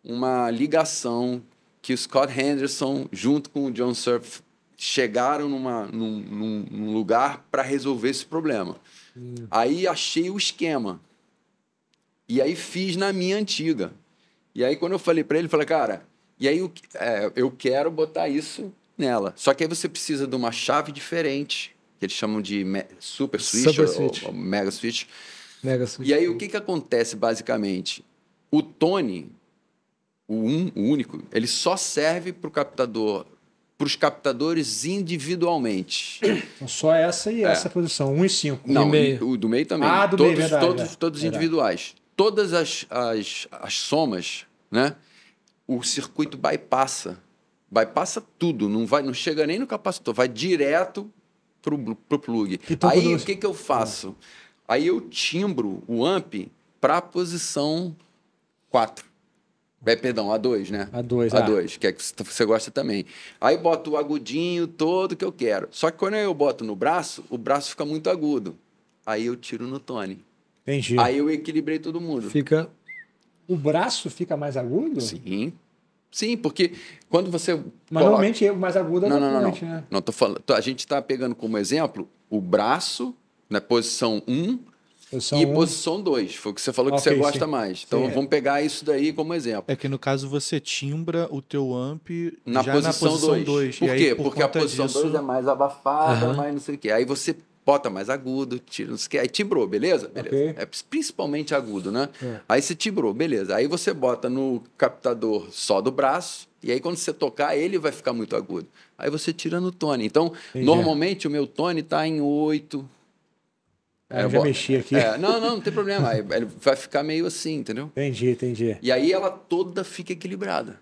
uma ligação que o Scott Henderson, junto com o John Surf, chegaram numa, num, num, num lugar para resolver esse problema. Hum. Aí achei o esquema. E aí fiz na minha antiga. E aí, quando eu falei para ele, ele falou, cara, e aí eu, é, eu quero botar isso nela. Só que aí você precisa de uma chave diferente, que eles chamam de super switch, super switch. Ou, mega switch. Mega switch. E aí o que, que acontece basicamente? O Tony, o, um, o único, ele só serve para o captador para os captadores individualmente. Então, só essa e é. essa posição, 1 um e 5. Não, e o do meio também. Ah, do todos, meio, verdade, Todos, verdade. todos é. individuais. Todas as, as, as somas, né? o circuito bypassa passa tudo, não vai, não chega nem no capacitor, vai direto pro, pro plug. Aí o que, que eu faço? Ah. Aí eu timbro o amp para a posição 4. É, perdão, A2, né? A2, A2, ah. que é que você gosta também. Aí boto o agudinho todo que eu quero. Só que quando eu boto no braço, o braço fica muito agudo. Aí eu tiro no tone. Entendi. Aí eu equilibrei todo mundo. Fica. O braço fica mais agudo? Sim, Sim, porque quando você. Mas coloca... normalmente é mais aguda não, não, não, não. né? Não, tô falando. A gente está pegando como exemplo o braço, na né, posição 1 um, e um. posição 2. Foi o que você falou okay, que você gosta sim. mais. Então sim, vamos é. pegar isso daí como exemplo. É que no caso você timbra o teu amp na, posição, posição 2. Por quê? Por porque a posição disso... 2 é mais abafada, uhum. mais não sei o quê. Aí você bota mais agudo, tira, não sei o que. Aí tibrou, beleza? Beleza. Okay. É principalmente agudo, né? É. Aí você tibrou, beleza. Aí você bota no captador só do braço, e aí quando você tocar, ele vai ficar muito agudo. Aí você tira no tone. Então, Entendi. normalmente o meu tone está em 8. Ah, eu já mexi aqui. É, não, não, não tem problema. ele vai ficar meio assim, entendeu? Entendi, entendi. E aí ela toda fica equilibrada.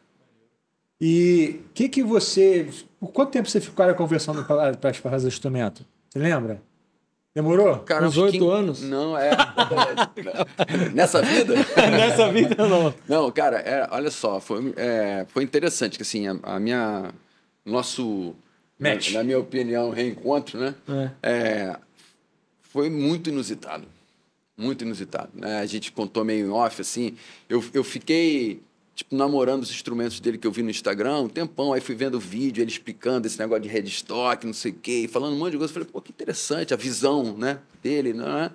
E o que que você... Por quanto tempo você ficou conversando para as paradas do instrumento? Você lembra? Demorou? Cara, Uns oito que... anos? Não, é. Nessa vida? Nessa vida, não. Não, cara, é, olha só, foi, é, foi interessante que assim, a, a minha. Nosso. Match. Na, na, minha opinião, reencontro, né? É. é. foi muito inusitado. Muito inusitado. Né? A gente contou meio em off, assim. Eu, eu fiquei tipo, namorando os instrumentos dele que eu vi no Instagram, um tempão. Aí fui vendo o vídeo, ele explicando esse negócio de headstock, não sei o quê, falando um monte de coisa. Falei, pô, que interessante a visão né, dele. Né, né?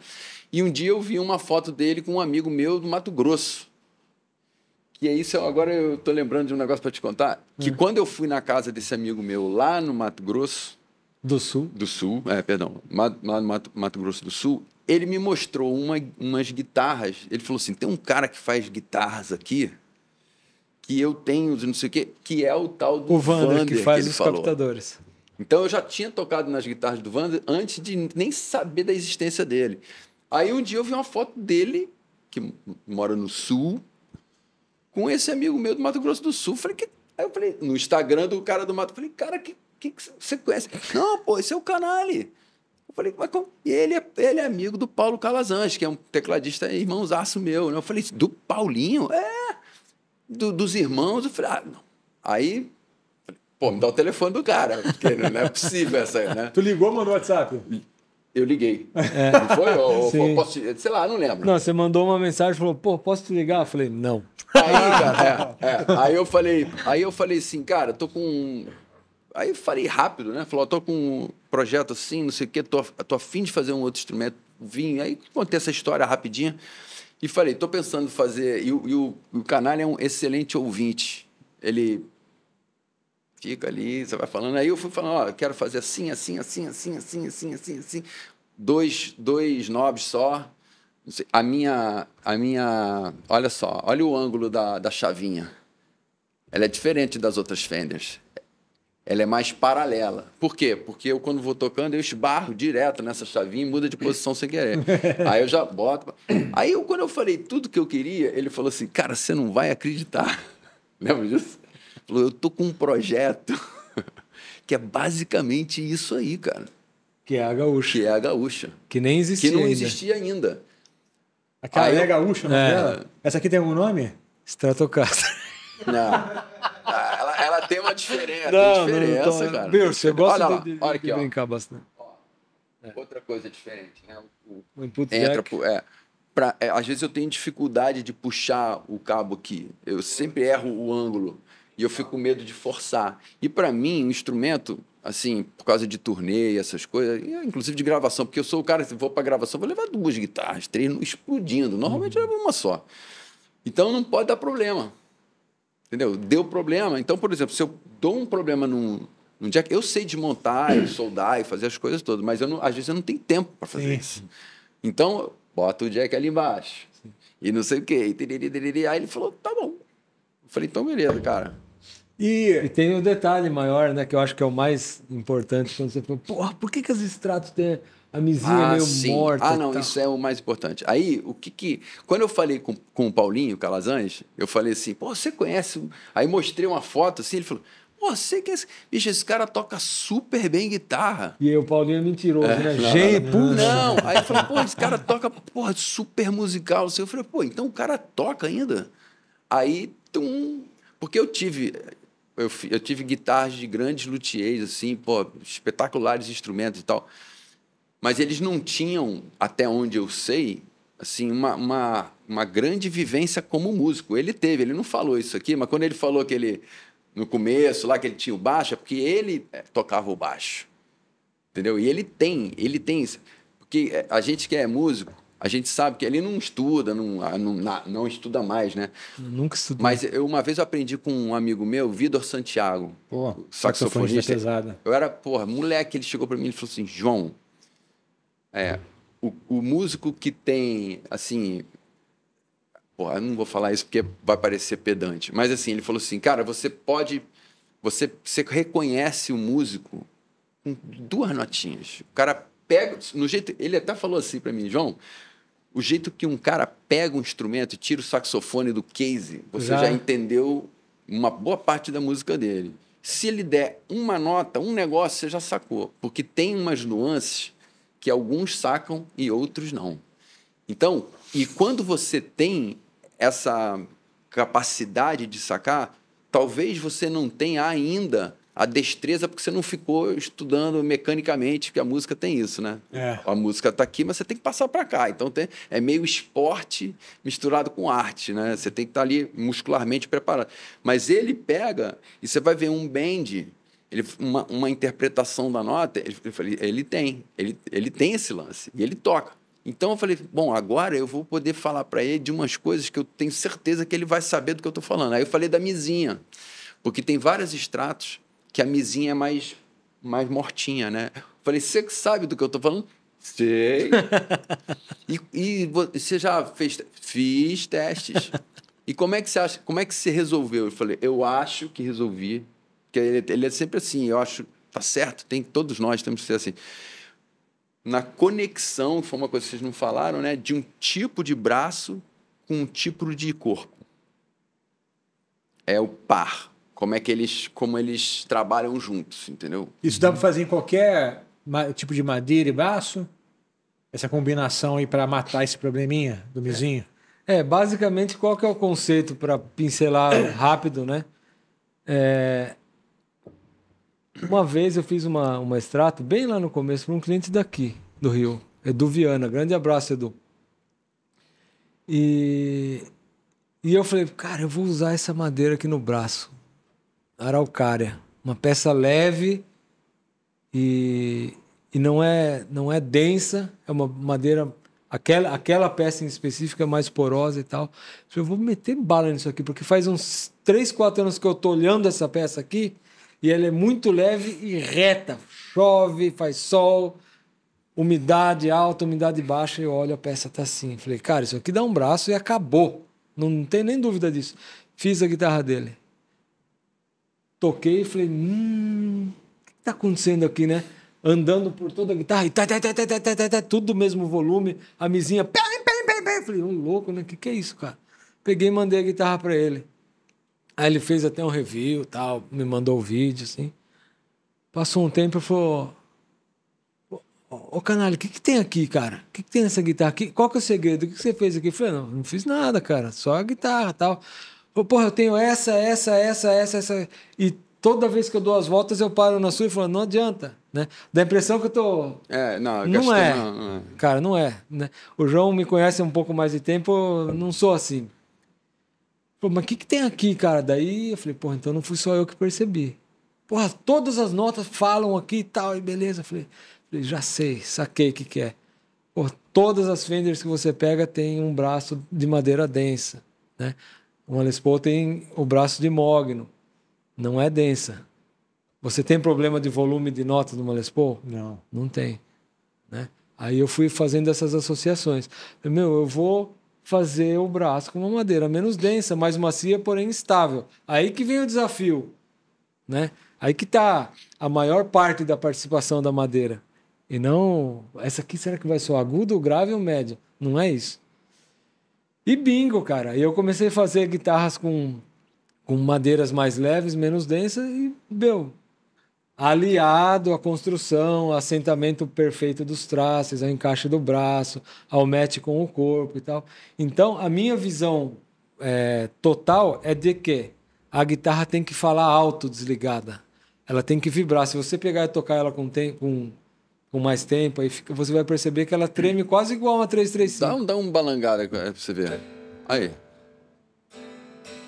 E um dia eu vi uma foto dele com um amigo meu do Mato Grosso. E é isso, agora eu tô lembrando de um negócio para te contar, que hum. quando eu fui na casa desse amigo meu lá no Mato Grosso... Do Sul? Do Sul, é, perdão, lá no Mato, Mato Grosso do Sul, ele me mostrou uma, umas guitarras, ele falou assim, tem um cara que faz guitarras aqui, que eu tenho, não sei o quê, que é o tal do o Vander, Vander que faz que os falou. captadores. Então eu já tinha tocado nas guitarras do Vander antes de nem saber da existência dele. Aí um dia eu vi uma foto dele, que mora no sul, com esse amigo meu do Mato Grosso do Sul. Falei, que... Aí eu falei, no Instagram do cara do Mato, falei, cara, que que você conhece? Não, pô, esse é o Canale. Eu falei, mas como? E ele é, ele é amigo do Paulo Calazans, que é um tecladista irmãozaço meu. Né? Eu falei, do Paulinho? É, do, dos irmãos. Eu falei, ah, não. Aí, pô, me dá o telefone do cara, porque não é possível essa, né? Tu ligou ou mandou WhatsApp? Eu liguei. É. Não foi? Ou, ou, posso, sei lá, não lembro. Não, você mandou uma mensagem e falou, pô, posso te ligar? Eu falei, não. Aí, cara, é, é. Aí eu falei, aí eu falei assim, cara, tô com. Aí eu falei rápido, né? Falou, tô com um projeto assim, não sei o quê, tô, tô afim de fazer um outro instrumento, vim. Aí contei essa história rapidinha. E falei, estou pensando em fazer. E, o, e o, o canal é um excelente ouvinte. Ele fica ali, você vai falando. Aí eu fui falando, ó, quero fazer assim, assim, assim, assim, assim, assim, assim, assim. Dois, dois nobres só. A minha, a minha, olha só, olha o ângulo da, da chavinha. Ela é diferente das outras Fenders ela é mais paralela. Por quê? Porque eu, quando vou tocando, eu esbarro direto nessa chavinha e muda de posição sem querer. Aí eu já boto. Aí, eu, quando eu falei tudo que eu queria, ele falou assim: Cara, você não vai acreditar. Lembra disso? Ele falou: Eu tô com um projeto que é basicamente isso aí, cara. Que é a gaúcha. Que é a gaúcha. Que nem existia. Que não ainda. existia ainda. Aquela aí, é gaúcha, não é? é? Essa aqui tem algum nome? Stratocaster. Não diferença, não, tem diferença, não, não, cara. Meu, você gosta olha de, de, olha aqui, de brincar ó. bastante. é. Outra coisa diferente, né? O, o input entra, pro, é, pra, é, às vezes eu tenho dificuldade de puxar o cabo aqui. Eu sempre erro o ângulo e eu fico com medo de forçar. E para mim, o instrumento, assim, por causa de turnê e essas coisas, inclusive de gravação, porque eu sou o cara que vou para gravação, vou levar duas guitarras, três explodindo. Normalmente uhum. eu levo uma só. Então não pode dar problema. Entendeu? Deu problema. Então, por exemplo, se eu dou um problema num, num jack, eu sei montar e soldar e fazer as coisas todas, mas eu não, às vezes eu não tenho tempo para fazer Sim. isso. Então, bota o jack ali embaixo. E não sei o quê. aí ele falou: tá bom. Eu falei: então, beleza, cara. E... e tem um detalhe maior, né? Que eu acho que é o mais importante quando você fala, porra, por que, que as extratos têm a mesinha ah, meio sim. morta. Ah, não, isso é o mais importante. Aí, o que que. Quando eu falei com, com o Paulinho Calazans, eu falei assim, pô, você conhece. Aí mostrei uma foto assim, ele falou. Pô, você que é esse. Bicho, esse cara toca super bem guitarra. E aí o Paulinho é mentiroso, é, né? Gente, Não, aí ele falou pô, esse cara toca, porra, super musical. Eu falei, pô, então o cara toca ainda? Aí, tum, porque eu tive. Eu, eu tive guitarras de grandes luthiers, assim, pô, espetaculares instrumentos e tal. Mas eles não tinham, até onde eu sei, assim, uma, uma, uma grande vivência como músico. Ele teve, ele não falou isso aqui, mas quando ele falou que ele, no começo, lá que ele tinha o baixo, é porque ele é, tocava o baixo. Entendeu? E ele tem, ele tem isso. Porque é, a gente que é músico, a gente sabe que ele não estuda, não, ah, não, não estuda mais, né? Nunca estudou. Mas eu, uma vez eu aprendi com um amigo meu, Vitor Santiago, pô, saxofonista. pesada. Eu era, porra, moleque, ele chegou para mim e falou assim: João, é, o, o músico que tem, assim, Porra, eu não vou falar isso porque vai parecer pedante. Mas assim, ele falou assim, cara, você pode. Você, você reconhece o músico com duas notinhas. O cara pega. No jeito, ele até falou assim para mim, João. O jeito que um cara pega um instrumento e tira o saxofone do case, você já, já entendeu uma boa parte da música dele. Se ele der uma nota, um negócio, você já sacou. Porque tem umas nuances que alguns sacam e outros não. Então, e quando você tem essa capacidade de sacar, talvez você não tenha ainda a destreza porque você não ficou estudando mecanicamente, que a música tem isso, né? É. A música está aqui, mas você tem que passar para cá. Então tem, é meio esporte misturado com arte, né? Você tem que estar tá ali muscularmente preparado. Mas ele pega e você vai ver um band ele, uma, uma interpretação da nota, ele, eu falei, ele tem, ele, ele tem esse lance, e ele toca. Então eu falei, bom, agora eu vou poder falar para ele de umas coisas que eu tenho certeza que ele vai saber do que eu estou falando. Aí eu falei da mizinha, porque tem vários extratos que a mizinha é mais, mais mortinha, né? Eu falei, você que sabe do que eu estou falando? Sei. e, e você já fez? Fiz testes. E como é que você acha? Como é que você resolveu? Eu falei, eu acho que resolvi porque ele, ele é sempre assim, eu acho, tá certo, tem todos nós temos que ser assim. Na conexão, foi uma coisa que vocês não falaram, né? De um tipo de braço com um tipo de corpo. É o par. Como é que eles, como eles trabalham juntos, entendeu? Isso dá para fazer em qualquer tipo de madeira e braço? Essa combinação aí para matar esse probleminha do mizinho? É, é, basicamente, qual que é o conceito para pincelar rápido, né? É, uma vez eu fiz uma, uma extrato bem lá no começo para um cliente daqui, do Rio, Edu Viana. Grande abraço, Edu. E, e eu falei, cara, eu vou usar essa madeira aqui no braço. Araucária. Uma peça leve e, e não, é, não é densa, é uma madeira aquela, aquela peça em específico é mais porosa e tal. Eu vou meter bala nisso aqui, porque faz uns 3, 4 anos que eu tô olhando essa peça aqui e ela é muito leve e reta. Chove, faz sol, umidade alta, umidade baixa. e olha a peça tá assim. Falei, cara, isso aqui dá um braço e acabou. Não, não tem nem dúvida disso. Fiz a guitarra dele. Toquei e falei, hum, o que tá acontecendo aqui, né? Andando por toda a guitarra e tá, tá, tá, tá, tá, tá, tá, tá tudo do mesmo volume. A mizinha, pé, pé, pé, pé. Falei, um louco, né? O que, que é isso, cara? Peguei e mandei a guitarra para ele. Aí ele fez até um review tal, me mandou o um vídeo, assim. Passou um tempo e falou: Ô canalha, o que, que tem aqui, cara? O que, que tem nessa guitarra aqui? Qual que é o segredo? O que, que você fez aqui? Eu falei: ah, Não, não fiz nada, cara, só a guitarra tal. Falei, Porra, eu tenho essa, essa, essa, essa, essa. E toda vez que eu dou as voltas, eu paro na sua e falo: Não adianta, né? Dá a impressão que eu tô. É, não, não, é. Não, não é. Cara, não é. Né? O João me conhece um pouco mais de tempo, não sou assim. Pô, mas o que, que tem aqui, cara? Daí eu falei, pô, então não fui só eu que percebi. Porra, todas as notas falam aqui e tal, e beleza. Eu falei, já sei, saquei o que, que é. Pô, todas as Fenders que você pega tem um braço de madeira densa, né? Uma Les Paul tem o braço de mogno, não é densa. Você tem problema de volume de notas numa Les Paul? Não. Não tem, né? Aí eu fui fazendo essas associações. Meu, eu vou fazer o braço com uma madeira menos densa, mais macia, porém estável. Aí que vem o desafio, né? Aí que está a maior parte da participação da madeira. E não, essa aqui será que vai ser o agudo, o grave ou o médio? Não é isso. E bingo, cara. Eu comecei a fazer guitarras com, com madeiras mais leves, menos densas e, meu, aliado à construção, ao assentamento perfeito dos traços, ao encaixe do braço, ao match com o corpo e tal. Então, a minha visão é, total é de que a guitarra tem que falar alto, desligada. Ela tem que vibrar. Se você pegar e tocar ela com, tempo, com, com mais tempo, aí fica, você vai perceber que ela treme quase igual uma 335. Dá, um, dá um balangada pra você ver. Aí.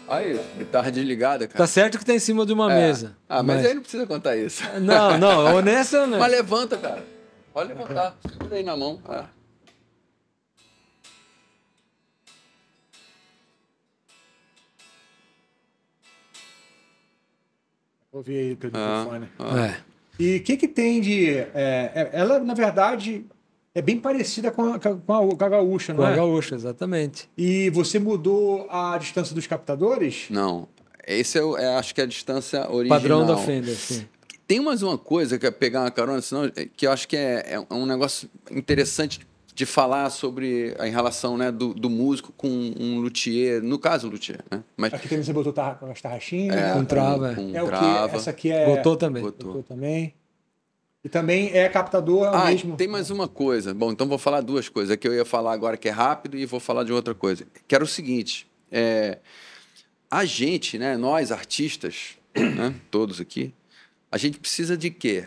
Aí, guitarra desligada, cara. Tá certo que tá em cima de uma é. mesa. Ah, mas, mas aí não precisa contar isso. Não, não, é honesto não. Né? Mas levanta, cara. Pode levantar. Segura aí na mão. Ah. É. Ouvi aí pelo ah, microfone. Ah. É. E o que que tem de... É, é ela, na verdade, é bem parecida com a, com a, com a gaúcha, não com é? a gaúcha, exatamente. E você mudou a distância dos captadores? Não. Esse é, é acho que é a distância original. Padrão da Fender, sim. Tem mais uma coisa que é pegar uma carona, senão, é, que eu acho que é, é, é um negócio interessante de falar sobre a relação né, do, do, músico com um luthier, no caso o luthier, né? Mas, aqui também você botou tarra, umas tarraxinhas, é, né? com trava. Com, com é trava. O que, essa aqui é... Botou também. Botou, botou também. E também é captador ah, mesmo. Tem mais uma coisa. Bom, então vou falar duas coisas. É que eu ia falar agora que é rápido e vou falar de outra coisa. Que era o seguinte: é, a gente, né, nós artistas, né, todos aqui, a gente precisa de quê?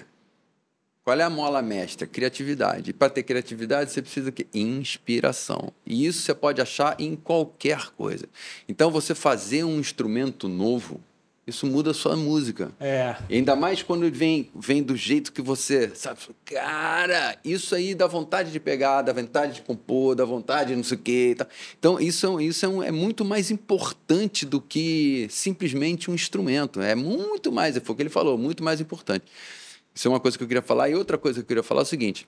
Qual é a mola mestra? Criatividade. E para ter criatividade, você precisa de inspiração. E isso você pode achar em qualquer coisa. Então, você fazer um instrumento novo isso muda a sua música. É. E ainda mais quando vem, vem do jeito que você, sabe? Cara, isso aí dá vontade de pegar, dá vontade de compor, dá vontade de não sei o quê. Tá? Então, isso, é isso é, um, é muito mais importante do que simplesmente um instrumento. É muito mais, foi o que ele falou, muito mais importante. Isso é uma coisa que eu queria falar. E outra coisa que eu queria falar é o seguinte.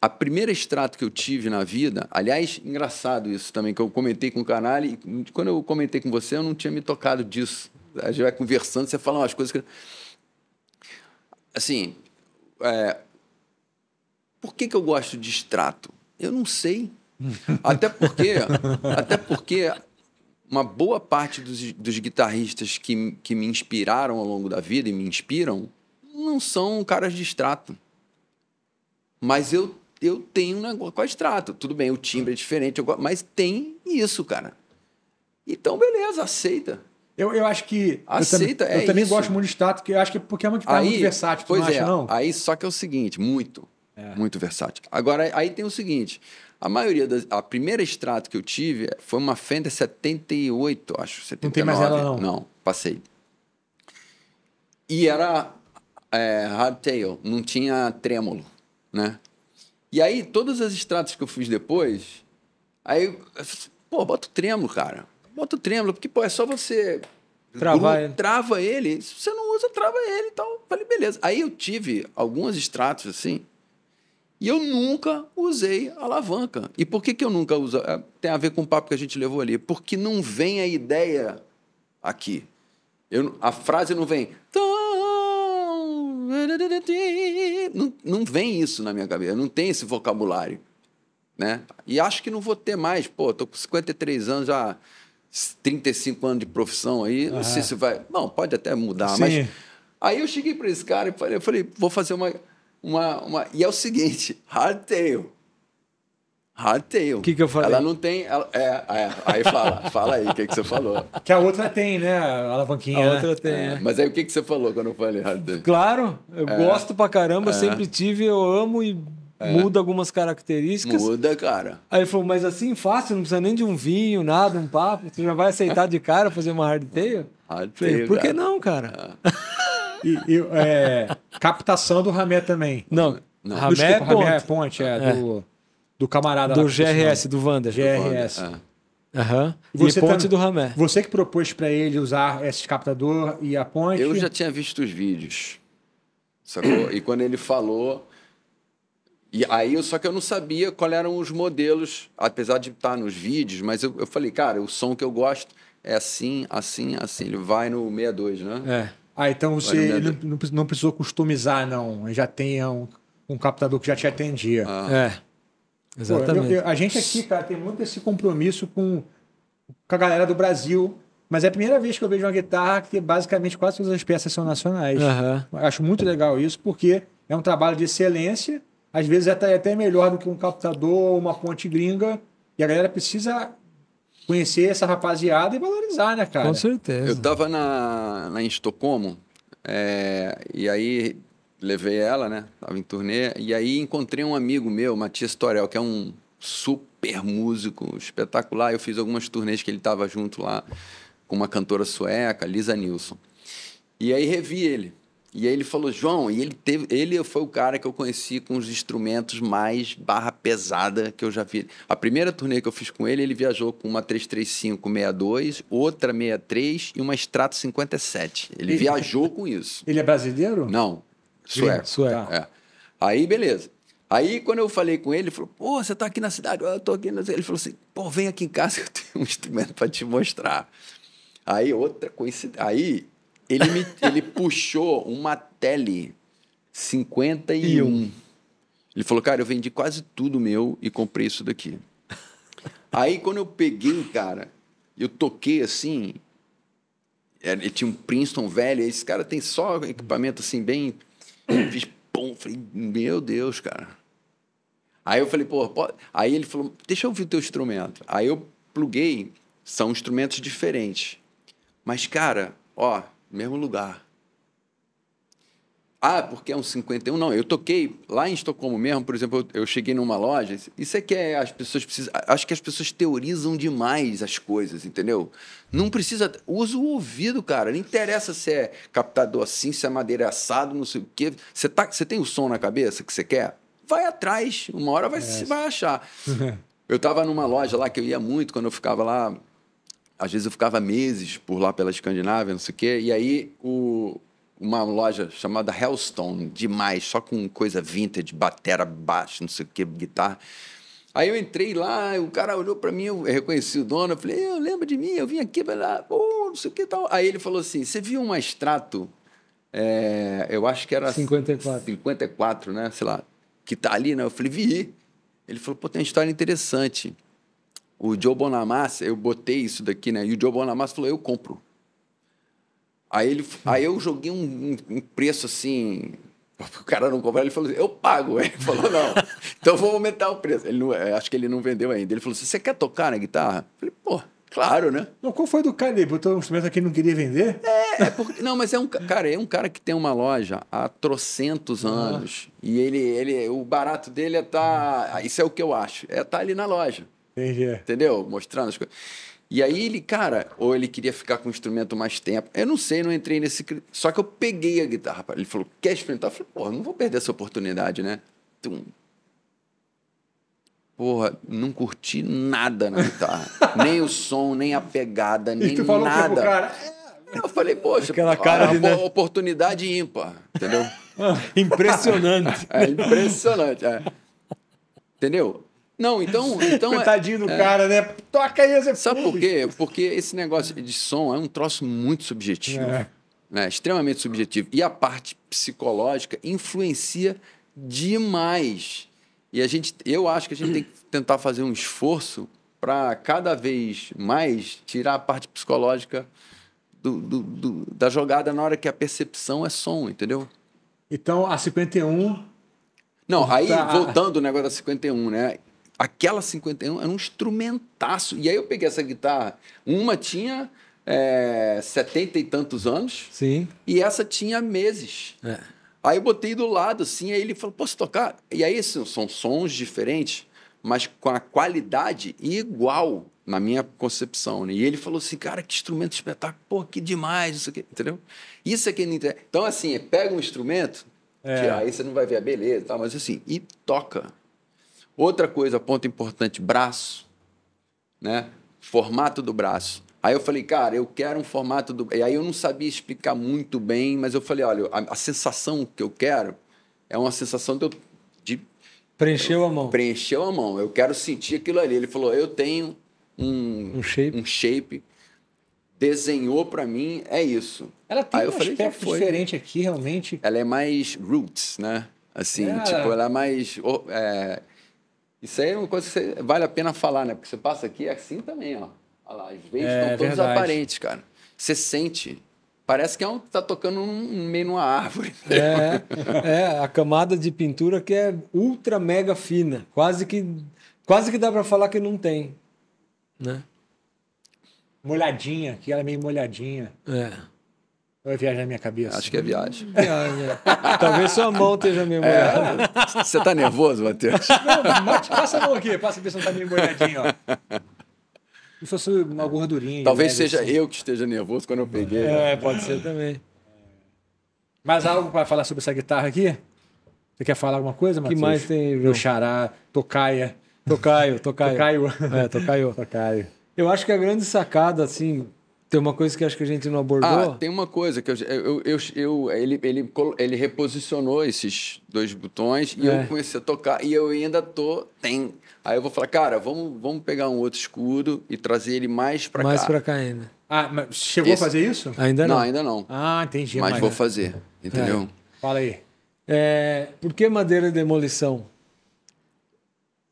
A primeira extrato que eu tive na vida, aliás, engraçado isso também, que eu comentei com o canal e quando eu comentei com você, eu não tinha me tocado disso a gente vai conversando, você fala umas coisas que. Assim, é... por que, que eu gosto de extrato? Eu não sei. até porque, até porque uma boa parte dos, dos guitarristas que, que me inspiraram ao longo da vida e me inspiram não são caras de extrato. Mas eu, eu tenho um negócio com extrato. Tudo bem, o timbre é diferente, eu, mas tem isso, cara. Então, beleza, aceita. Eu, eu acho que. Aceita, Eu, é também, é eu também gosto muito de status, que eu acho que porque é uma guitarra aí, muito versátil. Pois não é, acha, não? Aí só que é o seguinte, muito. É. Muito versátil. Agora, aí tem o seguinte: a maioria das. A primeira extrato que eu tive foi uma Fender 78, acho. 79. Não tem mais ela, não. Não, passei. E era é, hardtail, não tinha trêmulo, né? E aí, todas as extratos que eu fiz depois, aí, assim, pô, bota o trêmulo, cara moto o trêmulo, porque, pô, é só você. Travar ele. Trava ele. Se você não usa, trava ele e então, tal. Falei, beleza. Aí eu tive alguns extratos assim. E eu nunca usei alavanca. E por que, que eu nunca uso? É, tem a ver com o papo que a gente levou ali. Porque não vem a ideia aqui. Eu, a frase não vem. Não, não vem isso na minha cabeça. Não tem esse vocabulário. Né? E acho que não vou ter mais. Pô, tô com 53 anos já. 35 anos de profissão aí, não sei se vai. Não, pode até mudar, Sim. mas. Aí eu cheguei para esse cara e falei, eu falei, vou fazer uma, uma, uma. E é o seguinte: hardtail. Hardtail. O que, que eu falei? Ela não tem. Ela, é, é, aí fala, fala aí o que, que você falou. Que a outra tem, né? A alavanquinha. A né? outra tem. É. é. Mas aí o que, que você falou quando eu falei hardtail? Claro, eu é. gosto pra caramba, é. sempre tive, eu amo e é. Muda algumas características. Muda, cara. Aí ele falou, mas assim fácil, não precisa nem de um vinho, nada, um papo. Tu já vai aceitar de cara fazer uma Hard tail. Por que não, cara? Ah. e, e é, captação do Ramé também. Não, não. Ramé, Desculpa, é é Ponte. é Ponte, é, é. Do, do camarada Do lá, GRS, do Wander. GRS. Do é. Aham. Uhum. E, e ponte tá... do Ramé. Você que propôs para ele usar esse captador e a ponte? Eu já tinha visto os vídeos. Sacou? e quando ele falou, e aí, só que eu não sabia qual eram os modelos, apesar de estar nos vídeos, mas eu, eu falei, cara, o som que eu gosto é assim, assim, assim. Ele vai no 62, né? É. Ah, então você não, não precisou customizar, não. Ele já tem um, um captador que já te atendia. Ah. É. Exatamente. Pô, a gente aqui, cara, tem muito esse compromisso com, com a galera do Brasil. Mas é a primeira vez que eu vejo uma guitarra que basicamente quase todas as peças são nacionais. Uhum. Acho muito legal isso, porque é um trabalho de excelência às vezes é até, é até melhor do que um captador ou uma ponte gringa. E a galera precisa conhecer essa rapaziada e valorizar, né, cara? Com certeza. Eu tava na, na em Estocolmo, é, e aí levei ela, né? Tava em turnê, e aí encontrei um amigo meu, Matias Torel, que é um super músico espetacular. Eu fiz algumas turnês que ele tava junto lá com uma cantora sueca, Lisa Nilsson. E aí revi ele. E aí ele falou, João, e ele teve, ele foi o cara que eu conheci com os instrumentos mais barra pesada que eu já vi. A primeira turnê que eu fiz com ele, ele viajou com uma 62, outra 63 e uma Strato 57. Ele, ele viajou com isso. Ele é brasileiro? Não, sueco. Sim, sueco. É. Aí, beleza. Aí, quando eu falei com ele, ele falou, pô, você tá aqui na cidade? Eu tô aqui na cidade. Ele falou assim, pô, vem aqui em casa, eu tenho um instrumento para te mostrar. Aí, outra coincidência. Aí, ele, me, ele puxou uma tele 51. Ele falou, cara, eu vendi quase tudo meu e comprei isso daqui. Aí quando eu peguei, cara, eu toquei assim. É, ele tinha um Princeton velho, esse cara tem só equipamento assim, bem. Eu fiz pum, falei, meu Deus, cara. Aí eu falei, pô, pode... aí ele falou, deixa eu ouvir o teu instrumento. Aí eu pluguei, são instrumentos diferentes. Mas, cara, ó, mesmo lugar. Ah, porque é um 51? Não, eu toquei lá em Estocolmo mesmo, por exemplo, eu, cheguei numa loja. Isso é que é, as pessoas precisam. Acho que as pessoas teorizam demais as coisas, entendeu? Não precisa. Usa o ouvido, cara. Não interessa se é captador assim, se é madeira assado, não sei o quê. Você, tá, você tem o som na cabeça que você quer? Vai atrás. Uma hora vai, é. vai achar. eu estava numa loja lá que eu ia muito quando eu ficava lá às vezes eu ficava meses por lá pela Escandinávia, não sei o quê, e aí o, uma loja chamada Hellstone, demais, só com coisa vintage, batera, baixo, não sei o quê, guitarra. Aí eu entrei lá, o cara olhou para mim, eu reconheci o dono, eu falei, eu lembro de mim, eu vim aqui, vai lá, oh, não sei o que tal. Aí ele falou assim, você viu um extrato, é, eu acho que era... 54. 54, né, sei lá, que tá ali, né? Eu falei, vi. Ele falou, pô, tem uma história interessante. O Joe Bonamassa, eu botei isso daqui, né? E o Joe Bonamassa falou, eu compro. Aí, ele, aí eu joguei um, um preço assim. O cara não comprou, ele falou assim, eu pago. Ele falou, não, então vou aumentar o preço. Ele não, é, acho que ele não vendeu ainda. Ele falou assim, você quer tocar na guitarra? Eu falei, pô, claro, né? Não, qual foi do cara? Ele botou um instrumento que ele não queria vender? É, é porque, não, mas é um, cara, é um cara que tem uma loja há trocentos ah. anos. Ah. E ele, ele, o barato dele é tá, isso é o que eu acho, é tá ali na loja. Entendi. É. Entendeu? Mostrando as coisas. E aí ele, cara, ou ele queria ficar com o instrumento mais tempo. Eu não sei, não entrei nesse. Só que eu peguei a guitarra. Ele falou, quer experimentar? Eu falei, porra, não vou perder essa oportunidade, né? Tum. Porra, não curti nada na guitarra. nem o som, nem a pegada, nem nada. Cara... Eu falei, poxa, Aquela cara de, né? oportunidade ímpar, entendeu? impressionante. é, impressionante. É. Entendeu? Não, então. então é- Coitadinho é, do é, cara, né? Toca aí, você Sabe por quê? Porque esse negócio de som é um troço muito subjetivo. É. Né? Extremamente subjetivo. E a parte psicológica influencia demais. E a gente, eu acho que a gente tem que tentar fazer um esforço para cada vez mais tirar a parte psicológica do, do, do, da jogada na hora que a percepção é som, entendeu? Então, a 51 não, aí tá. voltando o negócio da 51, né? Aquela 51 era um instrumentaço. E aí eu peguei essa guitarra. Uma tinha é, eh, 70 e tantos anos. Sim. E essa tinha meses. É. Aí eu botei do lado, assim, aí ele falou, posso tocar? E aí assim, são sons diferentes, mas com a qualidade igual na minha concepção. Né? E ele falou assim, cara, que instrumento espetáculo, pô, que demais, isso aqui, entendeu? Isso aqui não Então, assim, pega um instrumento, é. que aí você não vai ver a beleza, tá? mas assim, e toca. Outra coisa, ponto importante, braço, né? Formato do braço. Aí eu falei, cara, eu quero um formato do. E aí eu não sabia explicar muito bem, mas eu falei, olha, a, a sensação que eu quero é uma sensação de, eu, de... Preencheu eu, a mão. Preencheu a mão. Eu quero sentir aquilo ali. Ele falou, eu tenho um, um shape. Um shape desenhou para mim, é isso. Ela tem aí um falei, aspecto né? diferente aqui, realmente. Ela é mais roots, né? Assim, é... tipo, ela é mais. É isso aí é uma coisa que vale a pena falar, né? Porque você passa aqui é assim também, ó. Olha lá, as veias é, estão é todas aparentes, cara. Você sente. Parece que é um, tá tocando um, meio numa árvore. É, é, a camada de pintura que é ultra mega fina. Quase que, quase que dá para falar que não tem. Né? Molhadinha, que ela é meio molhadinha. É. Ou é viagem na minha cabeça? Acho que é viagem. viagem. É. Talvez sua mão esteja meio é. molhada. É, você está nervoso, Matheus? Não, mate, passa a mão aqui, passa a ver se não está meio molhadinho, Se fosse uma gordurinha. Talvez né, seja assim. eu que esteja nervoso quando eu peguei. É, né? pode ser também. Mais algo para falar sobre essa guitarra aqui? Você quer falar alguma coisa, Matheus? que mais tem, Meu xará, tocaia. Tocaio, tocaio. Tocaio. É, tocaio. Tocaio. Eu acho que a grande sacada, assim, tem uma coisa que acho que a gente não ah, abordou? Ah, tem uma coisa que eu, eu, eu, eu ele, ele, ele reposicionou esses dois botões e é. eu comecei a tocar e eu ainda tô tem. Aí eu vou falar, cara, vamos, vamos pegar um outro escudo e trazer ele mais para cá. Mais para cá ainda. Ah, mas chegou Esse... a fazer isso? Ainda não. Não, ainda não. Ah, entendi. Mas, mas vou fazer, entendeu? É. Fala aí. É, por que madeira de demolição?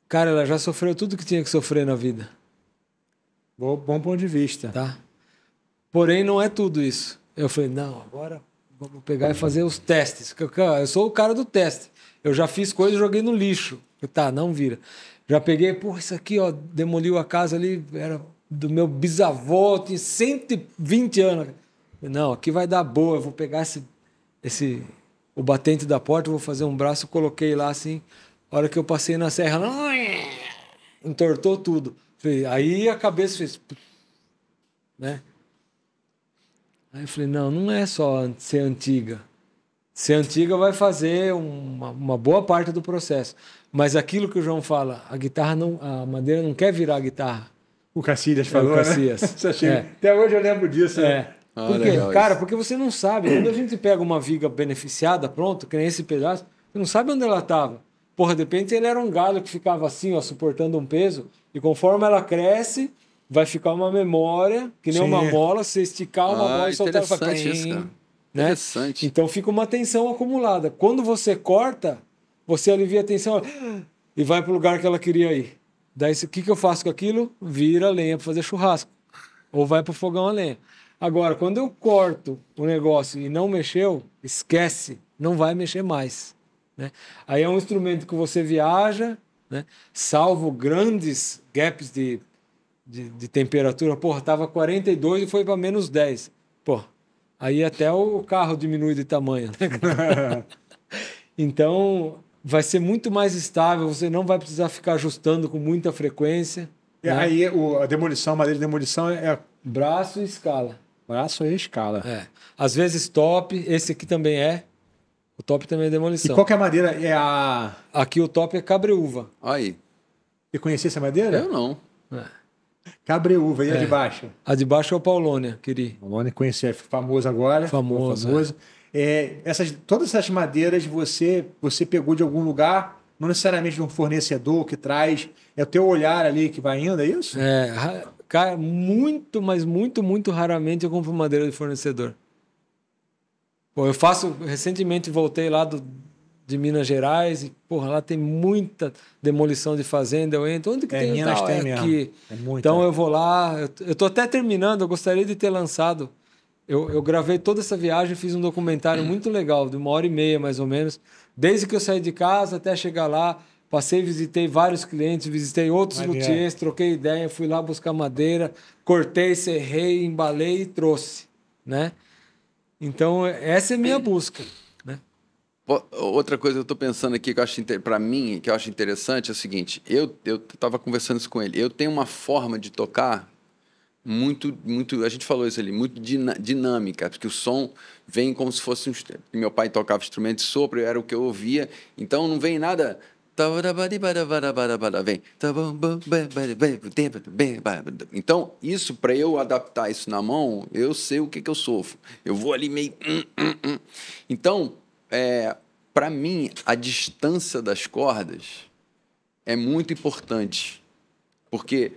Cara, ela já sofreu tudo que tinha que sofrer na vida. Bom, bom ponto de vista. Tá. Porém, não é tudo isso. Eu falei, não, agora vamos pegar e fazer os testes. Eu sou o cara do teste. Eu já fiz coisa e joguei no lixo. Eu, tá, não vira. Já peguei, pô, isso aqui, ó, demoliu a casa ali, era do meu bisavô, tinha 120 anos. não, aqui vai dar boa, eu vou pegar esse, esse, o batente da porta, vou fazer um braço, coloquei lá assim. A hora que eu passei na serra, entortou tudo. Aí a cabeça fez, né? Aí eu falei, não, não é só ser antiga. Ser antiga vai fazer uma, uma boa parte do processo. Mas aquilo que o João fala, a guitarra não, a madeira não quer virar guitarra. O Cassias falou, é, o Cassias. Né? É. Até hoje eu lembro disso. Né? É. Né? Ah, Por quê? Cara, isso. porque você não sabe. Quando a gente pega uma viga beneficiada, pronto, que nem esse pedaço, você não sabe onde ela estava. Porra, de repente ele era um galho que ficava assim, ó, suportando um peso, e conforme ela cresce, vai ficar uma memória, que nem Sim. uma bola, você esticar uma ah, bola e soltar e falar, isso, cara. Né? Interessante. Então fica uma tensão acumulada. Quando você corta, você alivia a tensão e vai para o lugar que ela queria ir. Daí o que, que eu faço com aquilo? Vira lenha para fazer churrasco. Ou vai para o fogão a lenha. Agora, quando eu corto o negócio e não mexeu, esquece, não vai mexer mais. Né? Aí é um instrumento que você viaja, né? salvo grandes gaps de de, de temperatura, pô, tava 42 e foi para menos 10. Pô, aí até o carro diminui de tamanho. Né? então, vai ser muito mais estável, você não vai precisar ficar ajustando com muita frequência. E é, né? aí o, a demolição, a madeira de demolição é. Braço e escala. Braço e escala. É. Às vezes top, esse aqui também é. O top também é demolição. E qual que é a madeira? É a. Aqui o top é cabreúva. Aí. E conhecia essa madeira? Eu não. É. Cabreúva, e é. a de baixo? A de baixo é o Paulônia, queria. Paulônia conheci, é famoso agora. Famoso. É. famoso. É. é. essas, todas essas madeiras você, você pegou de algum lugar, não necessariamente de um fornecedor que traz. É o teu olhar ali que vai indo, é isso? É, cara, muito, mas muito, muito raramente eu compro madeira de fornecedor. Bom, eu faço, recentemente voltei lá do, de Minas Gerais e, porra, lá tem muita demolição de fazenda. Eu entro, onde que é, tem? Minas é tem é mesmo. aqui. É muito, então é. eu vou lá. Eu, estou até terminando, eu gostaria de ter lançado. Eu, eu gravei toda essa viagem, fiz um documentário hum. muito legal, de uma hora e meia mais ou menos, desde que eu saí de casa até chegar lá. Passei, visitei vários clientes, visitei outros Maria. luthiers, troquei ideia, fui lá buscar madeira, cortei, serrei, embalei e trouxe, né? Então, essa é a minha busca. Outra coisa que eu estou pensando aqui, que eu acho para mim, que eu acho interessante, é o seguinte: eu estava conversando isso com ele. Eu tenho uma forma de tocar muito, muito. A gente falou isso ali, muito dinâmica, porque o som vem como se fosse um. Meu pai tocava instrumento de sopro, era o que eu ouvia, então não vem nada. Vem. Então, isso, para eu adaptar isso na mão, eu sei o que, que eu sofro. Eu vou ali meio. Então, é, para mim, a distância das cordas é muito importante, porque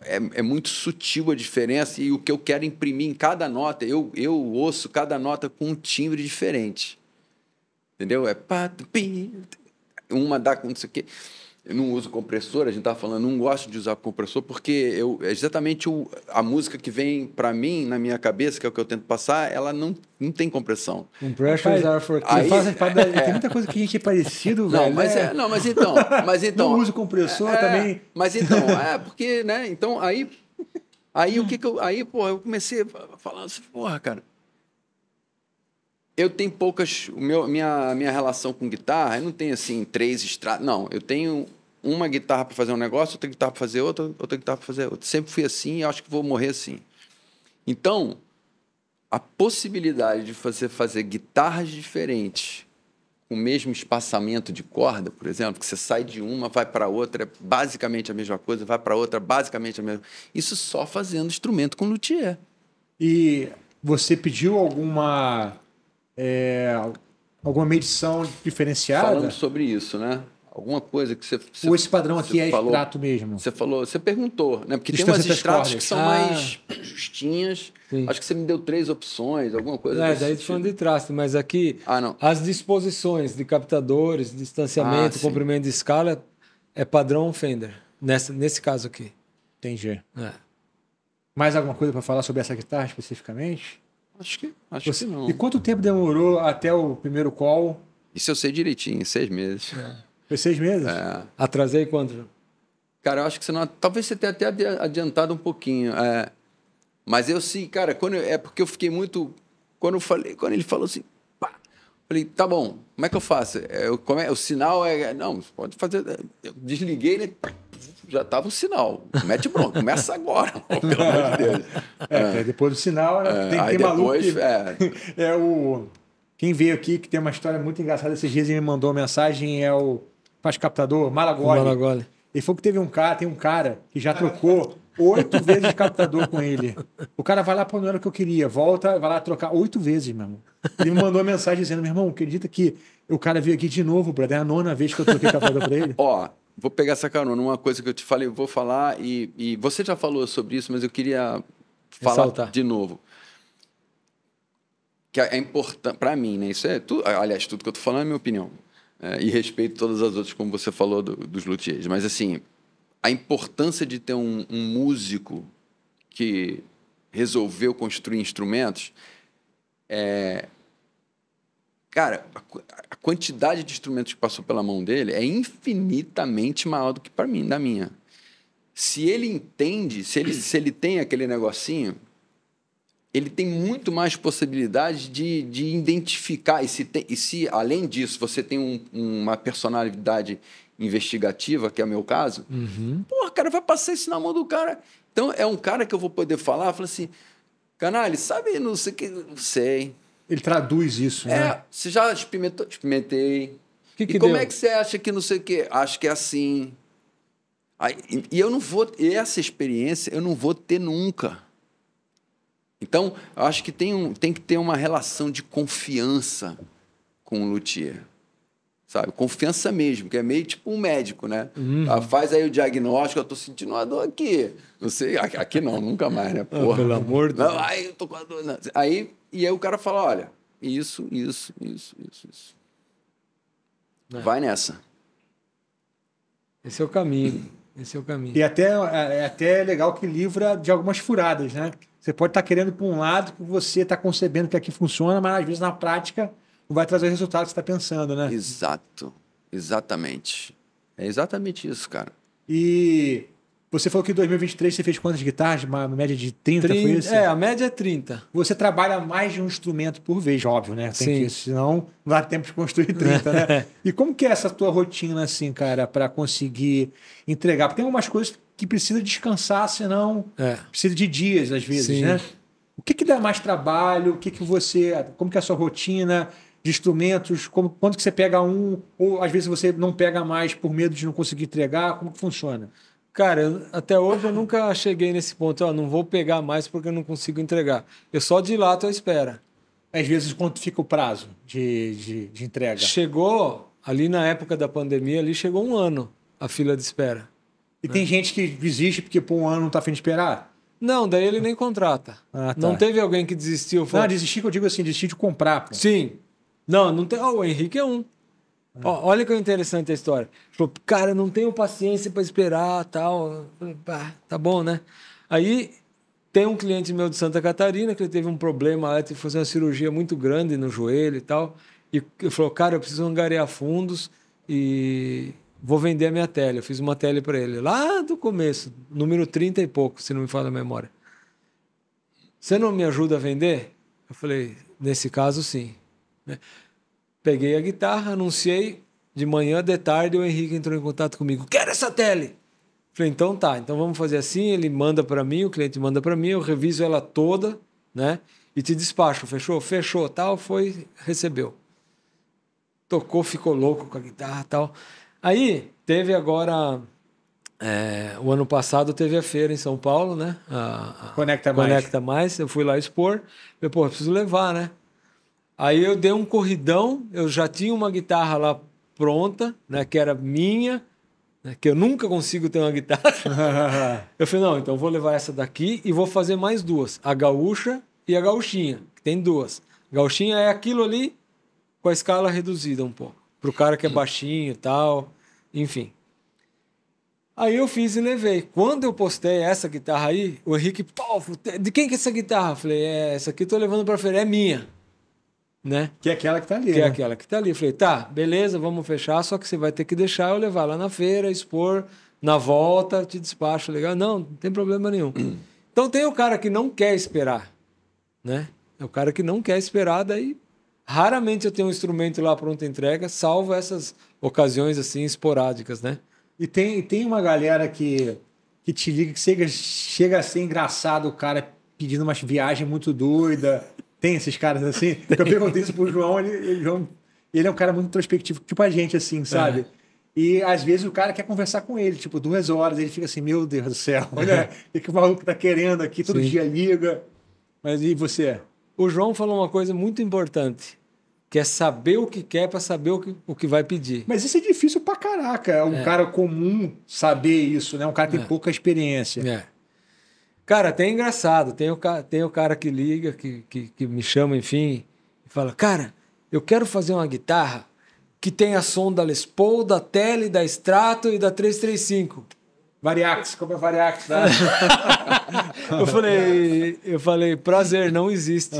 é, é, muito sutil a diferença e o que eu quero imprimir em cada nota, eu, eu ouço cada nota com um timbre diferente. Entendeu? É uma dá com não sei o quê eu não uso compressor, a gente estava falando, não gosto de usar compressor, porque eu, é exatamente o, a música que vem para mim, na minha cabeça, que é o que eu tento passar, ela não, não tem compressão. Compressors are for aí, faz, é, Tem muita coisa que a gente é parecido, não, velho. Mas né? é, não, mas então... Mas então não uso compressor é, também. Mas então, é porque, né? Então, aí... Aí o que, que eu... Aí, pô, eu comecei falando assim, porra, cara eu tenho poucas. Meu, minha, minha relação com guitarra, eu não tenho assim três estradas. Não, eu tenho uma guitarra para fazer um negócio, outra guitarra para fazer outra, outra guitarra para fazer outra. Sempre fui assim e acho que vou morrer assim. Então, a possibilidade de você fazer guitarras diferentes com o mesmo espaçamento de corda, por exemplo, que você sai de uma, vai para outra, é basicamente a mesma coisa, vai para outra, basicamente a mesma. Isso só fazendo instrumento com luthier. E você pediu alguma é, alguma medição diferenciada. Falando sobre isso, né? Alguma coisa que você. você Ou esse padrão aqui é falou, extrato mesmo. Você falou, você perguntou, né? Porque Distância tem umas extratos que são ah. mais justinhas. Sim. Acho que você me deu três opções, alguma coisa. É, daí falando de traste, mas aqui ah, as disposições de captadores, distanciamento, ah, comprimento de escala é padrão Fender, nessa, nesse caso aqui. Entendi. É. Mais alguma coisa para falar sobre essa guitarra especificamente? Acho que, acho Você, que não. E quanto tempo demorou até o primeiro call? Isso eu sei direitinho, seis meses. É. Foi seis meses? É. Atrasei quanto? Cara, eu acho que você não. Talvez você tenha até adiantado um pouquinho. É, mas eu sim, cara, quando eu, é porque eu fiquei muito. Quando, eu falei, quando ele falou assim, pá, falei, tá bom, como é que eu faço? É, eu, é, o sinal é. Não, pode fazer. Eu desliguei, né? já estava o sinal. Mete bronca, começa agora, pô, pelo amor de é. Deus. É, é. Depois do sinal, é, né, tem que ter maluco. Que, é... é o. Quem veio aqui, que tem uma história muito engraçada esses dias e me mandou uma mensagem, é o. Faz captador, Malagoli. Malagoli. Ele falou que teve um cara, tem um cara que já trocou oito vezes de captador com ele. O cara vai lá pô, não era o que eu queria, volta, vai lá trocar oito vezes, meu irmão. Ele me mandou uma mensagem dizendo: meu irmão, acredita que o cara veio aqui de novo, brother, é a nona vez que eu troquei captador para ele? Ó, vou pegar essa carona. Uma coisa que eu te falei, eu vou falar, e, e você já falou sobre isso, mas eu queria falar de novo. Que é, é importante, para mim, né? Isso é tudo, aliás, tudo que eu estou falando é minha opinião. É, e respeito todas as outras, como você falou do, dos luthiers. Mas, assim, a importância de ter um, um músico que resolveu construir instrumentos é, Cara, a quantidade de instrumentos que passou pela mão dele é infinitamente maior do que para mim, da minha. Se ele entende, se ele, se ele tem aquele negocinho, ele tem muito mais possibilidade de, de identificar. E se, tem, e se, além disso, você tem um, uma personalidade investigativa, que é o meu caso, uhum. porra, cara, vai passar isso na mão do cara. Então, é um cara que eu vou poder falar, falar assim, canalha, sabe, não sei o que, não sei, ele traduz isso, é, né? Você já experimentou? Experimentei. Que que e como deu? é que você acha que não sei o quê? Acho que é assim. Aí, e eu não vou. Essa experiência eu não vou ter nunca. Então, eu acho que tem, um, tem que ter uma relação de confiança com o luthier. Sabe? Confiança mesmo, que é meio tipo um médico, né? Uhum. Ah, faz aí o diagnóstico, eu tô sentindo uma dor aqui. Não sei, aqui não, nunca mais, né? Porra. Ah, pelo amor de Deus. Aí eu tô com a dor. Aí e aí o cara fala: olha, isso, isso, isso, isso, isso. É. Vai nessa. Esse é o caminho. Esse é o caminho. E até, é, é até legal que livra de algumas furadas, né? Você pode estar tá querendo para um lado, que você está concebendo que aqui é funciona, mas às vezes na prática não vai trazer o resultado que você está pensando, né? Exato. Exatamente. É exatamente isso, cara. E você falou que em 2023 você fez quantas guitarras? Uma média de 30, 30 foi isso? É, a média é 30. Você trabalha mais de um instrumento por vez, óbvio, né? Tem Sim. Que, senão não dá tempo de construir 30, né? E como que é essa tua rotina, assim, cara, para conseguir entregar? Porque tem algumas coisas que precisa descansar, senão é. precisa de dias, às vezes, Sim. né? O que que dá mais trabalho? O que que você... Como que é a sua rotina? de instrumentos, como, quando que você pega um, ou às vezes você não pega mais por medo de não conseguir entregar, como que funciona? Cara, eu, até hoje eu nunca cheguei nesse ponto, ó, não vou pegar mais porque eu não consigo entregar. Eu só dilato a espera. Às vezes, quanto fica o prazo de, de, de entrega? Chegou, ali na época da pandemia, ali chegou um ano a fila de espera. E né? tem é. gente que desiste porque por um ano não está afim de esperar? Não, daí ele nem contrata. Ah, tá. Não teve alguém que desistiu. Não, desistir que eu digo assim, desistir de comprar. Pô. Sim. Não, não tem. Oh, o Henrique é um. Ó, olha que interessante a história. Falou, cara, não tenho paciência para esperar, tal. tá bom, né? Aí tem um cliente meu de Santa Catarina que ele teve um problema, teve que fazer uma cirurgia muito grande no joelho e tal. E falou, cara, eu preciso angariar fundos e vou vender a minha tele. Eu fiz uma tele para ele lá do começo, número 30 e pouco, se não me falha a memória. Você não me ajuda a vender? Eu falei, nesse caso, sim. Peguei a guitarra, anunciei. De manhã, de tarde, o Henrique entrou em contato comigo. Quero essa tele! Falei, então tá, então vamos fazer assim. Ele manda para mim, o cliente manda para mim, eu reviso ela toda, né? E te despacho. Fechou? Fechou, tal. Foi, recebeu. Tocou, ficou louco com a guitarra tal. Aí, teve agora. É, o ano passado teve a feira em São Paulo, né? A, a Conecta, Conecta mais. mais. Eu fui lá expor. Falei, pô, preciso levar, né? Aí eu dei um corridão, eu já tinha uma guitarra lá pronta, né, que era minha, né, que eu nunca consigo ter uma guitarra. eu falei, não, então vou levar essa daqui e vou fazer mais duas, a gaúcha e a gauchinha, que tem duas. A gauchinha é aquilo ali com a escala reduzida um pouco, pro cara que é baixinho e tal, enfim. Aí eu fiz e levei. Quando eu postei essa guitarra aí, o Henrique, pau, de quem que é essa guitarra? Eu falei, é, essa aqui eu tô levando para feira, é minha né? Que é aquela que tá ali. Que é né? é aquela que tá ali. Falei, tá, beleza, vamos fechar, só que você vai ter que deixar eu levar lá na feira, expor, na volta, te despacho, legal. Não, não tem problema nenhum. então tem o cara que não quer esperar, né? É o cara que não quer esperar, daí raramente eu tenho um instrumento lá pronto entrega, salvo essas ocasiões assim esporádicas, né? E tem, tem uma galera que, que te liga que chega, chega a ser engraçado o cara pedindo uma viagem muito doida. Tem esses caras assim? Eu perguntei isso pro João, ele, ele, João, ele é um cara muito introspectivo, tipo a gente, assim, sabe? É. E às vezes o cara quer conversar com ele, tipo, duas horas, ele fica assim, meu Deus do céu, olha é. o que o maluco tá querendo aqui, todo Sim. dia liga. Mas e você? O João falou uma coisa muito importante, que é saber o que quer para saber o que, o que vai pedir. Mas isso é difícil pra caraca, é um é. cara comum saber isso, né? Um cara que tem é. pouca experiência. É. Cara, até é engraçado. Tem o, tem o cara que liga, que, que, que me chama, enfim, e fala: Cara, eu quero fazer uma guitarra que tenha som da Les Paul, da Tele, da Strato e da 335. Variax, compra é Variax, né? eu falei, eu falei, prazer, não existe.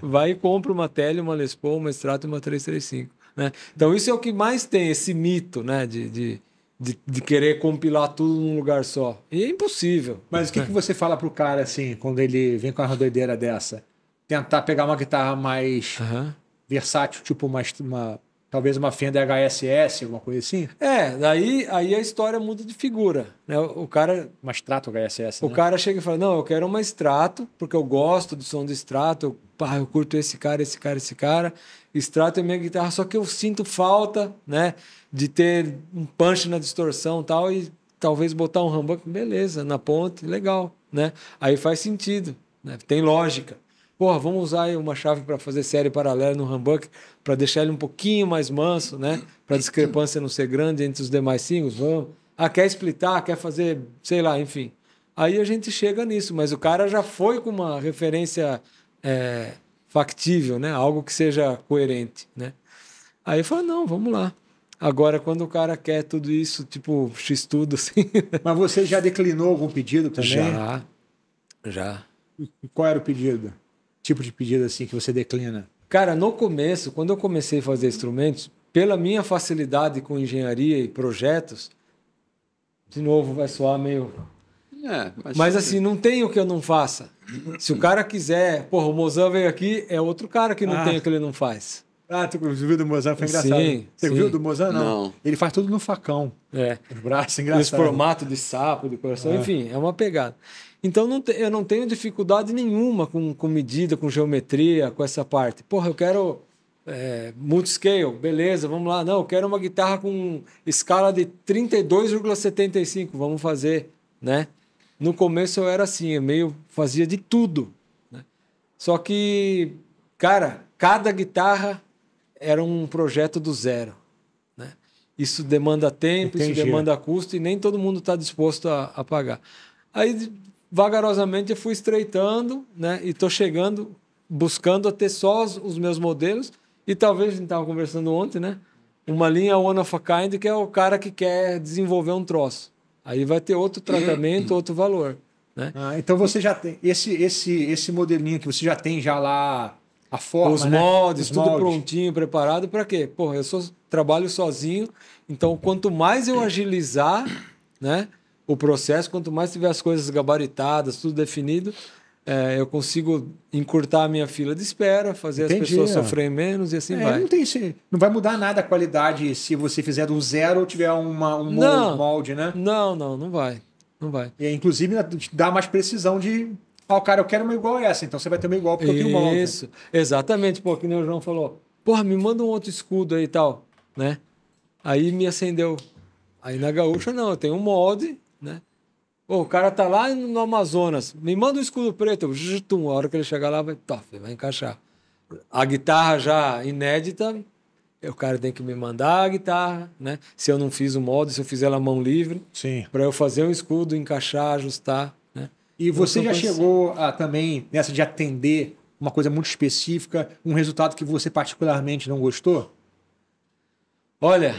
Vai e compra uma Tele, uma Les Paul, uma Strato e uma 335. Né? Então isso é o que mais tem, esse mito, né? de, de de, de, querer compilar tudo num lugar só. E é impossível. Mas o que, que é. você fala pro cara, assim, quando ele vem com uma doideira dessa? Tentar pegar uma guitarra mais uhum. versátil, tipo uma, uma, talvez uma Fender HSS, alguma coisa assim? É, daí aí a história muda de figura. Né? O cara... Uma extrato HSS, O né? cara chega e fala, não, eu quero uma extrato porque eu gosto do som do extrato eu, pá, eu curto esse cara, esse cara, esse cara. extrato é minha guitarra, só que eu sinto falta, né? de ter um punch na distorção e tal, e talvez botar um humbuck, beleza, na ponte, legal, né? Aí faz sentido, né? Tem lógica. Porra, vamos usar uma chave para fazer série paralela no humbuck, para deixar ele um pouquinho mais manso, né? Para a discrepância não ser grande entre os demais singles, vamos. Ah, quer splitar, quer fazer, sei lá, enfim. Aí a gente chega nisso, mas o cara já foi com uma referência é, factível, né? Algo que seja coerente, né? Aí fala, não, vamos lá. Agora, quando o cara quer tudo isso, tipo, X tudo, assim. Né? Mas você já declinou algum pedido também? Já. Já. Qual era o pedido? Tipo de pedido assim que você declina? Cara, no começo, quando eu comecei a fazer instrumentos, pela minha facilidade com engenharia e projetos, de novo vai soar meio. É, mas, mas assim, não tem o que eu não faça. Se o cara quiser, porra, o Mozão veio aqui, é outro cara que não ah. tem o que ele não faz. Ah, tu viu do Mozart? Foi engraçado. Sim, Você sim. viu do Mozart? Não. não. Ele faz tudo no facão. É. O braço engraçado. Esse formato de sapo, de coração, é. enfim, é uma pegada. Então não te, eu não tenho dificuldade nenhuma com, com medida, com geometria, com essa parte. Porra, eu quero é, multiscale, beleza, vamos lá. Não, eu quero uma guitarra com escala de 32,75, vamos fazer, né? No começo eu era assim, eu meio fazia de tudo. Né? Só que, cara, cada guitarra era um projeto do zero. Né? Isso demanda tempo, Entendi. isso demanda custo e nem todo mundo está disposto a, a, pagar. Aí, vagarosamente, eu fui estreitando né? e estou chegando, buscando até só os, os, meus modelos. E talvez, a gente estava conversando ontem, né? uma linha one of a kind, que é o cara que quer desenvolver um troço. Aí vai ter outro tratamento, outro valor. Né? Ah, então você já tem esse, esse, esse modelinho que você já tem já lá a forma, os né? moldes, os tudo moldes. prontinho, preparado para quê? pô eu sou, trabalho sozinho, então quanto mais eu agilizar, né, o processo, quanto mais tiver as coisas gabaritadas, tudo definido, é, eu consigo encurtar a minha fila de espera, fazer Entendi, as pessoas é. sofrerem menos e assim é, vai. Não, tem, não vai mudar nada a qualidade se você fizer do zero ou tiver uma, um não, molde, né? Não, não, não vai. Não vai. E, inclusive, dá mais precisão de ah, cara, eu quero uma igual a essa. Então você vai ter uma igual porque eu tenho uma Isso, exatamente. Pô, que nem o João falou. Porra, me manda um outro escudo aí e tal, né? Aí me acendeu. Aí na Gaúcha, não. Eu tenho um molde, né? Pô, o cara tá lá no Amazonas. Me manda um escudo preto. Tum, a hora que ele chegar lá, vai, tof, vai encaixar. A guitarra já inédita, o cara tem que me mandar a guitarra, né? Se eu não fiz o molde, se eu fizer ela mão livre. Sim. Pra eu fazer um escudo, encaixar, ajustar. E você já chegou a, também nessa de atender uma coisa muito específica, um resultado que você particularmente não gostou? Olha,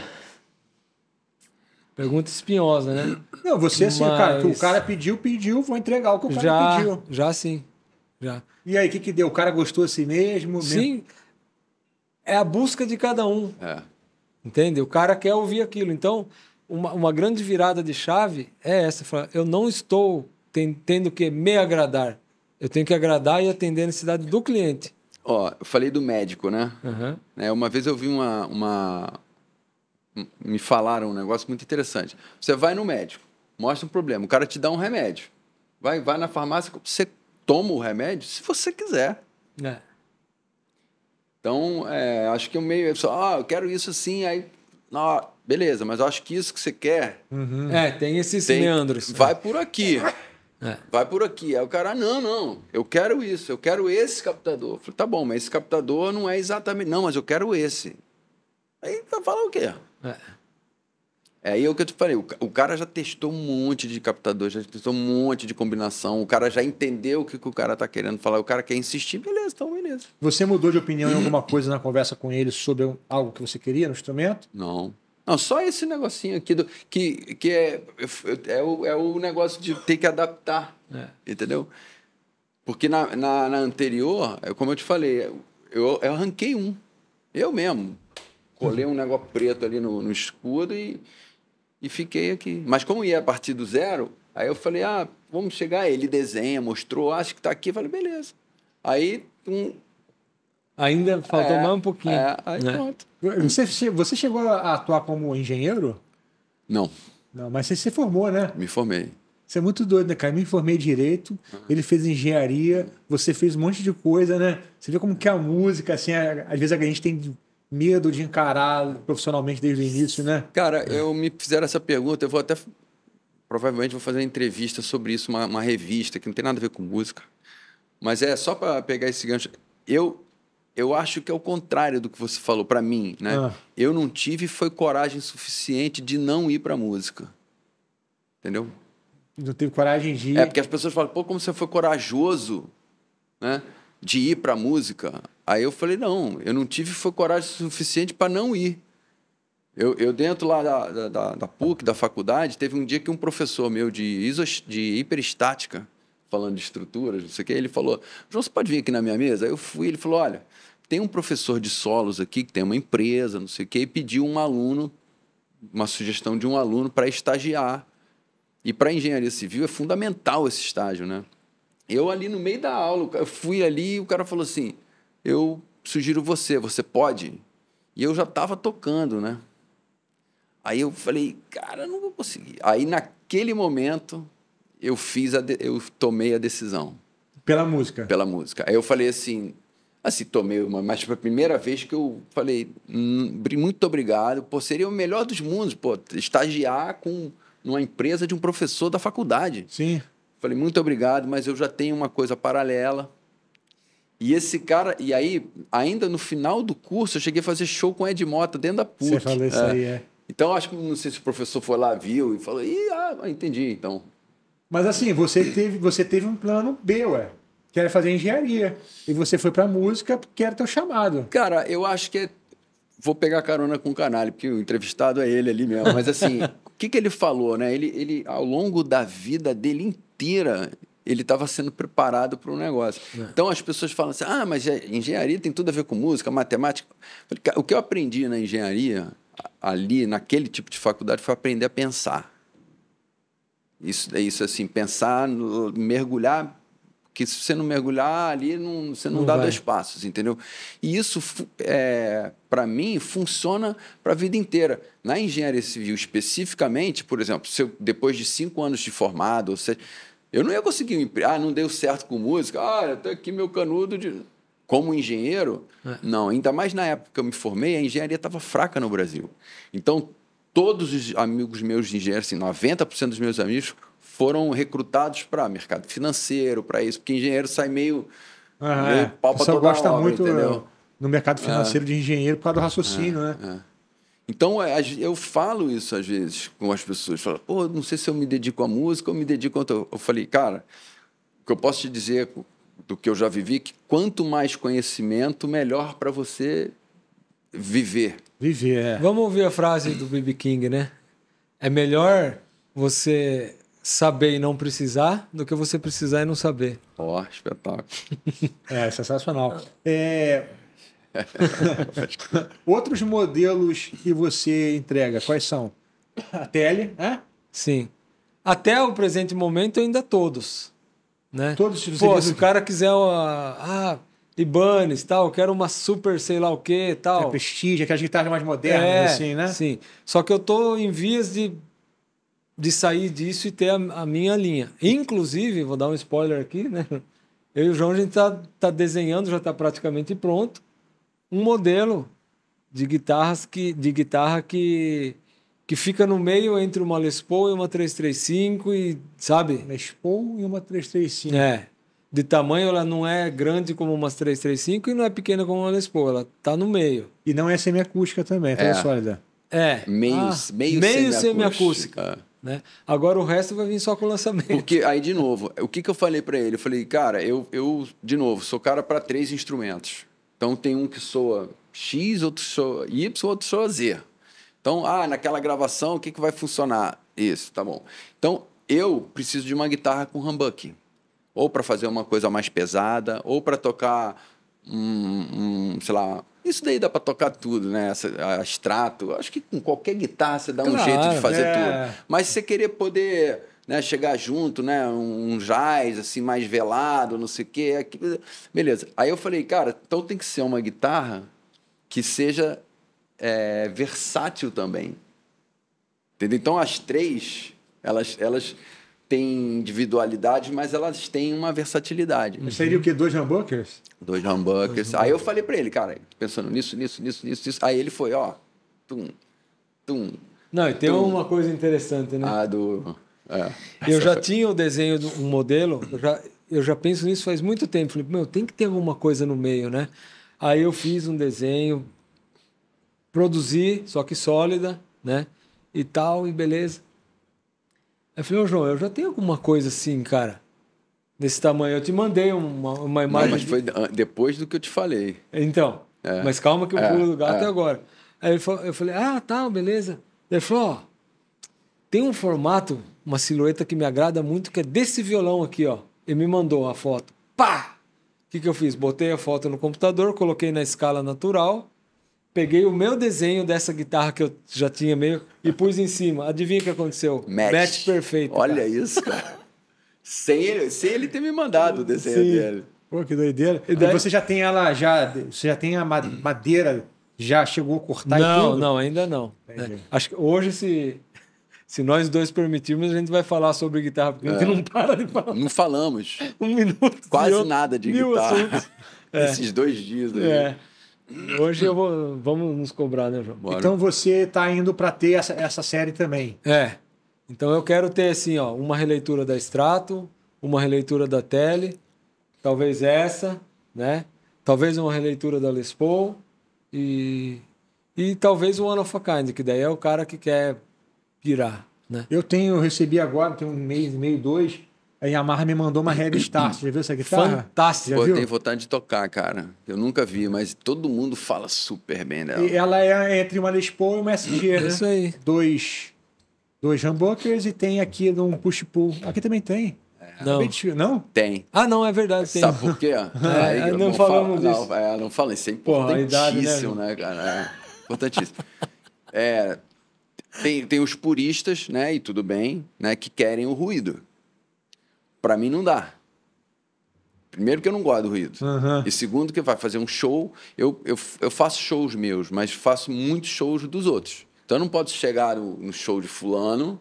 pergunta espinhosa, né? Não, você assim, Mas... cara, o cara pediu, pediu, vou entregar o que o cara já, pediu. Já sim, já. E aí, o que, que deu? O cara gostou assim mesmo? Sim, mesmo? é a busca de cada um. É. Entende? O cara quer ouvir aquilo. Então, uma, uma grande virada de chave é essa. Eu não estou tendo que me agradar. Eu tenho que agradar e atender a necessidade do cliente. Ó, eu falei do médico, né? Uhum. É, uma vez eu vi uma, uma. Me falaram um negócio muito interessante. Você vai no médico, mostra um problema, o cara te dá um remédio. Vai, vai na farmácia, você toma o remédio se você quiser. É. Então, é, acho que o é meio. só Ah, eu quero isso sim, aí. Não, beleza, mas eu acho que isso que você quer. Uhum. É, tem esses tem, meandros. Vai né? por aqui. É. Vai por aqui. Aí o cara, ah, não, não, eu quero isso, eu quero esse captador. Eu falei, tá bom, mas esse captador não é exatamente. Não, mas eu quero esse. Aí vai falar o quê? É. É o que eu te falei, o, cara já testou um monte de captador, já testou um monte de combinação, o cara já entendeu o que, que o cara tá querendo falar, o cara quer insistir, beleza, então beleza. Você mudou de opinião em alguma coisa na conversa com ele sobre algo que você queria no instrumento? Não. Não, só esse negocinho aqui do, que, que é, é, o, é o negócio de ter que adaptar. É. Entendeu? Porque na, na, na, anterior, é como eu te falei, eu, eu arranquei um. Eu mesmo. Colei um negócio preto ali no, no escudo e, e fiquei aqui. Mas como ia a partir do zero, aí eu falei, ah, vamos chegar. Ele desenha, mostrou, ah, acho que está aqui. Eu falei, beleza. Aí um, Ainda faltou é, mais um pouquinho. É, aí né? pronto. Você, você chegou a atuar como engenheiro? Não. Não, mas você se formou, né? Me formei. Você é muito doido, né, cara? me formei direito, uhum. ele fez engenharia, você fez um monte de coisa, né? Você vê como que a música, assim, às vezes a gente tem medo de encarar profissionalmente desde o início, né? Cara, eu me fizeram essa pergunta, eu vou até. Provavelmente vou fazer uma entrevista sobre isso, uma, uma revista, que não tem nada a ver com música. Mas é só para pegar esse gancho. Eu eu acho que é o contrário do que você falou para mim, né? Ah. Eu não tive foi coragem suficiente de não ir para música. Entendeu? Não teve coragem de ir. É porque as pessoas falam, pô, como você foi corajoso, né? De ir para música. Aí eu falei, não, eu não tive foi coragem suficiente para não ir. Eu, eu dentro lá da, da, da, PUC, da faculdade, teve um dia que um professor meu de, isos, de hiperestática, falando de estruturas, não sei o quê, ele falou, João, você pode vir aqui na minha mesa? Aí eu fui, ele falou, olha, tem um professor de solos aqui que tem uma empresa, não sei o quê, e pediu um aluno, uma sugestão de um aluno para estagiar. E para engenharia civil é fundamental esse estágio, né? Eu ali no meio da aula, eu fui ali e o cara falou assim: "Eu sugiro você, você pode?" E eu já estava tocando, né? Aí eu falei: "Cara, não vou conseguir". Aí naquele momento eu fiz a de... eu tomei a decisão. Pela música. Pela música. Aí eu falei assim: Assim, tomei uma, mas foi a primeira vez que eu falei, hum, muito obrigado, pô, seria o melhor dos mundos, pô, estagiar com numa empresa de um professor da faculdade. Sim. Falei, muito obrigado, mas eu já tenho uma coisa paralela. E esse cara, e aí, ainda no final do curso, eu cheguei a fazer show com Ed Mota dentro da PUC. Você falou isso é. aí, é. Então, acho que não sei se o professor foi lá, viu e falou, ah, entendi, então. Mas assim, você teve, você teve um plano B, ué quer fazer engenharia. E você foi para música porque era teu chamado. Cara, eu acho que é... vou pegar carona com o canalha, porque o entrevistado é ele ali mesmo. Mas assim, o que, que ele falou, né? Ele, ele, ao longo da vida dele inteira, ele estava sendo preparado para um negócio. É. Então as pessoas falam assim: ah, mas é, engenharia tem tudo a ver com música, matemática. O que eu aprendi na engenharia, ali, naquele tipo de faculdade, foi aprender a pensar. Isso é isso, assim, pensar, mergulhar porque se você não mergulhar ali, não, você não, não dá vai. dois passos, entendeu? E isso, é, para mim, funciona para a vida inteira. Na engenharia civil, especificamente, por exemplo, se eu, depois de cinco anos de formado, ou seja, eu não ia conseguir um emprego. Ah, não deu certo com música. Ah, até aqui meu canudo de... Como engenheiro, é. não. Ainda mais na época que eu me formei, a engenharia estava fraca no Brasil. Então, todos os amigos meus de engenharia, assim, 90% dos meus amigos foram recrutados para mercado financeiro, para isso, porque engenheiro sai meio. Ah, meio é. palpa toda gosta muito entendeu? no mercado financeiro é. de engenheiro por causa do raciocínio, é. né? É. Então, é, eu falo isso às vezes com as pessoas. Falo, pô, não sei se eu me dedico à música ou me dedico... outra. eu falei, cara, o que eu posso te dizer do que eu já vivi, é que quanto mais conhecimento, melhor para você viver. Viver, é. Vamos ouvir a frase do B.B. King, né? É melhor você saber e não precisar do que você precisar e não saber. Ó, oh, espetáculo. é, sensacional. É... Outros modelos que você entrega, quais são? A tele, né? Sim. Até o presente momento, ainda todos. Né? Todos os Pô, se o cara quiser uma. Ah, Ibanez, tal, quero uma super sei lá o que, tal. É prestígio, aquelas guitarras mais modernas, é, assim, né? Sim. Só que eu tô em vias de de sair disso e ter a, a, minha linha. Inclusive, vou dar um spoiler aqui, né? Eu e o João, a gente tá, tá desenhando, já está praticamente pronto, um modelo de guitarras que de guitarra que que fica no meio entre uma Les Paul e uma 335 e sabe? Les Paul e uma 335. É. De tamanho ela não é grande como uma 335 e não é pequena como uma Les Paul, ela tá no meio. E não é semiacústica também, tá é. toda sólida. É. Meio, ah, meio, meio semiacústica. semiacústica. Né? Agora o resto vai vir só com o lançamento. Porque aí, de novo, o que, que eu falei para ele? Eu falei, cara, eu, eu de novo, sou cara para três instrumentos. Então tem um que soa X, outro soa Y, outro soa Z. Então, ah, naquela gravação, o que, que vai funcionar? Isso, tá bom. Então, eu preciso de uma guitarra com humbucking. Ou para fazer uma coisa mais pesada, ou para tocar um, um, sei lá, isso daí dá para tocar tudo, né? Essa, a extrato. Acho que com qualquer guitarra você dá claro, um jeito de fazer é. tudo. Mas se você querer poder né, chegar junto, né? Um jazz, assim, mais velado, não sei o quê. Aqui, beleza. Aí eu falei, cara, então tem que ser uma guitarra que seja é, versátil também. Entendeu? Então as três, elas, elas têm individualidade, mas elas têm uma versatilidade. Uhum. Seria o quê? Dois humbuckers? Dois humbuckers. Aí eu falei para ele, cara, pensando nisso, nisso, nisso, nisso, nisso. Aí ele foi, ó, tum, tum. Não, e tem tum. uma coisa interessante, né? Ah, do. É. Eu já tinha o desenho do um modelo, eu já, eu já penso nisso faz muito tempo. Falei, meu, tem que ter alguma coisa no meio, né? Aí eu fiz um desenho, produzi, só que sólida, né? E tal, e beleza. Aí eu falei, ô João, eu já tenho alguma coisa assim, cara. Desse tamanho. Eu te mandei uma, uma imagem. Mas foi depois do que eu te falei. Então. É. Mas calma que eu é. pulo do gato é. agora. Aí eu falei, ah, tá, beleza. Ele falou, ó, tem um formato, uma silhueta que me agrada muito, que é desse violão aqui, ó. Ele me mandou a foto. Pá! O que, que eu fiz? Botei a foto no computador, coloquei na escala natural peguei o meu desenho dessa guitarra que eu já tinha meio e pus em cima. Adivinha o que aconteceu? Match, Match perfeito. Olha cara. isso, cara. sem, ele, sem ele ter me mandado o desenho Sim. dele. Pô, que doideira. E daí... você já tem ela, já, você já tem a madeira, já chegou a cortar não, e tudo? Não, ainda não. É, acho que hoje, se, se nós dois permitirmos, a gente vai falar sobre guitarra, porque é. a gente é. não para de falar. Não falamos. Um minuto. Quase nada de guitarra. Assuntos. Esses dois dias. É. aí. É. Hoje eu vou. Vamos nos cobrar, né, João? Bora. Então você está indo para ter essa, essa série também. É. Então eu quero ter, assim, ó, uma releitura da Strato, uma releitura da Tele, talvez essa, né? Talvez uma releitura da Les Paul e, e talvez o One of a Kind, que daí é o cara que quer pirar, né? Eu tenho, eu recebi agora, tem um mês e meio, dois, a Yamaha me mandou uma Heavy Start. Já viu essa guitarra? Fantástica. viu? eu tenho vontade de tocar, cara. Eu nunca vi, mas todo mundo fala super bem dela. E ela é entre uma Les Paul e uma SG, né? Isso aí. Dois, dois humbuckers e tem aqui um push-pull. Aqui também tem. É. Não. não? Tem. Ah, não, é verdade. Tem. Sabe por quê? É, é, não, falamos disso. Não, é, não isso é né, importantíssimo, Porra, idade, né, cara? É importantíssimo. é, tem, tem os puristas, né, e tudo bem, né, que querem o ruído. Para mim não dá. Primeiro que eu não gosto do ruído. Uhum. E segundo que vai fazer um show. Eu, eu, eu faço shows meus, mas faço muitos shows dos outros. Então eu não posso chegar no, show de fulano.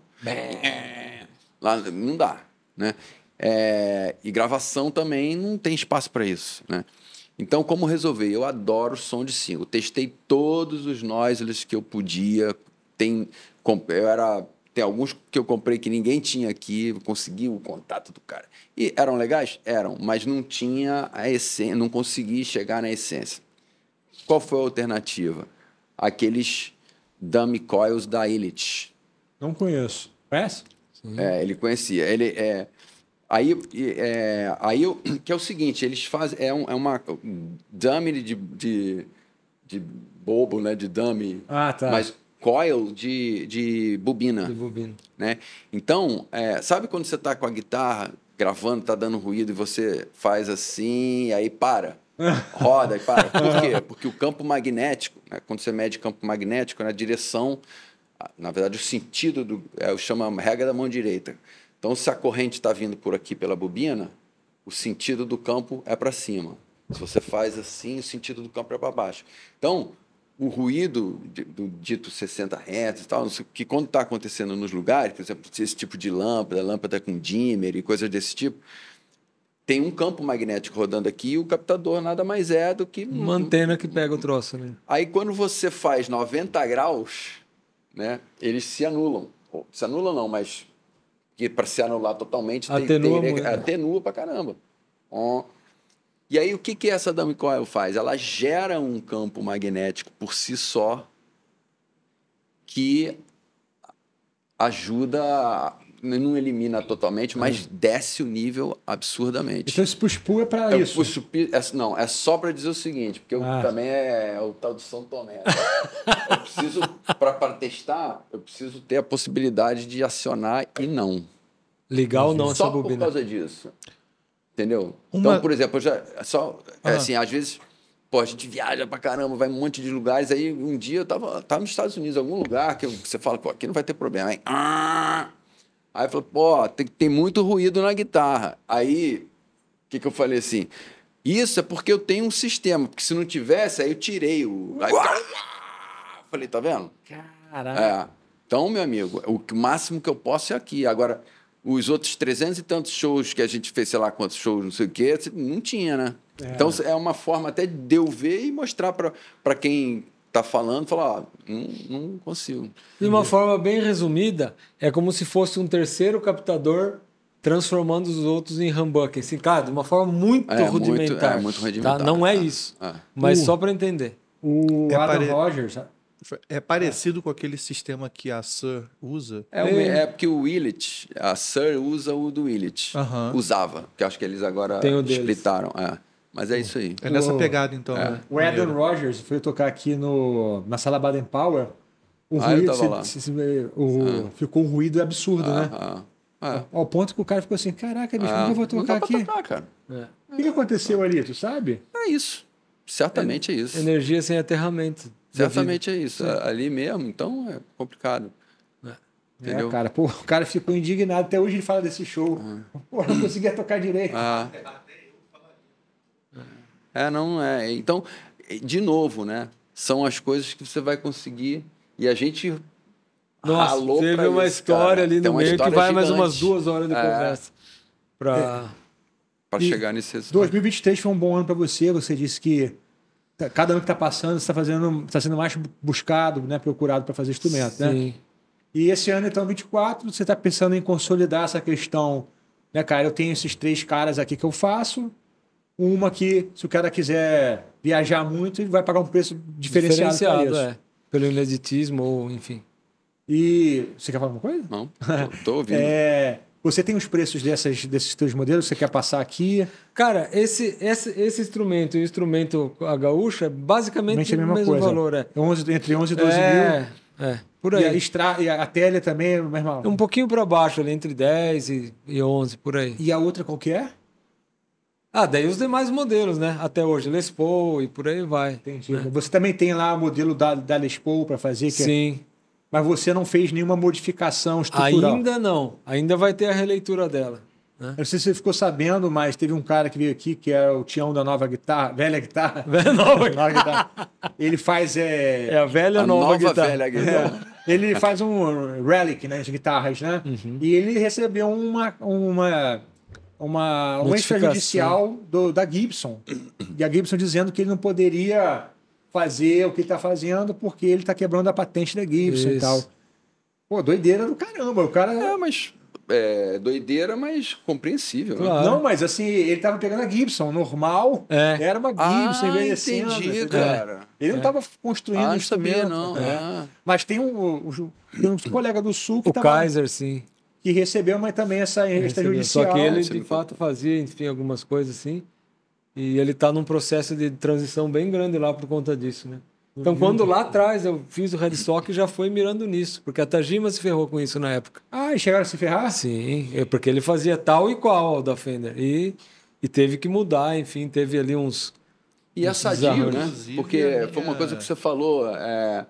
Lá, não dá. Né? É, e gravação também não tem espaço para isso. Né? Então, como resolver? Eu adoro som de single. Testei todos os noiseless que eu podia. Tem, eu era tem alguns que eu comprei que ninguém tinha aqui, consegui o contato do cara. E eram legais? Eram, mas não tinha a essência, não consegui chegar na essência. Qual foi a alternativa? Aqueles dummy coils da Elite. Não conheço. Conhece? Sim. É, ele conhecia. Ele é aí é, aí eu, que é o seguinte, eles fazem é, um, é uma dummy de, de, de bobo, né, de dummy. Ah, tá. Mas coil de, de bobina. De bobina. Né? Então, é, sabe quando você está com a guitarra gravando, está dando ruído e você faz assim, e aí para? Roda e para. Por quê? Porque o campo magnético, né, quando você mede campo magnético, na direção, na verdade, o sentido do. É, eu chamo a regra da mão direita. Então, se a corrente está vindo por aqui pela bobina, o sentido do campo é para cima. Se você faz assim, o sentido do campo é para baixo. Então, o ruído do dito 60 Hz e tal, que quando está acontecendo nos lugares, por exemplo, esse tipo de lâmpada, lâmpada com dimmer e coisas desse tipo, tem um campo magnético rodando aqui e o captador nada mais é do que... Uma antena que pega o troço, né? Aí quando você faz 90 graus, né, eles se anulam. Se anulam não, mas que para se anular totalmente... Atenua tem, tem... Atenua pra caramba. Oh. E aí, o que, que essa dummy coil faz? Ela gera um campo magnético por si só que ajuda, não elimina totalmente, mas uhum. desce o nível absurdamente. Então, esse push-pull é para é isso? Push é, não, é só para dizer o seguinte, porque ah. eu, também é, é o tal de São Tomé. eu preciso, para testar, eu preciso ter a possibilidade de acionar e não. Legal uhum. não Só essa bobina. Só por causa disso. Entendeu? Então, Uma... Então, por exemplo, já só uhum. assim, às vezes, pô, a gente viaja pra caramba, vai um monte de lugares. Aí um dia eu tava, tava nos Estados Unidos, algum lugar que você fala, pô, aqui não vai ter problema. Aí, ah! aí eu falei, pô, tem, tem muito ruído na guitarra. Aí, o que, que eu falei assim? Isso é porque eu tenho um sistema, porque se não tivesse, aí eu tirei o. Aí, falei, tá vendo? Caralho. É. Então, meu amigo, o máximo que eu posso é aqui. Agora, os outros 300 e tantos shows que a gente fez, sei lá quantos shows, não sei o quê, assim, não tinha, né? É. Então é uma forma até de eu ver e mostrar para quem está falando, falar, ah, não, não consigo. De uma forma bem resumida, é como se fosse um terceiro captador transformando os outros em humbucker. Assim, cara, de uma forma muito é, é rudimentar. Muito, é, muito rudimentar. Tá? Não é, é isso. É. Mas uh. só para entender. O é Adam Rogers, é parecido é. com aquele sistema que a Sir usa? É, o, é, é, é porque o Willet, a Sir usa o do Willet. Usava, que acho que eles agora explicaram. É. Mas é isso aí. É nessa o, pegada, então. É. Né? O Adam Rogers foi tocar aqui no, na sala Baden Power. O ah, ruído, se, se, se, o, ah. Ficou um ruído absurdo, né? ah, né? Ah. Ao ponto que o cara ficou assim, caraca, bicho, como ah, eu vou tocar aqui? Tocar, cara. O que, aconteceu ali, tu sabe? É isso. Certamente é, é isso. Energia sem aterramento. Certamente vida. é isso. Sim. Ali mesmo, então é complicado. Né? É, Entendeu? cara, pô, o cara ficou indignado. Até hoje ele fala desse show. Ah. Pô, não conseguia tocar direito. Ah. É, não é. Então, de novo, né? São as coisas que você vai conseguir. E a gente. Nossa, ralou teve uma isso, história cara. ali no meio que vai gigante. mais umas duas horas de é. conversa. Pra. É. Pra e chegar nesse resultado. 2023 foi um bom ano para você. Você disse que Tá, cada ano que está passando está fazendo está sendo mais buscado né procurado para fazer instrumento né? Sim. né e esse ano então 24 você está pensando em consolidar essa questão né cara eu tenho esses três caras aqui que eu faço uma que se o cara quiser viajar muito ele vai pagar um preço diferenciado, diferenciado é. pelo ineditismo ou enfim e você quer falar alguma coisa não tô, tô ouvindo é você tem os preços dessas, desses teus modelos? Você quer passar aqui? Cara, esse, esse, esse instrumento e o instrumento a gaúcha, é basicamente é o mesmo coisa. valor. É. 11, é entre 11 e 12 é, mil. É, por aí. E a, extra, e a telha também é mais mal. É um pouquinho para baixo, ali, entre 10 e, e 11, por aí. E a outra qual que é? Ah, daí os demais modelos, né? Até hoje, Les Paul e por aí vai. Entendi. Né? Você também tem lá o modelo da, da Les Paul para fazer? Que Sim. É mas você não fez nenhuma modificação estrutural. Ainda não. Ainda vai ter a releitura dela. Né? Eu não sei se você ficou sabendo, mas teve um cara que veio aqui, que é o Tião da Nova Guitarra, Velha Guitarra. Velha Nova, nova Guitarra. Ele faz. É, é a velha a nova, nova guitarra. Velha guitarra. É. é. Ele faz um relic nas né, guitarras, né? Uhum. E ele recebeu uma, uma uma, extrajudicial do, da Gibson. E a Gibson dizendo que ele não poderia fazer o que ele está fazendo porque ele está quebrando a patente da Gibson Isso. e tal. Pô, doideira do caramba. O cara. É, mas. É, doideira, mas compreensível. Né? Claro. Né? Não, mas assim, ele tava pegando a Gibson, normal. É. Era uma ah, Gibson ah, Entendi, cara. Ele não é. tava construindo ah, instrumento. Não É. Ah. Mas tem um, um, um colega do Sul que O tava... Kaiser, sim que recebeu, mas também essa extrajudicial. Só que ele, de fato, fazia, enfim, algumas coisas assim. E ele está num processo de transição bem grande lá por conta disso, né? Então, uhum. quando lá atrás eu fiz o Red Sox, já foi mirando nisso, porque a Tajima se ferrou com isso na época. Ah, e chegaram a se ferrar? Sim, é porque ele fazia tal e qual da Fender. E, e teve que mudar, enfim, teve ali uns. E uns a Sadio, né? Porque foi uma é. coisa que você falou, é,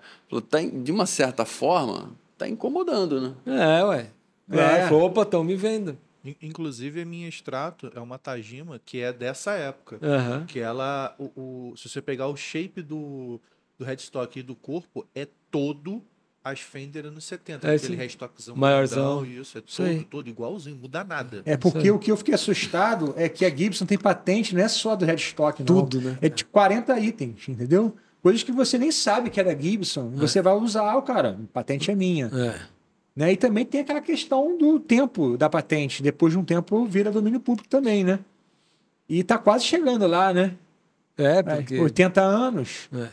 tá, de uma certa forma, tá incomodando, né? É, ué. É. Aí, opa, estão me vendo. Inclusive, a minha extrato é uma Tajima que é dessa época. Uhum. Que ela. O, o, se você pegar o shape do, do headstock e do corpo, é todo as Fender anos 70. É aquele restockzão maiorzão. Grandão, isso, é todo, Sim. todo igualzinho, muda nada. É porque Sim. o que eu fiquei assustado é que a Gibson tem patente, não é só do headstock, não. Tudo, né? É de 40 itens, entendeu? Coisas que você nem sabe que era é Gibson, é. você vai usar, ah, o cara, patente é minha. É. Né? E também tem aquela questão do tempo da patente. Depois de um tempo vira domínio público também, né? E tá quase chegando lá, né? É, é porque... 80 anos. É.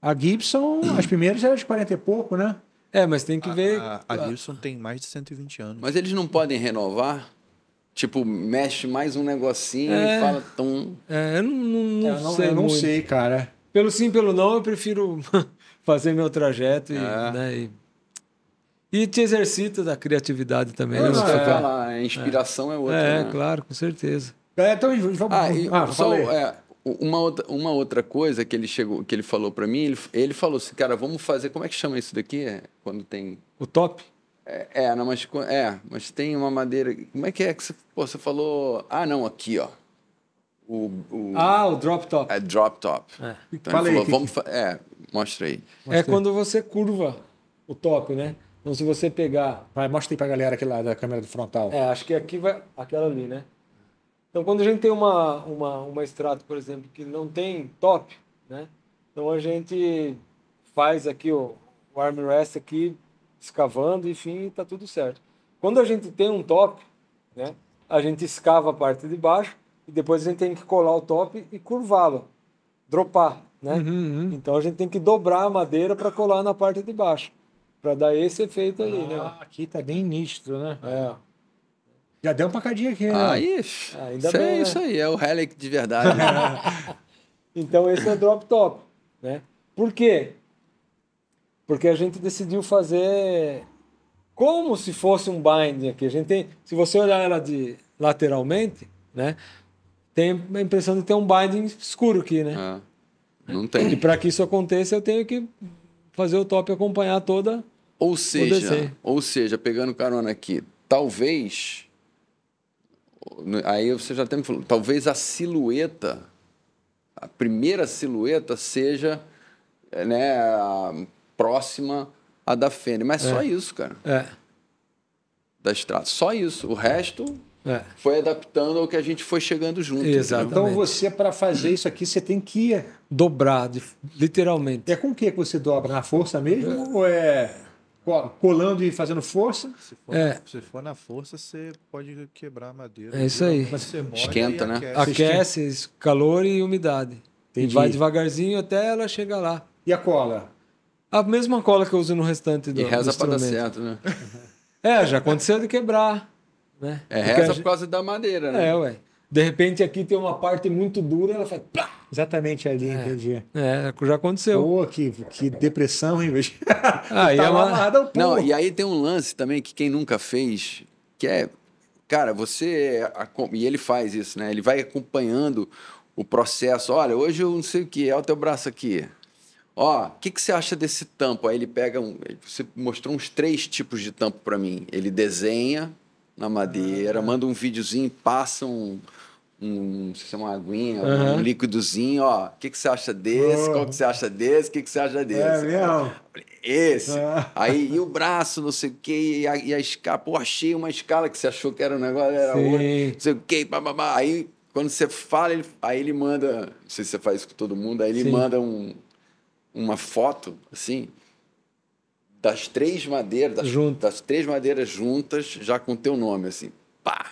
A Gibson, as primeiras eram de 40 e pouco, né? É, mas tem que a, ver. A, a, Gibson tem mais de 120 anos. Mas eles não podem renovar? Tipo, mexe mais um negocinho é. e fala tão. É, eu não, não, eu não sei. Eu não muito. sei, cara. Pelo sim, pelo não, eu prefiro fazer meu trajeto e, é. né, e e te exercita da criatividade também, né? É, a inspiração é, é outra. É, né? claro, com certeza. É, então, vamos. Ah, ah, só, é, uma, outra, uma outra coisa que ele chegou, que ele falou para mim, ele, ele falou assim, cara, vamos fazer. Como é que chama isso daqui? É, quando tem. O top? É, é não, mas, é, mas tem uma madeira. Como é que é que você, pô, você falou? Ah, não, aqui, ó. O, o, ah, o drop top. É drop top. É. Então Falei, ele falou, que... vamos. É, mostra aí. É quando você curva o top, né? Então, se você pegar. Vai, mostra aí pra galera aqui lá da câmera do frontal. É, acho que aqui vai. Aquela ali, né? Então, quando a gente tem uma, uma, uma estrada, por exemplo, que não tem top, né? Então, a gente faz aqui o, o armrest aqui, escavando, enfim, tá tudo certo. Quando a gente tem um top, né? A gente escava a parte de baixo e depois a gente tem que colar o top e curvá-lo, dropar, né? Uhum, uhum. Então, a gente tem que dobrar a madeira para colar na parte de baixo para dar esse efeito ah, ali, né? Ah, aqui tá bem nítido, né? É. Já deu uma pacadinha aqui, né? Ah, isso. Ah, ainda isso é bem, é né? isso aí, é o relic de verdade. Né? então esse é o drop top, né? Por quê? Porque a gente decidiu fazer como se fosse um binding aqui. A gente tem, se você olhar ela de lateralmente, né? Tem a impressão de ter um binding escuro aqui, né? Ah, não tem. E para que isso aconteça, eu tenho que fazer o top acompanhar toda ou seja, ou seja, pegando carona aqui, talvez. Aí você já tem me falou, talvez a silhueta, a primeira silhueta seja né, próxima à da Fene. Mas é. só isso, cara. É. Da Estrada. Só isso. O resto é. foi adaptando ao que a gente foi chegando junto. Exatamente. Então você, para fazer isso aqui, você tem que é, dobrar, literalmente. É com o que você dobra? Na força mesmo? Ou é colando e fazendo força. Se for, é. se for na força, você pode quebrar a madeira. É isso aí. Esquenta, né? Aquece, aquece calor e umidade. Entendi. E vai devagarzinho até ela chegar lá. E a cola? A mesma cola que eu uso no restante do E reza para dar certo, né? É, já aconteceu de quebrar. Né? É, reza por causa da madeira, né? É, ué de repente aqui tem uma parte muito dura, ela faz. Plá! Exatamente ali, é, entendi. É, já aconteceu. Pô, que, que depressão, hein, bicho? Ah, e, tá é Não, e aí tem um lance também que quem nunca fez, que é. Cara, você. E ele faz isso, né? Ele vai acompanhando o processo. Olha, hoje eu não sei o que, é o teu braço aqui. Ó, o que, que você acha desse tampo? Aí ele pega um. Você mostrou uns três tipos de tampo para mim. Ele desenha na madeira, ah, manda um videozinho, passa um um, se uma aguinha, uhum. um líquidozinho, ó. O que, que você acha desse? Oh. Qual que você acha desse? O que, que você acha desse? É mesmo? Esse. Ah. Aí, e o braço, não sei o quê, e a, e a escala. Pô, achei uma escala que você achou que era um negócio, era outro, não sei o quê, bababá. Aí, quando você fala, ele, aí ele manda, não sei se você faz isso com todo mundo, aí ele Sim. manda um, uma foto, assim, das três madeiras, das, das três madeiras juntas, já com teu nome, assim, pá.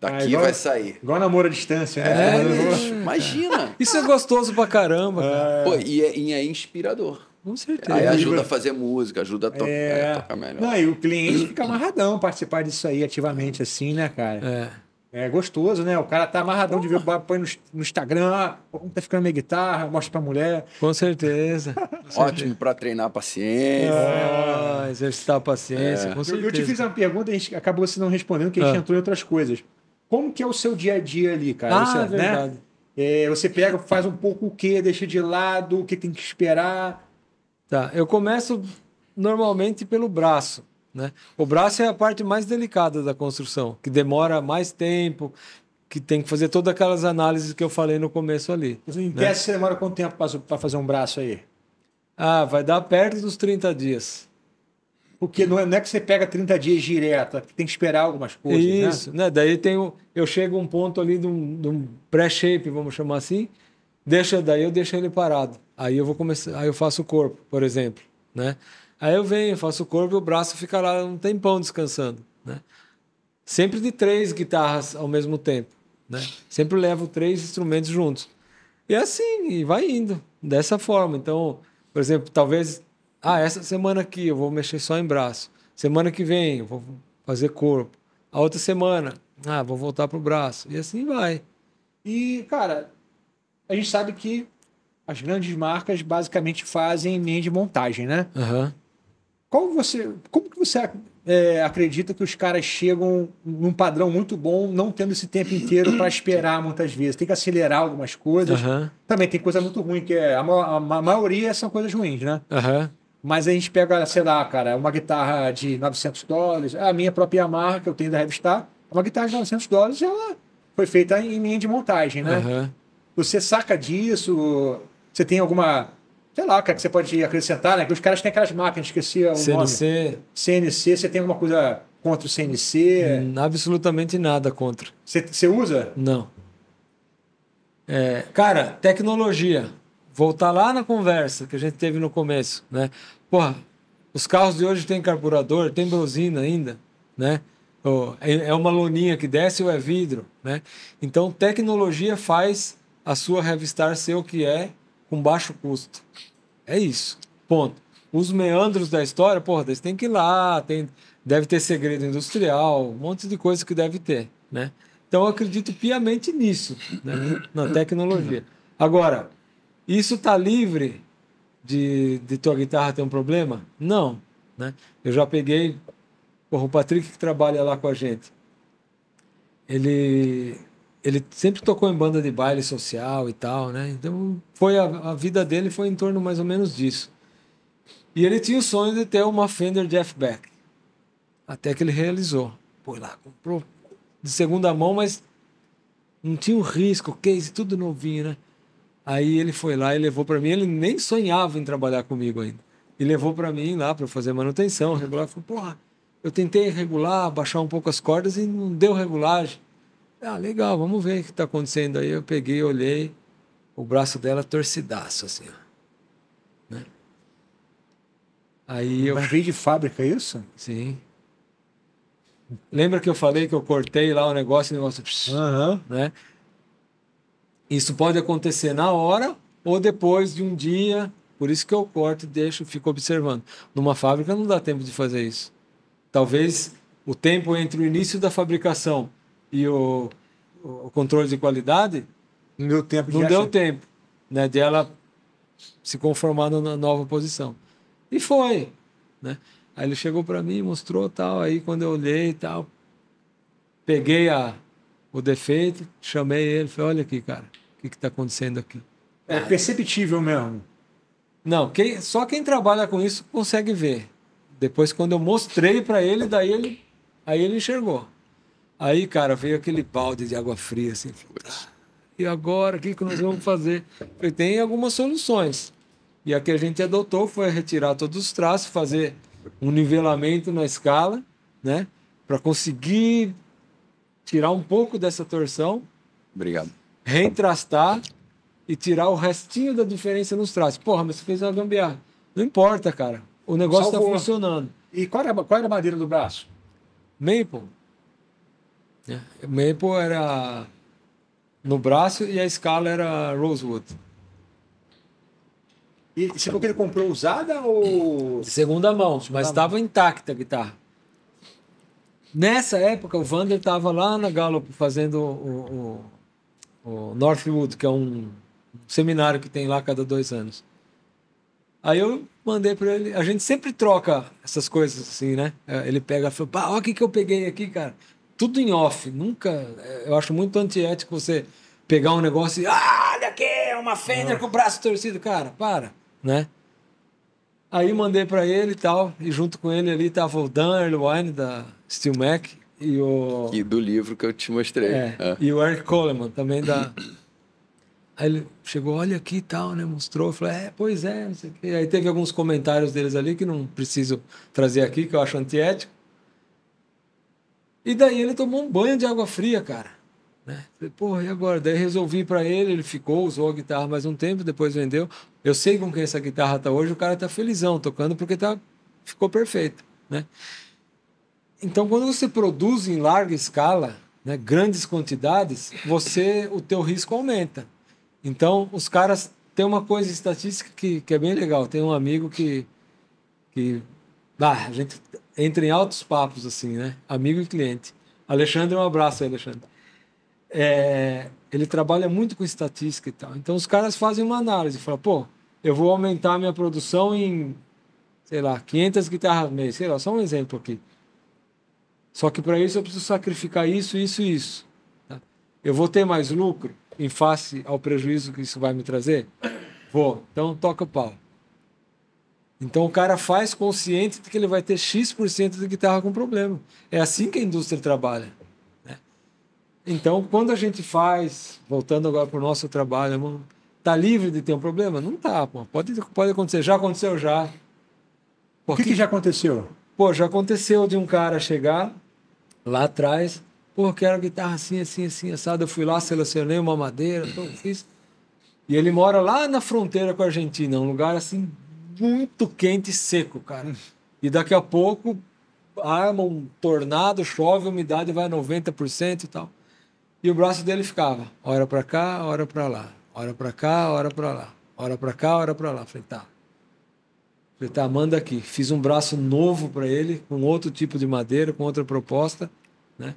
Daqui ah, igual, vai sair. Igual namoro à distância, né? É, bicho, imagina. Isso é gostoso pra caramba. É. Pô, e, é, e, é, inspirador. Com certeza. Aí ajuda a fazer música, ajuda a, to é. tocar melhor. Não, e o cliente fica amarradão participar disso aí ativamente, assim, né, cara? É. É gostoso, né? O cara tá amarradão de ver o papo, põe no, no Instagram, ah, tá ficando minha guitarra, mostra pra mulher. Com certeza. Com certeza. Ótimo pra treinar a paciência. Ah, exercitar a paciência, é. com certeza. Eu, eu, te fiz uma pergunta, a gente acabou se não respondendo, que a gente ah. entrou em outras coisas. Como que é o seu dia a dia ali, cara? Ah, você, né? verdade. Né? É, você pega, faz um pouco o que, deixa de lado, o que tem que esperar. Tá, eu começo normalmente pelo braço. Né? O braço é a parte mais delicada da construção, que demora mais tempo, que tem que fazer todas aquelas análises que eu falei no começo ali. Em né? você demora quanto tempo para fazer um braço aí? Ah, vai dar perto dos 30 dias. Porque não é, não é que você pega 30 dias direto, é tem que esperar algumas coisas. Né? Isso, né? né? Daí tem o, eu chego a um ponto ali de um, um pré-shape, vamos chamar assim, deixa, daí eu deixo ele parado. Aí eu vou começar, aí eu faço o corpo, por exemplo, né? Aí eu venho, faço o corpo e o braço fica lá um tempão descansando, né? Sempre de três guitarras ao mesmo tempo, né? Sempre levo três instrumentos juntos. E é assim, e vai indo, dessa forma. Então, por exemplo, talvez ah, essa semana aqui eu vou mexer só em braço. Semana que vem eu vou fazer corpo. A outra semana, ah, vou voltar pro braço. E assim vai. E, cara, a gente sabe que as grandes marcas basicamente fazem linha de montagem, né? Uhum. Como você, como que você é, acredita que os caras chegam num padrão muito bom, não tendo esse tempo inteiro para esperar muitas vezes? Tem que acelerar algumas coisas. Uhum. Também tem coisa muito ruim, que é a, a maioria são coisas ruins, né? Uhum. Mas a gente pega, sei lá, cara, uma guitarra de 900 dólares, a minha própria marca que eu tenho da Revistar, uma guitarra de 900 dólares, ela foi feita em linha de montagem, né? Uhum. Você saca disso, você tem alguma, sei lá, cara, é que você pode acrescentar, né? Que os caras têm aquelas máquinas, esqueci o CNC. nome. CNC. você tem alguma coisa contra o CNC? absolutamente nada contra. Você, você usa? Não. É, cara, tecnologia voltar lá na conversa que a gente teve no começo, né? Porra, os carros de hoje têm carburador, tem benzina ainda, né? É, é uma loninha que desce ou é vidro, né? Então, tecnologia faz a sua Revistar ser o que é com baixo custo. É isso. Ponto. Os meandros da história, porra, eles têm que ir lá, tem, deve ter segredo industrial, um monte de coisa que deve ter, né? Então, eu acredito piamente nisso, né? na tecnologia. Agora, isso está livre de, de tua guitarra ter um problema? Não. Né? Eu já peguei porra, o Patrick que trabalha lá com a gente. Ele, ele sempre tocou em banda de baile social e tal, né? Então foi a, a vida dele foi em torno mais ou menos disso. E ele tinha o sonho de ter uma Fender Jeff Beck. Até que ele realizou. Foi lá, comprou de segunda mão, mas não tinha o risco, o case, tudo novinho, né? Aí ele foi lá e levou para mim. Ele nem sonhava em trabalhar comigo ainda. E levou para mim lá para fazer manutenção, regular. Falei, porra, eu tentei regular, baixar um pouco as cordas e não deu regulagem. Ah, legal, vamos ver o que está acontecendo aí. Eu peguei, olhei, o braço dela torcidaço, assim, ó. Né? Aí eu. Mas veio de fábrica isso? Sim. Lembra que eu falei que eu cortei lá o negócio e o negócio. Uhum. Né? Isso pode acontecer na hora ou depois de um dia. Por isso que eu corto e deixo, fico observando. Numa fábrica não dá tempo de fazer isso. Talvez o tempo entre o início da fabricação e o, o controle de qualidade não deu tempo. Não de deu tempo, né? De ela se conformar na nova posição. E foi, né? Aí ele chegou para mim, mostrou tal, aí quando eu olhei e tal, peguei a, o defeito, chamei ele, falei, olha aqui, cara, o que está acontecendo aqui. É perceptível mesmo. Não, quem, só quem trabalha com isso consegue ver. Depois, quando eu mostrei para ele, daí ele, aí ele enxergou. Aí, cara, veio aquele balde de água fria, assim. Ah, e agora, o que, que nós vamos fazer? Falei, tem algumas soluções. E a que a gente adotou foi retirar todos os traços, fazer um nivelamento na escala, né? Para conseguir tirar um pouco dessa torção. Obrigado reentrastar e tirar o restinho da diferença nos traços. Porra, mas você fez uma gambiarra. Não importa, cara. O negócio está funcionando. E qual era, qual era a madeira do braço? Maple. É. Maple era no braço e a escala era Rosewood. E você falou que ele comprou usada ou. De segunda mão, mas estava intacta a guitarra. Nessa época, o Vander estava lá na Gallup fazendo o, o o Northwood, que é um seminário que tem lá cada dois anos. Aí eu mandei para ele. A gente sempre troca essas coisas assim, né? É, ele pega e fala: pá, olha o que, que eu peguei aqui, cara. Tudo em off. Nunca. É, eu acho muito antiético você pegar um negócio e. Ah, olha aqui, é uma Fender ah. com o braço torcido. Cara, para, né? Aí mandei para ele e tal. E junto com ele ali tava o Dan Erlewine da Steel Mac e, o... e do livro que eu te mostrei. É, é. E o Eric Coleman também da. Aí ele chegou, olha aqui e tal, né? Mostrou, falou, é, pois é, não sei o quê. Aí teve alguns comentários deles ali que não preciso trazer aqui, que eu acho antiético. E daí ele tomou um banho de água fria, cara. Né? Falei, porra, e agora? Daí resolvi para ele, ele ficou, usou a guitarra mais um tempo, depois vendeu. Eu sei com quem essa guitarra tá hoje, o cara tá felizão tocando porque tá, ficou perfeito, né? Então, quando você produz em larga escala, né, grandes quantidades, você o teu risco aumenta. Então, os caras tem uma coisa estatística que, que é bem legal. Tem um amigo que que ah, a gente entra em altos papos assim, né? Amigo e cliente. Alexandre, um abraço, aí, Alexandre. É, ele trabalha muito com estatística e tal. Então os caras fazem uma análise, fala, pô, eu vou aumentar minha produção em sei lá, 500 guitarras mês, sei lá, só um exemplo aqui. Só que para isso eu preciso sacrificar isso, isso e isso. Eu vou ter mais lucro em face ao prejuízo que isso vai me trazer? Vou. Então toca o pau. Então o cara faz consciente de que ele vai ter X% de guitarra com problema. É assim que a indústria trabalha. Né? Então, quando a gente faz, voltando agora para o nosso trabalho, irmão, tá livre de ter um problema? Não tá, pô. Pode, pode acontecer. Já aconteceu já. O que, que já aconteceu? Pô, já aconteceu de um cara chegar lá atrás, porque quero guitarra assim, assim, assim, assado. Eu fui lá, selecionei uma madeira, então fiz. E ele mora lá na fronteira com a Argentina, um lugar assim muito quente e seco, cara. E daqui a pouco arma um tornado, chove, a umidade vai 90% e tal. E o braço dele ficava, hora para cá, hora para lá, hora para cá, hora para lá, hora para cá, hora para lá. Falei, tá. Falei, tá, manda aqui. Fiz um braço novo para ele, com outro tipo de madeira, com outra proposta. Né?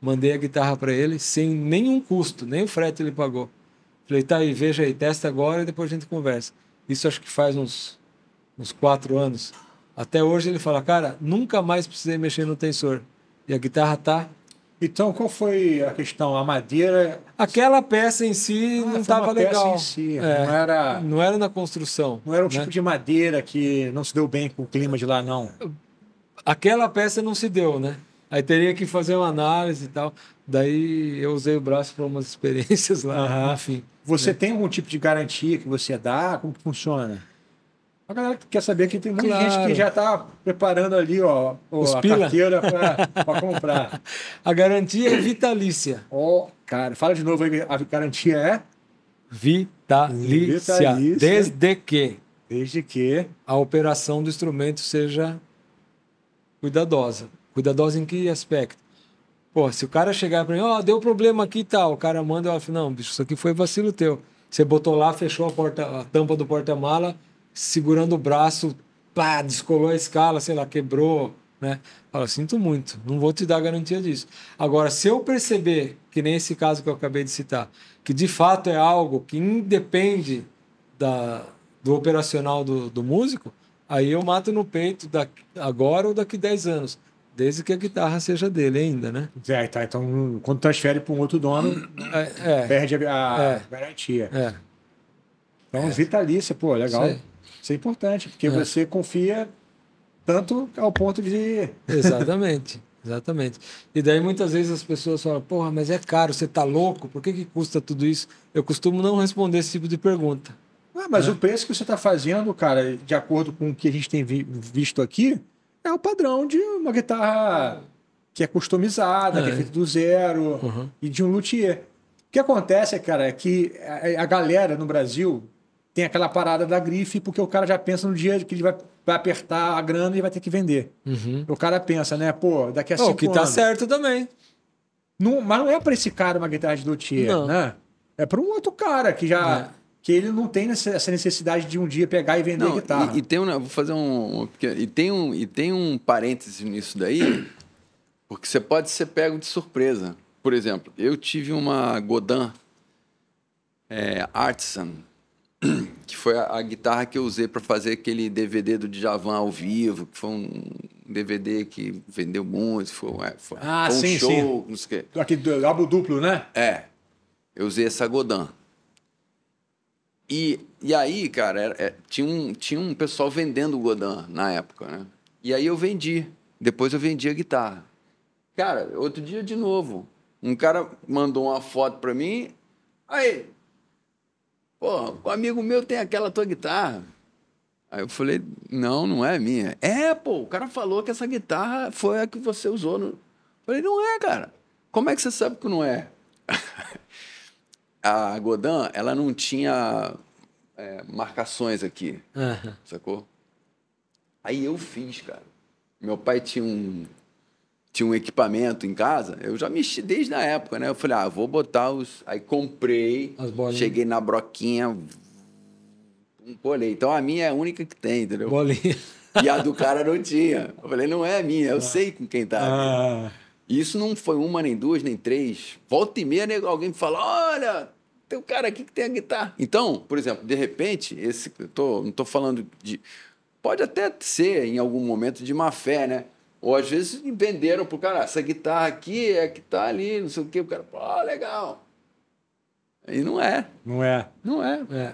Mandei a guitarra para ele sem nenhum custo, nem o frete ele pagou. Falei, tá aí, veja aí, testa agora e depois a gente conversa. Isso acho que faz uns, uns quatro anos. Até hoje ele fala, cara, nunca mais precisei mexer no tensor. E a guitarra tá. Então, qual foi a questão? A madeira. Aquela peça em si ah, não estava legal. Peça em si. É, não, era, não era na construção. Não era um né? tipo de madeira que não se deu bem com o clima de lá, não. Aquela peça não se deu, né? Aí teria que fazer uma análise e tal. Daí eu usei o braço para umas experiências lá, uhum. enfim. Você né? tem algum tipo de garantia que você dá? Como que funciona? A galera quer saber que tem muita claro. gente que já está preparando ali, ó, Os a carteira para comprar. A garantia é vitalícia. Ó, oh, cara, fala de novo aí, a garantia é? Vitalícia. vitalícia. Desde que? Desde que? A operação do instrumento seja cuidadosa. Cuidadosa em que aspecto? Pô, se o cara chegar para mim, ó, oh, deu problema aqui e tal, o cara manda, eu falo, não, bicho, isso aqui foi vacilo teu. Você botou lá, fechou a, porta, a tampa do porta-mala, segurando o braço, pá, descolou a escala, sei lá, quebrou, né? Fala, sinto muito, não vou te dar garantia disso. Agora, se eu perceber, que nem esse caso que eu acabei de citar, que de fato é algo que independe da, do operacional do, do músico, aí eu mato no peito da, agora ou daqui 10 anos. Desde que a guitarra seja dele ainda, né? É, tá. Então, quando transfere para um outro dono, é, é, perde a, a é. garantia. É. Então, é. vitalícia, pô, legal. Isso, Isso é importante, porque é. você confia tanto ao ponto de. Exatamente. Exatamente. E daí muitas vezes as pessoas falam, porra, mas é caro, você tá louco? Por que, que custa tudo isso? Eu costumo não responder esse tipo de pergunta. mas o preço que você está fazendo, cara, de acordo com o que a gente tem vi visto aqui, é o padrão de uma guitarra que é customizada, é. que é feita do zero, uhum. e de um luthier. O que acontece, cara, é que a, galera no Brasil tem aquela parada da grife, porque o cara já pensa no dia que ele vai, vai apertar a grana e vai ter que vender. Uhum. O cara pensa, né? Pô, daqui a oh, cinco anos... O que tá anos, certo também. Não, mas não é para esse cara uma guitarra de luthier, não. né? É para um outro cara que já... É que ele não tem essa necessidade de um dia pegar e vender não, guitarra. E, e, tem um, vou fazer um, e tem um, e tem um parêntese nisso daí, porque você pode ser pego de surpresa. Por exemplo, eu tive uma Godin é, Artisan, que foi a, a, guitarra que eu usei para fazer aquele DVD do Djavan ao vivo, que foi um DVD que vendeu muito, foi, é, foi, ah, foi um sim, show, sim. não sei o quê. Aquele álbum duplo, né? É. Eu usei essa Godin. E, e aí, cara, era, é, tinha, um, tinha um pessoal vendendo o Godin na época, né? E aí eu vendi. Depois eu vendi a guitarra. Cara, outro dia de novo, um cara mandou uma foto pra mim. Aí, pô, um amigo meu tem aquela tua guitarra. Aí eu falei, não, não é minha. É, pô, o cara falou que essa guitarra foi a que você usou. No... falei, não é, cara. Como é que você sabe que não é? a Godin, ela não tinha é, marcações aqui, uhum. sacou? Aí eu fiz, cara. Meu pai tinha um, tinha um equipamento em casa, eu já mexi desde a época, né? Eu falei, ah, vou botar os... Aí comprei, cheguei na broquinha, colei. Então a minha é a única que tem, entendeu? Bolinha. E a do cara não tinha. Eu falei, não é minha, eu ah. sei com quem tá. Ah. isso não foi uma, nem duas, nem três. Volta e meia, né? alguém fala: olha, tem um cara aqui que tem a guitarra. Então, por exemplo, de repente, esse, eu tô, não estou falando de. Pode até ser em algum momento de má fé, né? Ou às vezes venderam pro cara, ah, essa guitarra aqui é a que tá ali, não sei o quê. O cara, pô, oh, legal. E não é. Não é. Não é. é.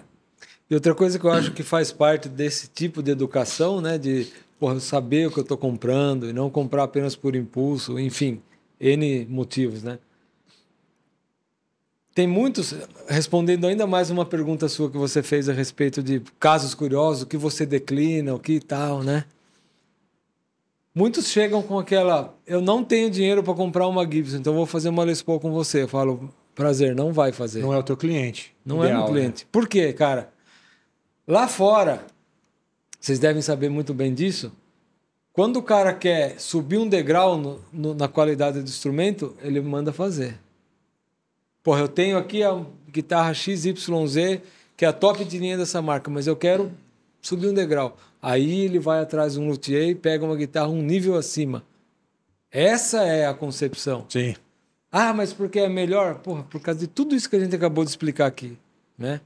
E outra coisa que eu acho que faz parte desse tipo de educação, né? De porra, saber o que eu estou comprando e não comprar apenas por impulso, enfim, N motivos, né? Tem muitos, respondendo ainda mais uma pergunta sua que você fez a respeito de casos curiosos, o que você declina, o que tal, né? Muitos chegam com aquela, eu não tenho dinheiro para comprar uma Gibson, então vou fazer uma Les Paul com você. Eu falo, prazer, não vai fazer. Não é o teu cliente. Não é ideal, é né? o cliente. Né? Por quê, cara? Lá fora, vocês devem saber muito bem disso, quando o cara quer subir um degrau no, no, na qualidade do instrumento, ele manda fazer. Porra, eu tenho aqui a guitarra XYZ, que é a top de linha dessa marca, mas eu quero subir um degrau. Aí ele vai atrás de um luthier e pega uma guitarra um nível acima. Essa é a concepção. Sim. Ah, mas porque é melhor? Porra, por causa de tudo isso que a gente acabou de explicar aqui, né?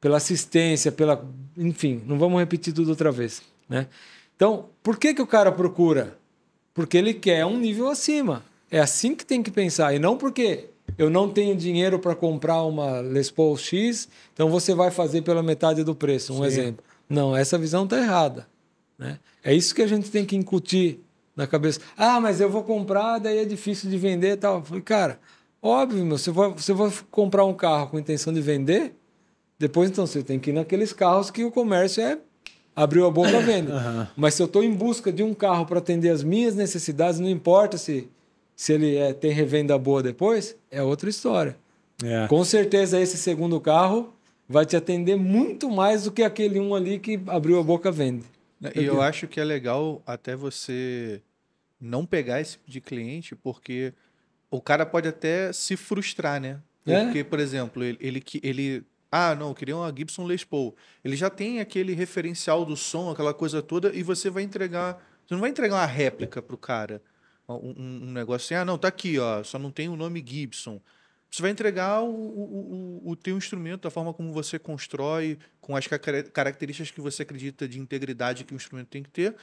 Pela assistência, pela... Enfim, não vamos repetir tudo outra vez, né? Então, por que, que o cara procura? Porque ele quer um nível acima. É assim que tem que pensar. E não porque eu não tenho dinheiro para comprar uma Les Paul X, então você vai fazer pela metade do preço, um Sim. exemplo. Não, essa visão está errada. Né? É isso que a gente tem que incutir na cabeça. Ah, mas eu vou comprar, daí é difícil de vender e tal. falei, cara, óbvio, meu, você vai, você vai comprar um carro com intenção de vender, depois então você tem que ir naqueles carros que o comércio é abriu a boca venda. uhum. Mas se eu estou em busca de um carro para atender as minhas necessidades, não importa se se ele é, tem revenda boa depois, é outra história. É. Com certeza esse segundo carro vai te atender muito mais do que aquele um ali que abriu a boca vende. Né, e eu acho que é legal até você não pegar esse tipo de cliente, porque o cara pode até se frustrar, né? É. Porque, é? por exemplo, ele, ele, ele ah, não, eu queria uma Gibson Les Paul. Ele já tem aquele referencial do som, aquela coisa toda, e você vai entregar. Você não vai entregar uma réplica pro cara um, um negócio assim, ah, não, tá aqui, ó, só não tem o nome Gibson. Você vai entregar o, o, o, o teu instrumento, da forma como você constrói, com as características que você acredita de integridade que o instrumento tem que ter.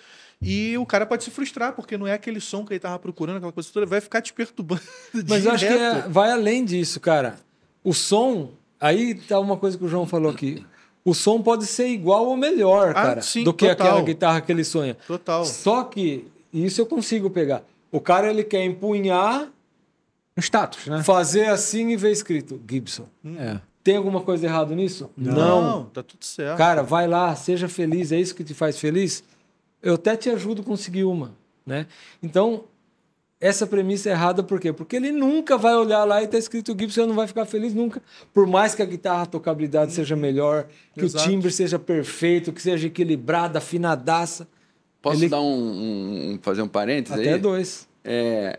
E o cara pode se frustrar, porque não é aquele som que ele estava procurando, aquela coisa toda, vai ficar te perturbando. Mas eu acho que é, vai além disso, cara. O som, aí tá uma coisa que o João falou aqui. O som pode ser igual ou melhor, ah, cara, sim, do que total. aquela guitarra que ele sonha. Total. Só que, isso eu consigo pegar o cara ele quer empunhar. Um status, né? Fazer assim e ver escrito Gibson. É. Tem alguma coisa errada nisso? Não. Não, tá tudo certo. Cara, vai lá, seja feliz, é isso que te faz feliz? Eu até te ajudo a conseguir uma, né? Então, essa premissa é errada por quê? Porque ele nunca vai olhar lá e tá escrito Gibson, não vai ficar feliz nunca. Por mais que a guitarra a tocabilidade seja melhor, que Exato. o timbre seja perfeito, que seja equilibrada, afinadaça, Posso Ele... dar um, um, fazer um parênteses Até aí? Até dois. É,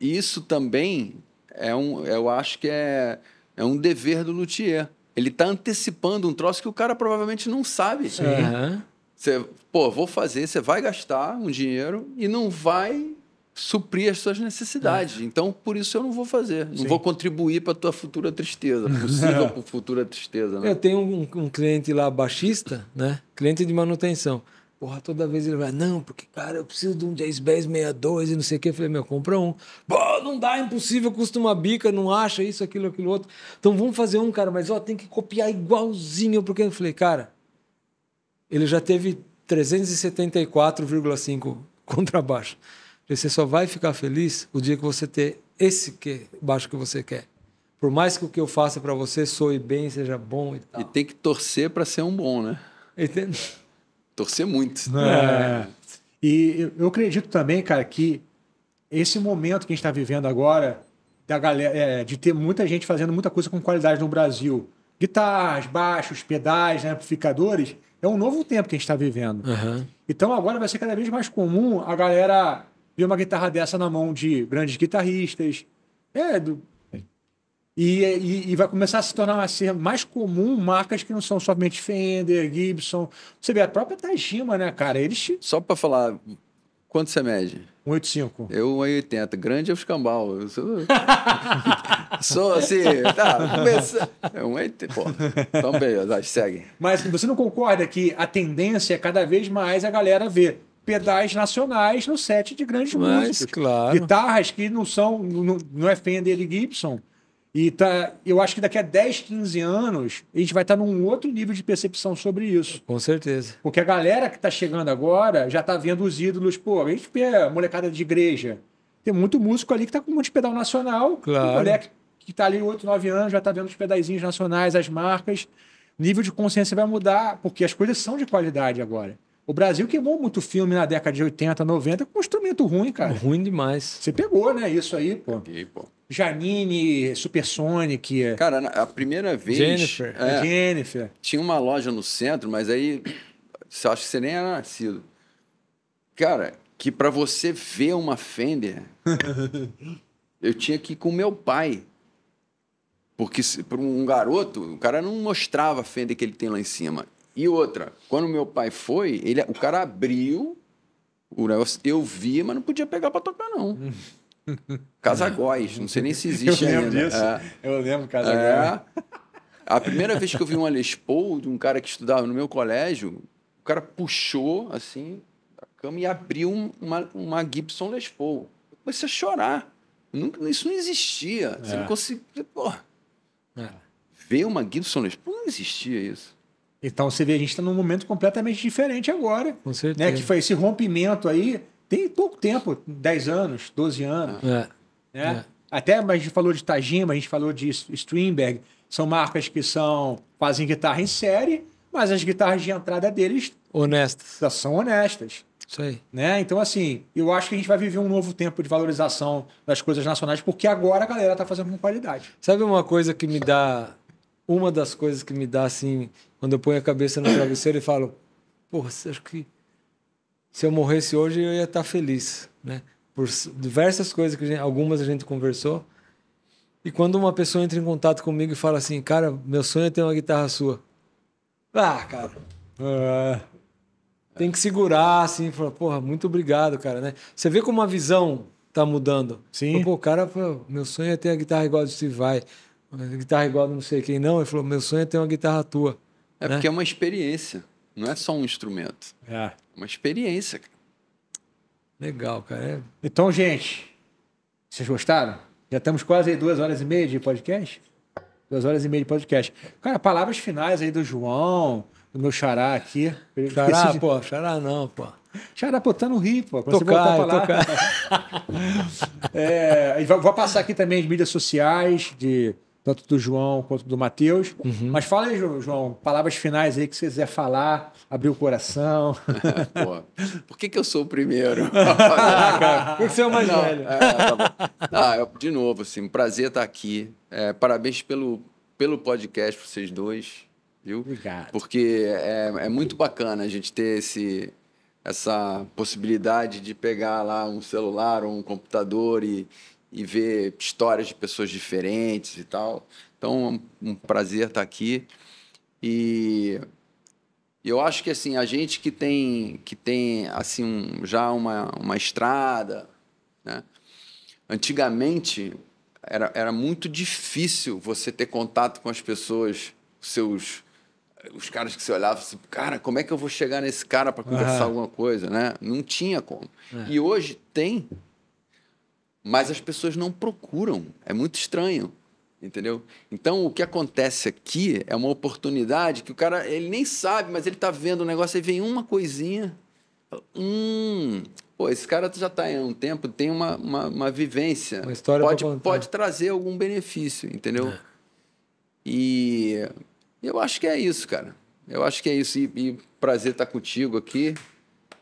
isso também é um, eu acho que é, é um dever do luthier. Ele está antecipando um troço que o cara provavelmente não sabe. Sim. Uhum. Você, pô, vou fazer, você vai gastar um dinheiro e não vai suprir as suas necessidades. É. Então, por isso eu não vou fazer. Sim. Não vou contribuir para a tua futura tristeza, é possível futura tristeza. Né? Eu tenho um, um cliente lá baixista, né? Cliente de manutenção. Porra, toda vez ele vai, não, porque, cara, eu preciso de um Jazz Bass 62 e não sei o quê. Eu falei, meu, compra um. Pô, não dá, é impossível, custa uma bica, não acha isso, aquilo, aquilo outro. Então vamos fazer um, cara, mas ó, tem que copiar igualzinho, porque eu falei, cara, ele já teve 374,5 contrabaixo. Você só vai ficar feliz o dia que você ter esse que, baixo que você quer. Por mais que o que eu faça para você soe bem, seja bom e tal. E tem que torcer para ser um bom, né? Entende? torcer muito. Né? É. E eu acredito também, cara, que esse momento que a gente está vivendo agora, da galera, é, de ter muita gente fazendo muita coisa com qualidade no Brasil, guitarras, baixos, pedais, né, amplificadores, é um novo tempo que a gente está vivendo. Uhum. Então agora vai ser cada vez mais comum a galera ver uma guitarra dessa na mão de grandes guitarristas, é, do, e, e, e, vai começar a se tornar a ser mais comum marcas que não são somente Fender, Gibson. Você vê a própria Tajima, né, cara? Eles. Só para falar, quanto você mede? 1,85. Eu 1,80. Grande é o escambau. Eu sou... sou assim. Tá, começa. É 1,80. Pô, então beleza, segue. Mas você não concorda que a tendência é cada vez mais a galera ver pedais nacionais no set de grandes Mas, músicos? Claro. Guitarras que não são. Não, não é Fender e Gibson e tá, eu acho que daqui a 10, 15 anos, a gente vai estar tá num outro nível de percepção sobre isso. Com certeza. Porque a galera que está chegando agora já está vendo os ídolos, pô, a gente vê a molecada de igreja. Tem muito músico ali que está com um monte de pedal nacional. Claro. O moleque que está ali 8, 9 anos já está vendo os pedaizinhos nacionais, as marcas. Nível de consciência vai mudar, porque as coisas são de qualidade agora. O Brasil queimou muito filme na década de 80, 90 com um instrumento ruim, cara. Ruim demais. Você pegou, né? Isso aí, pô. Peguei, pô. Janine, Supersonic. Cara, a primeira vez. Jennifer. É, Jennifer. Tinha uma loja no centro, mas aí. Você acha que você nem era é nascido. Cara, que para você ver uma Fender, eu tinha que ir com meu pai. Porque para um garoto, o cara não mostrava a Fender que ele tem lá em cima. E outra, quando meu pai foi, ele, o cara abriu o negócio. Eu vi, mas não podia pegar para tocar, não. Casagóis, não sei nem se existe Eu lembro ainda. Disso. É. Eu lembro é. Casagóis. É. A primeira vez que eu vi um Les Paul de um cara que estudava no meu colégio, o cara puxou assim a cama e abriu uma, uma Gibson Les Paul. Eu comecei a chorar. Nunca, isso não existia. É. Você não é. conseguia. É. Ver uma Gibson Les Paul não existia isso. Então você vê, a gente está num momento completamente diferente agora. Com né, certeza. Né? Que foi esse rompimento aí tem pouco tempo 10 anos, 12 anos. É. Né? É. Até mas a gente falou de Tajima, a gente falou de Strindberg. São marcas que são fazem guitarra em série, mas as guitarras de entrada deles. Honestas. São honestas. Isso aí. Né? Então, assim, eu acho que a gente vai viver um novo tempo de valorização das coisas nacionais, porque agora a galera tá fazendo com qualidade. Sabe uma coisa que me dá. Uma das coisas que me dá, assim, quando eu ponho a cabeça no travesseiro e falo, porra, acho que se eu morresse hoje, eu ia estar feliz, né? Por diversas coisas que a gente, algumas a gente conversou. E quando uma pessoa entra em contato comigo e fala assim, cara, meu sonho é ter uma guitarra sua. Ah, cara. É. tem que segurar, assim, falar, porra, muito obrigado, cara, né? Você vê como a visão tá mudando. Sim. Pô, o cara falou, meu sonho é ter a guitarra igual do Steve Vai, guitarra igual não sei quem não. Ele falou, meu sonho é ter uma guitarra tua. É né? porque é uma experiência, não é só um instrumento. É uma experiência. Legal, cara. É. Então, gente, vocês gostaram? Já estamos quase aí duas horas e meia de podcast? Duas horas e meia de podcast. Cara, palavras finais aí do João, do meu xará aqui. Xará, de... pô, xará não, pô. Xará, pô, tá no Rio, pô. tocar, Tocar. é, vou passar aqui também as mídias sociais de tanto do João quanto do Matheus. Uhum. Mas fala aí, João, palavras finais aí que você quiser falar, abrir o coração. Pô, por que, que eu sou o primeiro? Ah, Porque você é o mais Não, velho. É, tá ah, eu, de novo, assim, prazer estar aqui. É, parabéns pelo, pelo podcast vocês dois, viu? Obrigado. Porque é, é muito bacana a gente ter esse, essa possibilidade de pegar lá um celular ou um computador e e ver histórias de pessoas diferentes e tal. Então, é um prazer estar aqui. E eu acho que assim, a gente que tem que tem assim um, já uma, uma estrada, né? Antigamente era, era muito difícil você ter contato com as pessoas, seus os caras que você olhava assim, cara, como é que eu vou chegar nesse cara para conversar alguma coisa, né? Não tinha como. É. E hoje tem mas as pessoas não procuram. É muito estranho, entendeu? Então, o que acontece aqui é uma oportunidade que o cara, ele nem sabe, mas ele está vendo o negócio e vem uma coisinha. Hum, pô, esse cara já está há um tempo, tem uma, uma, uma vivência. Uma história pode, pode trazer algum benefício, entendeu? É. E eu acho que é isso, cara. Eu acho que é isso. E, e prazer estar tá contigo aqui,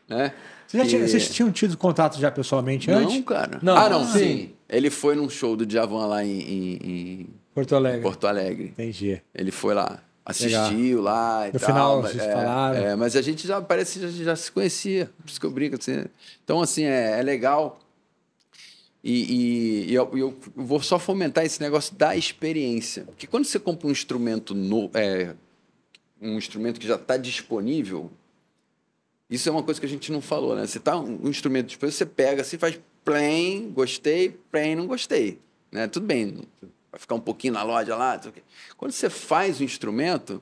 né? Você já tinha, vocês tinham tido contato já pessoalmente não, antes? Não, cara. Não. Ah, não, ah, sim. sim. Ele foi num show do Djavan lá em, em, em Porto Alegre. Em Porto Alegre. Entendi. Ele foi lá assistiu Legal. lá e no tal. final mas, vocês é, falaram. É, mas a gente já parece que já, já se conhecia, por isso que eu brinco. Assim, então, assim, é, é legal. E, e, e eu, eu, vou só fomentar esse negócio da experiência. Porque quando você compra um instrumento no, é, um instrumento que já está disponível, isso é uma coisa que a gente não falou, né? Você tá um instrumento depois, você pega assim, faz plain, gostei, plain, não gostei. Né? Tudo bem, vai ficar um pouquinho na loja lá. Quando você faz o instrumento,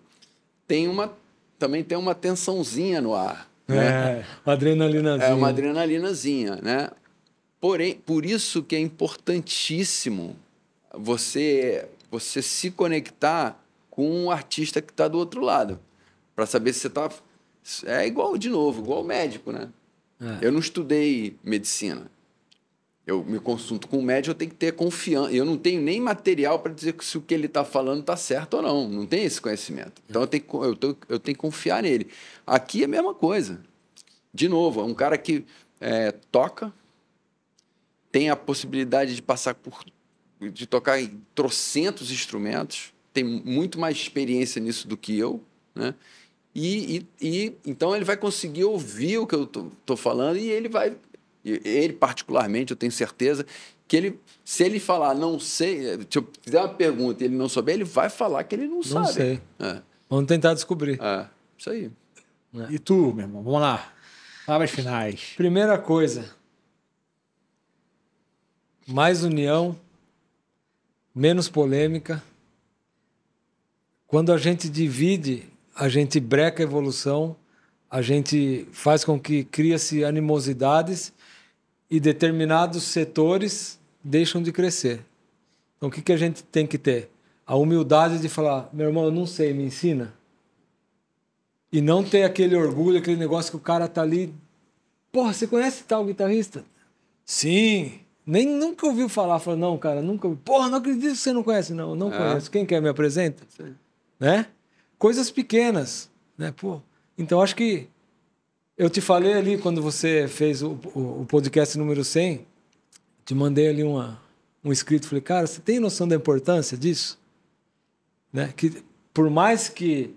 tem uma, também tem uma tensãozinha no ar. Né? É, uma adrenalinazinha. É uma adrenalinazinha, né? Porém, por isso que é importantíssimo você você se conectar com um artista que está do outro lado, para saber se você está é igual, de novo, igual médico, né? É. Eu não estudei medicina. Eu me consulto com o médico, eu tenho que ter confiança. Eu não tenho nem material para dizer se o que ele está falando está certo ou não. Não tem esse conhecimento. Então eu tenho, que, eu, tenho, eu tenho que confiar nele. Aqui é a mesma coisa. De novo, é um cara que é, toca, tem a possibilidade de passar por. de tocar em trocentos instrumentos, tem muito mais experiência nisso do que eu, né? E, e, e, então ele vai conseguir ouvir o que eu estou falando e ele vai, ele particularmente, eu tenho certeza, que ele, se ele falar não sei, eh, se eu fizer uma pergunta e ele não souber, ele vai falar que ele não, não sabe. Não sei. É. Vamos tentar descobrir. É, isso aí. É. E tu, meu irmão, vamos lá. Palavras finais. Primeira coisa. Mais união, menos polêmica. Quando a gente divide a gente breca a evolução, a gente faz com que cria-se animosidades e determinados setores deixam de crescer. Então, o que, que a gente tem que ter? A humildade de falar, meu irmão, eu não sei, me ensina. E não ter aquele orgulho, aquele negócio que o cara tá ali. Porra, você conhece tal guitarrista? Sim. Nem nunca ouviu falar. Falou, não, cara, nunca ouvi. Porra, não acredito que você não conhece. Não, não é. conheço. Quem quer me apresenta? Sim. Né? coisas pequenas, né? Pô, então acho que eu te falei ali quando você fez o, o, o podcast número 100, te mandei ali uma, um escrito, falei, cara, você tem noção da importância disso? Né? Que por mais que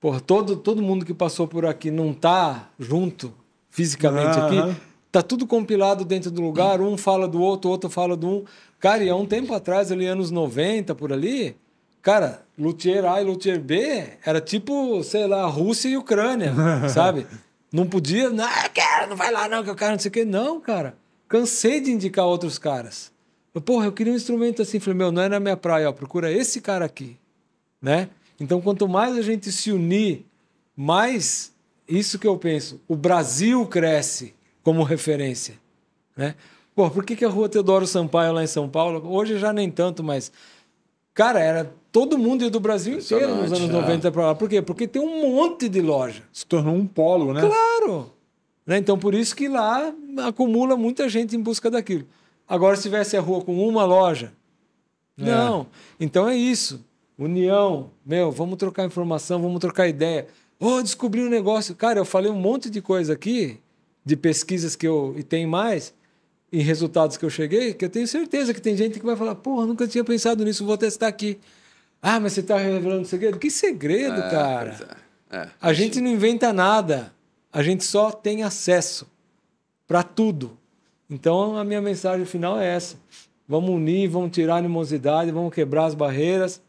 por todo todo mundo que passou por aqui não tá junto fisicamente aqui, tá tudo compilado dentro do lugar, um fala do outro, outro fala do um. Cara, e há um tempo atrás, ali anos 90 por ali, Cara, Luthier A e Luthier B era tipo, sei lá, Rússia e Ucrânia, sabe? Não podia, não, quero, não vai lá não, que eu quero não sei o quê. Não, cara. Cansei de indicar outros caras. Eu, porra, eu queria um instrumento assim. Falei, meu, não é na minha praia, ó, procura esse cara aqui, né? Então, quanto mais a gente se unir, mais isso que eu penso. O Brasil cresce como referência, né? Pô, por que, que a Rua Teodoro Sampaio lá em São Paulo, hoje já nem tanto, mas Cara, era todo mundo do Brasil inteiro nos anos 90 é. para lá. Por quê? Porque tem um monte de loja. Se tornou um polo, né? Claro! Né? Então, por isso que lá acumula muita gente em busca daquilo. Agora, se tivesse a rua com uma loja, é. não. Então é isso. União, meu, vamos trocar informação, vamos trocar ideia. Oh, descobri um negócio. Cara, eu falei um monte de coisa aqui, de pesquisas que eu. e tem mais em resultados que eu cheguei, que eu tenho certeza que tem gente que vai falar, porra, nunca tinha pensado nisso, vou testar aqui. Ah, mas você está revelando segredo? Que segredo, é, cara? É, é. A gente é. não inventa nada. A gente só tem acesso para tudo. Então, a minha mensagem final é essa. Vamos unir, vamos tirar a animosidade, vamos quebrar as barreiras.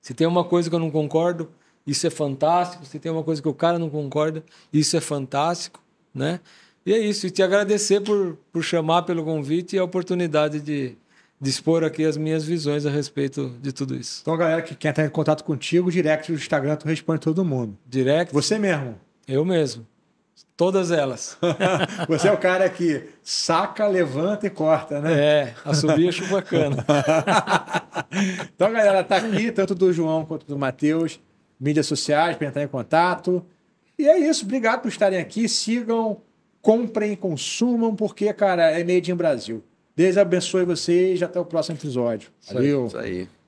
Se tem uma coisa que eu não concordo, isso é fantástico. Se tem uma coisa que o cara não concorda, isso é fantástico, né? E é isso, e te agradecer por, por chamar pelo convite e a oportunidade de, de expor aqui as minhas visões a respeito de tudo isso. Então, galera que quer entrar em contato contigo, direct no Instagram, tu responde todo mundo. Direct? Você mesmo. Eu mesmo. Todas elas. Você é o cara que saca, levanta e corta, né? É, a subir é chupacana. então, galera, tá aqui, tanto do João quanto do Matheus, mídias sociais para entrar em contato. E é isso, obrigado por estarem aqui. Sigam comprem e consumam, porque, cara, é Made in Brasil. Deus abençoe vocês e até o próximo episódio. Valeu. Isso aí.